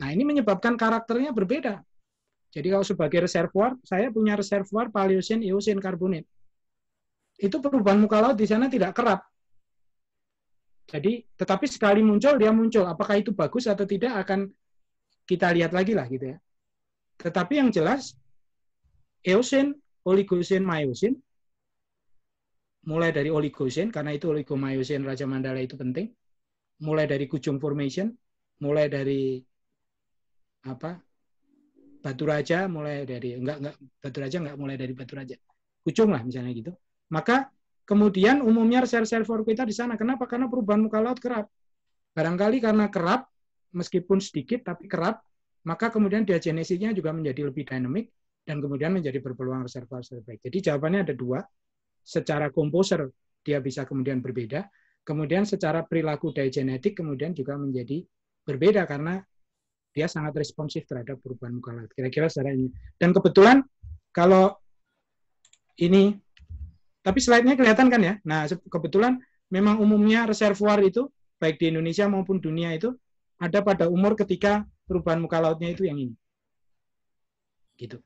Nah, ini menyebabkan karakternya berbeda. Jadi kalau sebagai reservoir, saya punya reservoir paleosin, eosin, karbonit. Itu perubahan muka laut di sana tidak kerap, jadi, tetapi sekali muncul, dia muncul. Apakah itu bagus atau tidak akan kita lihat lagi lah gitu ya. Tetapi yang jelas, eosin, oligosin, myosin, mulai dari oligosin, karena itu oligomyosin Raja Mandala itu penting, mulai dari kujung formation, mulai dari apa batu raja mulai dari enggak enggak batu raja enggak mulai dari batu raja kucung lah misalnya gitu maka Kemudian umumnya reservoir kita di sana. Kenapa? Karena perubahan muka laut kerap. Barangkali karena kerap, meskipun sedikit tapi kerap, maka kemudian diagenesisnya juga menjadi lebih dinamik dan kemudian menjadi berpeluang reservoir terbaik. Jadi jawabannya ada dua. Secara komposer dia bisa kemudian berbeda. Kemudian secara perilaku diagenetik kemudian juga menjadi berbeda karena dia sangat responsif terhadap perubahan muka laut. Kira-kira secara ini. Dan kebetulan kalau ini tapi slide-nya kelihatan kan ya? Nah, kebetulan memang umumnya reservoir itu baik di Indonesia maupun dunia itu ada pada umur ketika perubahan muka lautnya itu yang ini. Gitu.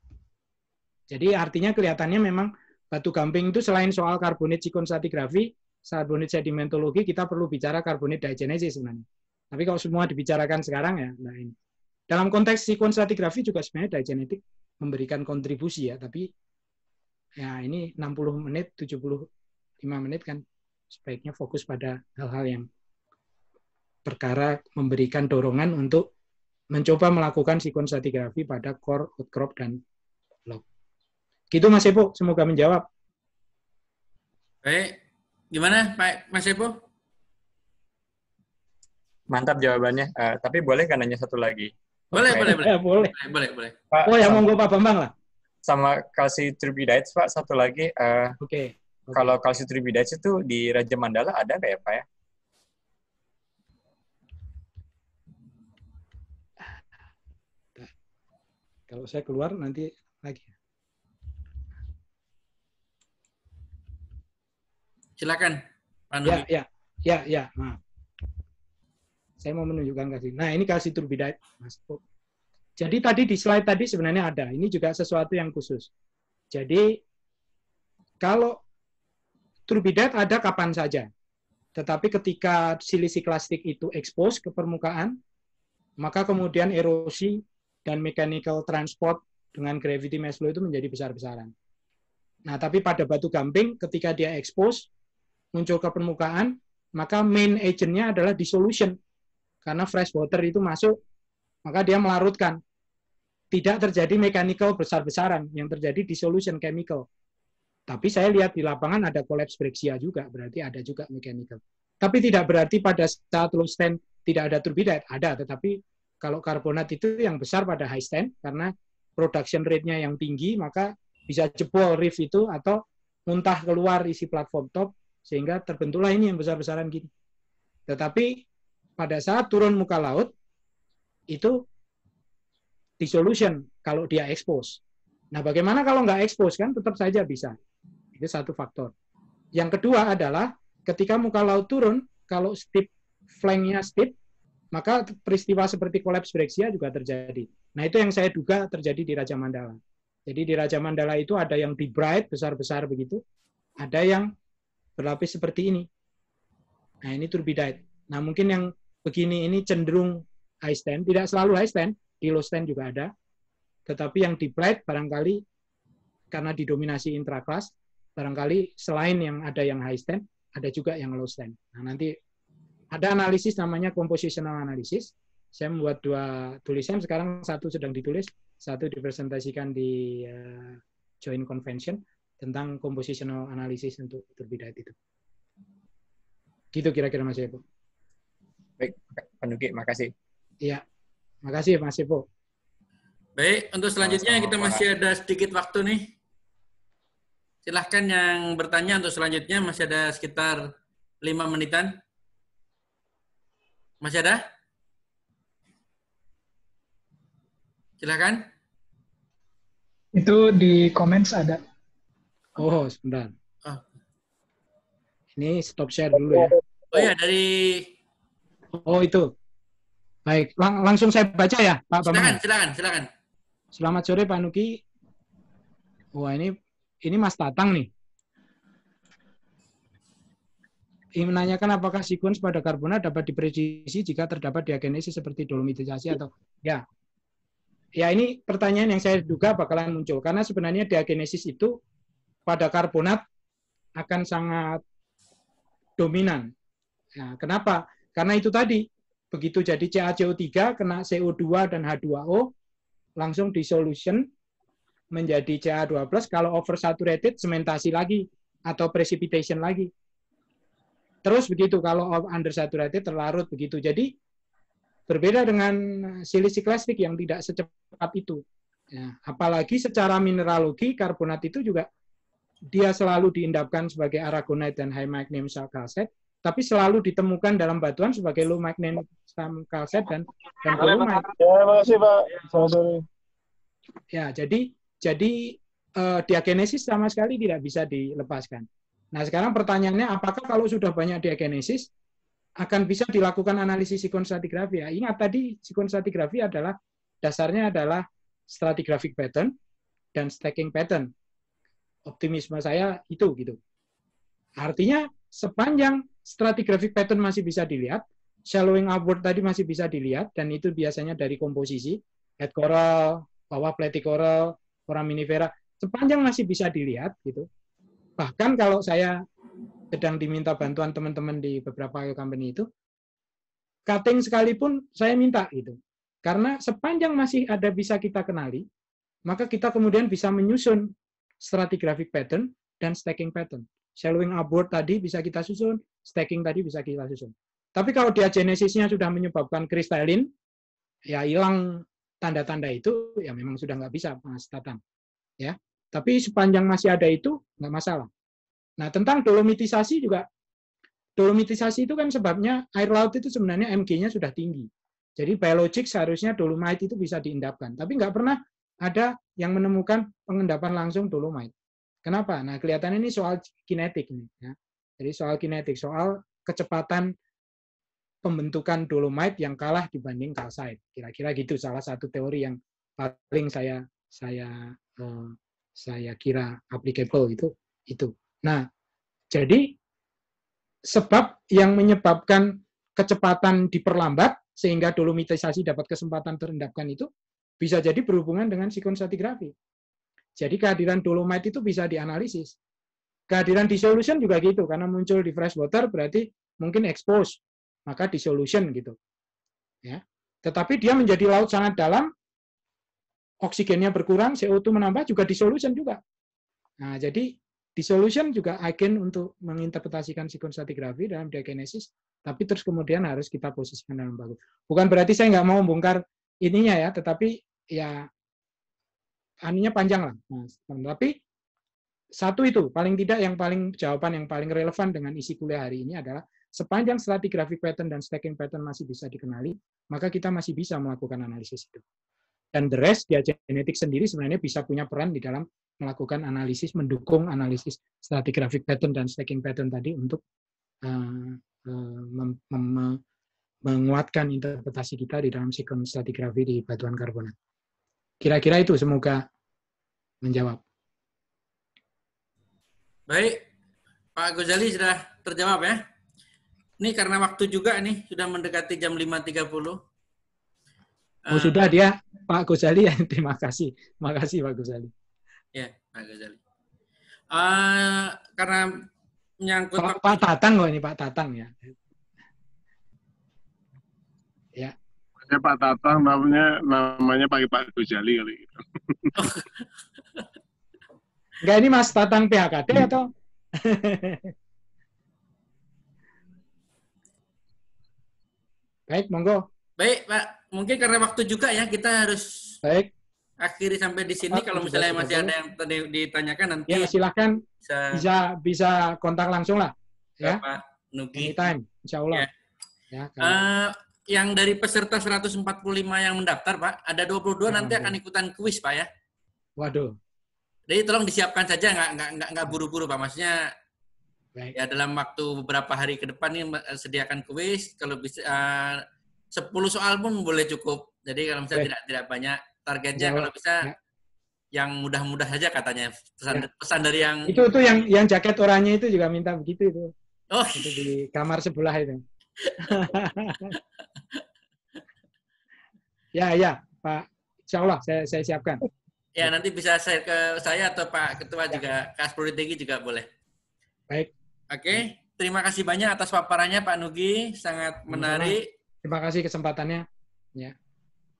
Jadi artinya kelihatannya memang batu gamping itu selain soal karbonit psikostatigrafi, karbonit sedimentologi, kita perlu bicara karbonit diagenesis sebenarnya. Tapi kalau semua dibicarakan sekarang ya, nah ini. Dalam konteks psikostatigrafi juga sebenarnya diagenetik memberikan kontribusi ya, tapi ya ini 60 menit, 75 menit kan sebaiknya fokus pada hal-hal yang perkara memberikan dorongan untuk mencoba melakukan sikon pada core, outcrop, dan log. Gitu Mas Epo, semoga menjawab. Baik, gimana Pak Mas Epo? Mantap jawabannya, uh, tapi boleh kan nanya satu lagi? Boleh, okay. boleh, boleh. Ya, boleh. boleh, boleh, boleh. Pak, oh ya, monggo Pak Bambang lah sama tribidites Pak satu lagi. Uh, Oke. Okay. Okay. Kalau tribidites itu di Raja Mandala ada nggak ya Pak ya? Kalau saya keluar nanti lagi. Silakan. Pandu. Ya, ya, ya, ya, ya. nah. Saya mau menunjukkan kasih. Nah, ini kasih tribidites Mas. Jadi tadi di slide tadi sebenarnya ada. Ini juga sesuatu yang khusus. Jadi kalau turbidat ada kapan saja. Tetapi ketika silisi plastik itu expose ke permukaan, maka kemudian erosi dan mechanical transport dengan gravity mass flow itu menjadi besar-besaran. Nah, tapi pada batu gamping ketika dia expose muncul ke permukaan, maka main agent-nya adalah dissolution. Karena fresh water itu masuk, maka dia melarutkan tidak terjadi mechanical besar-besaran yang terjadi di solution chemical. Tapi saya lihat di lapangan ada collapse breksia juga, berarti ada juga mechanical. Tapi tidak berarti pada saat low stand tidak ada turbidite, ada. Tetapi kalau karbonat itu yang besar pada high stand, karena production rate-nya yang tinggi, maka bisa jebol reef itu atau muntah keluar isi platform top, sehingga terbentuklah ini yang besar-besaran gini. Tetapi pada saat turun muka laut, itu dissolution kalau dia expose. Nah, bagaimana kalau nggak expose kan tetap saja bisa. Itu satu faktor. Yang kedua adalah ketika muka laut turun, kalau steep flanknya steep, maka peristiwa seperti kolaps breksia juga terjadi. Nah, itu yang saya duga terjadi di Raja Mandala. Jadi di Raja Mandala itu ada yang di bright besar-besar begitu, ada yang berlapis seperti ini. Nah, ini turbidite. Nah, mungkin yang begini ini cenderung high stand, tidak selalu high stand, Kilo stand juga ada. Tetapi yang di plat barangkali karena didominasi kelas, barangkali selain yang ada yang high stand, ada juga yang low stand. Nah, nanti ada analisis namanya compositional analysis. Saya membuat dua tulisan, sekarang satu sedang ditulis, satu dipresentasikan di uh, joint convention tentang compositional analysis untuk turbidite itu. Gitu kira-kira Mas Eko. Baik, Pak Nugi, makasih. Iya. Terima kasih Mas Ibu. Baik, untuk selanjutnya kita masih ada sedikit waktu nih. Silahkan yang bertanya untuk selanjutnya masih ada sekitar lima menitan. Masih ada? Silahkan. Itu di comments ada. Oh, sebentar. Oh. Ini stop share dulu ya. Oh ya, dari... Oh, itu. Baik, lang langsung saya baca ya, Pak Silakan, silakan, silakan. Selamat sore Pak Nuki. Wah, ini ini Mas Tatang nih. Ini menanyakan apakah sekuens pada karbonat dapat diprediksi jika terdapat diagenesis seperti dolomitisasi atau ya. Ya, ini pertanyaan yang saya duga bakalan muncul karena sebenarnya diagenesis itu pada karbonat akan sangat dominan. Nah, kenapa? Karena itu tadi Begitu jadi CaCO3 kena CO2 dan H2O, langsung disolution menjadi ca 2 Kalau over oversaturated, sementasi lagi atau precipitation lagi. Terus begitu kalau under undersaturated terlarut begitu. Jadi berbeda dengan silisi klasik yang tidak secepat itu. Ya, apalagi secara mineralogi karbonat itu juga dia selalu diindapkan sebagai aragonite dan high magnesium calcite tapi selalu ditemukan dalam batuan sebagai low magnetic kalset dan dan dolomite. Ya, makasih Pak. Sorry. Ya, jadi jadi uh, diagenesis sama sekali tidak bisa dilepaskan. Nah, sekarang pertanyaannya apakah kalau sudah banyak diagenesis akan bisa dilakukan analisis sikonstratigrafi? Ya, ingat tadi sikonstratigrafi adalah dasarnya adalah stratigraphic pattern dan stacking pattern. Optimisme saya itu gitu. Artinya sepanjang stratigraphic pattern masih bisa dilihat, shallowing upward tadi masih bisa dilihat, dan itu biasanya dari komposisi, head coral, bawah platy coral, foraminifera, sepanjang masih bisa dilihat gitu. Bahkan kalau saya sedang diminta bantuan teman-teman di beberapa company itu, cutting sekalipun saya minta gitu. Karena sepanjang masih ada bisa kita kenali, maka kita kemudian bisa menyusun stratigraphic pattern dan stacking pattern. Shallowing abort tadi bisa kita susun, stacking tadi bisa kita susun. Tapi kalau dia genesisnya sudah menyebabkan kristalin, ya hilang tanda-tanda itu, ya memang sudah nggak bisa, Mas tatan. Ya, tapi sepanjang masih ada itu, nggak masalah. Nah, tentang dolomitisasi juga. Dolomitisasi itu kan sebabnya air laut itu sebenarnya MG-nya sudah tinggi. Jadi biologik seharusnya dolomite itu bisa diendapkan. Tapi nggak pernah ada yang menemukan pengendapan langsung dolomite. Kenapa? Nah, kelihatan ini soal kinetik nih. Ya. Jadi soal kinetik, soal kecepatan pembentukan dolomite yang kalah dibanding calcite. Kira-kira gitu salah satu teori yang paling saya saya eh, saya kira applicable itu itu. Nah, jadi sebab yang menyebabkan kecepatan diperlambat sehingga dolomitisasi dapat kesempatan terendapkan itu bisa jadi berhubungan dengan sikon stratigrafi. Jadi kehadiran dolomite itu bisa dianalisis. Kehadiran dissolution juga gitu, karena muncul di fresh water berarti mungkin expose, maka dissolution gitu. Ya. Tetapi dia menjadi laut sangat dalam, oksigennya berkurang, CO2 menambah, juga dissolution juga. Nah, jadi dissolution juga agen untuk menginterpretasikan psikostratigrafi dalam diagenesis, tapi terus kemudian harus kita posisikan dalam bagus. Bukan berarti saya nggak mau membongkar ininya ya, tetapi ya anunya panjang lah. Nah, tapi satu itu paling tidak yang paling jawaban yang paling relevan dengan isi kuliah hari ini adalah sepanjang static pattern dan stacking pattern masih bisa dikenali, maka kita masih bisa melakukan analisis itu. Dan the rest dia genetik sendiri sebenarnya bisa punya peran di dalam melakukan analisis mendukung analisis stratigraphic pattern dan stacking pattern tadi untuk uh, uh, mem, mem, menguatkan interpretasi kita di dalam sequence stratigrafi di batuan karbonat. Kira-kira itu semoga menjawab. Baik, Pak Gozali sudah terjawab ya. Ini karena waktu juga nih, sudah mendekati jam 5.30. Oh, uh, sudah dia, Pak Gozali ya. Terima kasih. Terima kasih Pak Gozali. Ya, Pak Gozali. Uh, eh, karena menyangkut Pak, Pak Tatang loh ini Pak Tatang ya. ada Pak Tatang, namanya namanya pagi Pak Gojali kali gitu. Enggak ini Mas Tatang PHKT hmm. atau? Baik, monggo. Baik, Pak. Mungkin karena waktu juga ya kita harus Baik. akhiri sampai di sini. Kalau misalnya masih ada yang tadi ditanyakan nanti. Ya, silahkan bisa bisa, bisa kontak langsung lah. Ya, Pak Nugi. Anytime, insya Allah. Ya. Ya, kalau... uh, yang dari peserta 145 yang mendaftar, Pak, ada 22 ah, nanti akan iya. ikutan kuis, Pak ya. Waduh. Jadi tolong disiapkan saja, nggak nggak nggak nggak buru-buru, Pak. Maksudnya Baik. ya dalam waktu beberapa hari ke depan ini sediakan kuis. Kalau bisa eh, uh, 10 soal pun boleh cukup. Jadi kalau misalnya tidak tidak banyak targetnya ya, kalau bisa ya. yang mudah-mudah saja katanya pesan ya. pesan dari yang itu itu yang yang jaket orangnya itu juga minta begitu itu. Oh. Itu di kamar sebelah itu. Ya, ya, Pak. Insya Allah saya, saya siapkan. Ya, nanti bisa share ke saya atau Pak Ketua ya. juga, Kas Tegi juga boleh. Baik. Oke, okay. terima kasih banyak atas paparannya Pak Nugi, sangat menarik. Terima kasih kesempatannya. Ya.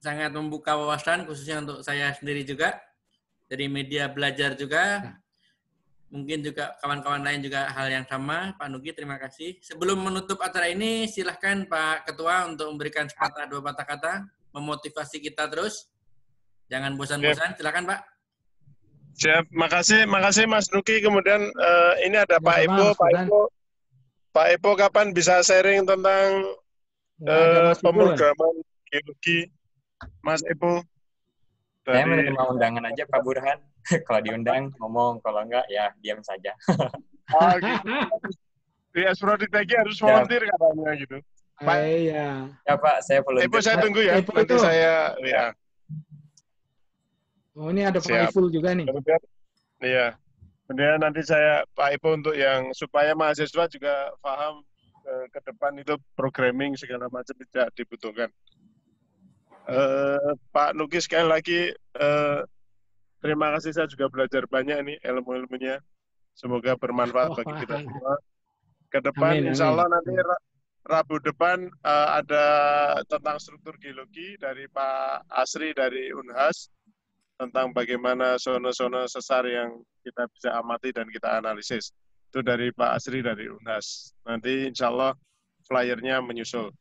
Sangat membuka wawasan khususnya untuk saya sendiri juga. Dari media belajar juga. Ya. Mungkin juga kawan-kawan lain juga hal yang sama. Pak Nugi, terima kasih. Sebelum menutup acara ini, silahkan Pak Ketua untuk memberikan sepatah dua patah kata memotivasi kita terus. Jangan bosan-bosan. Silakan Pak. Siap. Makasih, makasih Mas Nuki. Kemudian uh, ini ada ya, Pak Ibu, Pak Ibu. Pak Epo kapan bisa sharing tentang ya, uh, pemrograman geologi? Mas Epo? Saya menerima undangan aja Pak Burhan. kalau diundang ngomong, kalau enggak ya diam saja. oh, gitu. Di Espro harus ya. volunteer katanya gitu. Pak. Iya, iya. Ya Pak, saya volunteer. Ibu saya tunggu ya. Ibu Nanti itu. saya ya. Oh, ini ada Pak Iful juga nih. iya. Kemudian nanti saya Pak Ibu untuk yang supaya mahasiswa juga paham eh, ke depan itu programming segala macam tidak dibutuhkan. Eh, Pak Nugi sekali lagi eh, terima kasih saya juga belajar banyak ini ilmu-ilmunya. Semoga bermanfaat oh, bagi kita semua. Ke depan insyaallah nanti Rabu depan uh, ada tentang struktur geologi dari Pak Asri dari Unhas tentang bagaimana zona-zona sesar yang kita bisa amati dan kita analisis. Itu dari Pak Asri dari Unhas. Nanti insya Allah flyernya menyusul.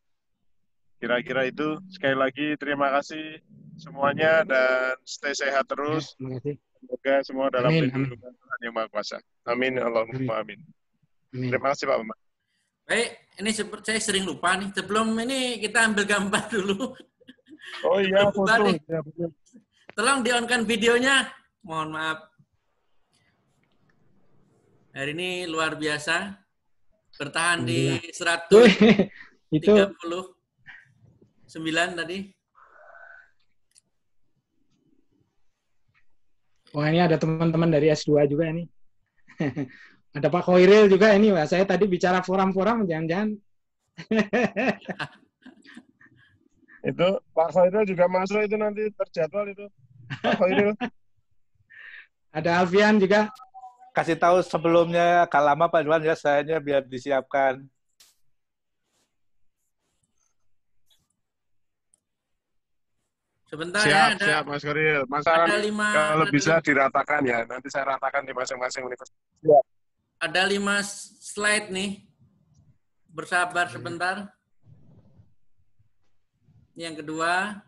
Kira-kira itu. Sekali lagi terima kasih semuanya dan stay sehat terus. Ya, Semoga semua dalam perlindungan Tuhan Yang Maha Kuasa. Amin. Allahumma amin. amin. Terima kasih Pak Baik, ini saya sering lupa nih. Sebelum ini kita ambil gambar dulu. Oh iya, foto. Ya, Tolong di onkan videonya. Mohon maaf. Hari ini luar biasa. Bertahan di 100. itu sembilan tadi. Wah, ini ada teman-teman dari S2 juga nih. Ada Pak Khoiril juga ini, Pak. Saya tadi bicara forum-forum, jangan-jangan. itu Pak Khoiril juga masuk itu nanti terjadwal itu. Pak Khoiril. Ada Alfian juga. Kasih tahu sebelumnya, kalau lama Pak Juan ya, sayanya biar disiapkan. Sebentar ya, siap, ya. Ada, siap, Mas Kuril. Mas kalau bisa diratakan ya. Nanti saya ratakan di masing-masing universitas. Siap ada lima slide nih. Bersabar hmm. sebentar. Yang kedua.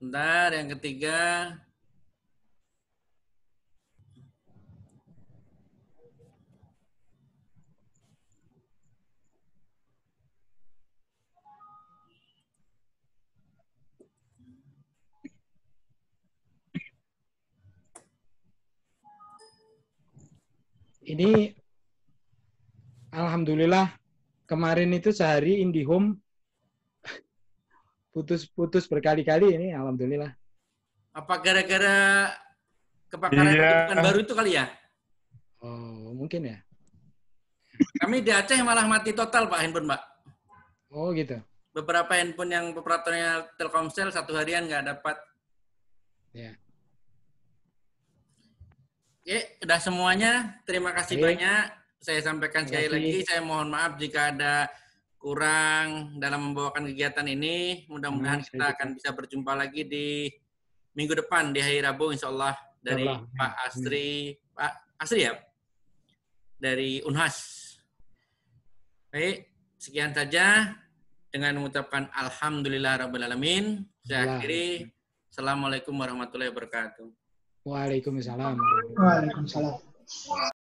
Bentar, yang ketiga. ini alhamdulillah kemarin itu sehari IndiHome putus-putus berkali-kali ini alhamdulillah. Apa gara-gara kebakaran iya. baru itu kali ya? Oh, mungkin ya. Kami di Aceh malah mati total Pak handphone, Pak. Oh, gitu. Beberapa handphone yang operatornya Telkomsel satu harian nggak dapat. Ya. Oke, udah semuanya. Terima kasih okay. banyak. Saya sampaikan sekali lagi, saya mohon maaf jika ada kurang dalam membawakan kegiatan ini. Mudah-mudahan hmm, kita akan bisa berjumpa lagi di minggu depan di hari Rabu, insya Allah dari Allah. Pak Astri, hmm. Pak Astri ya, dari Unhas. Baik, sekian saja dengan mengucapkan Alhamdulillah Rabbil Alamin. Saya akhiri. Assalamualaikum warahmatullahi wabarakatuh. Waalaikumsalam. Waalaikumsalam.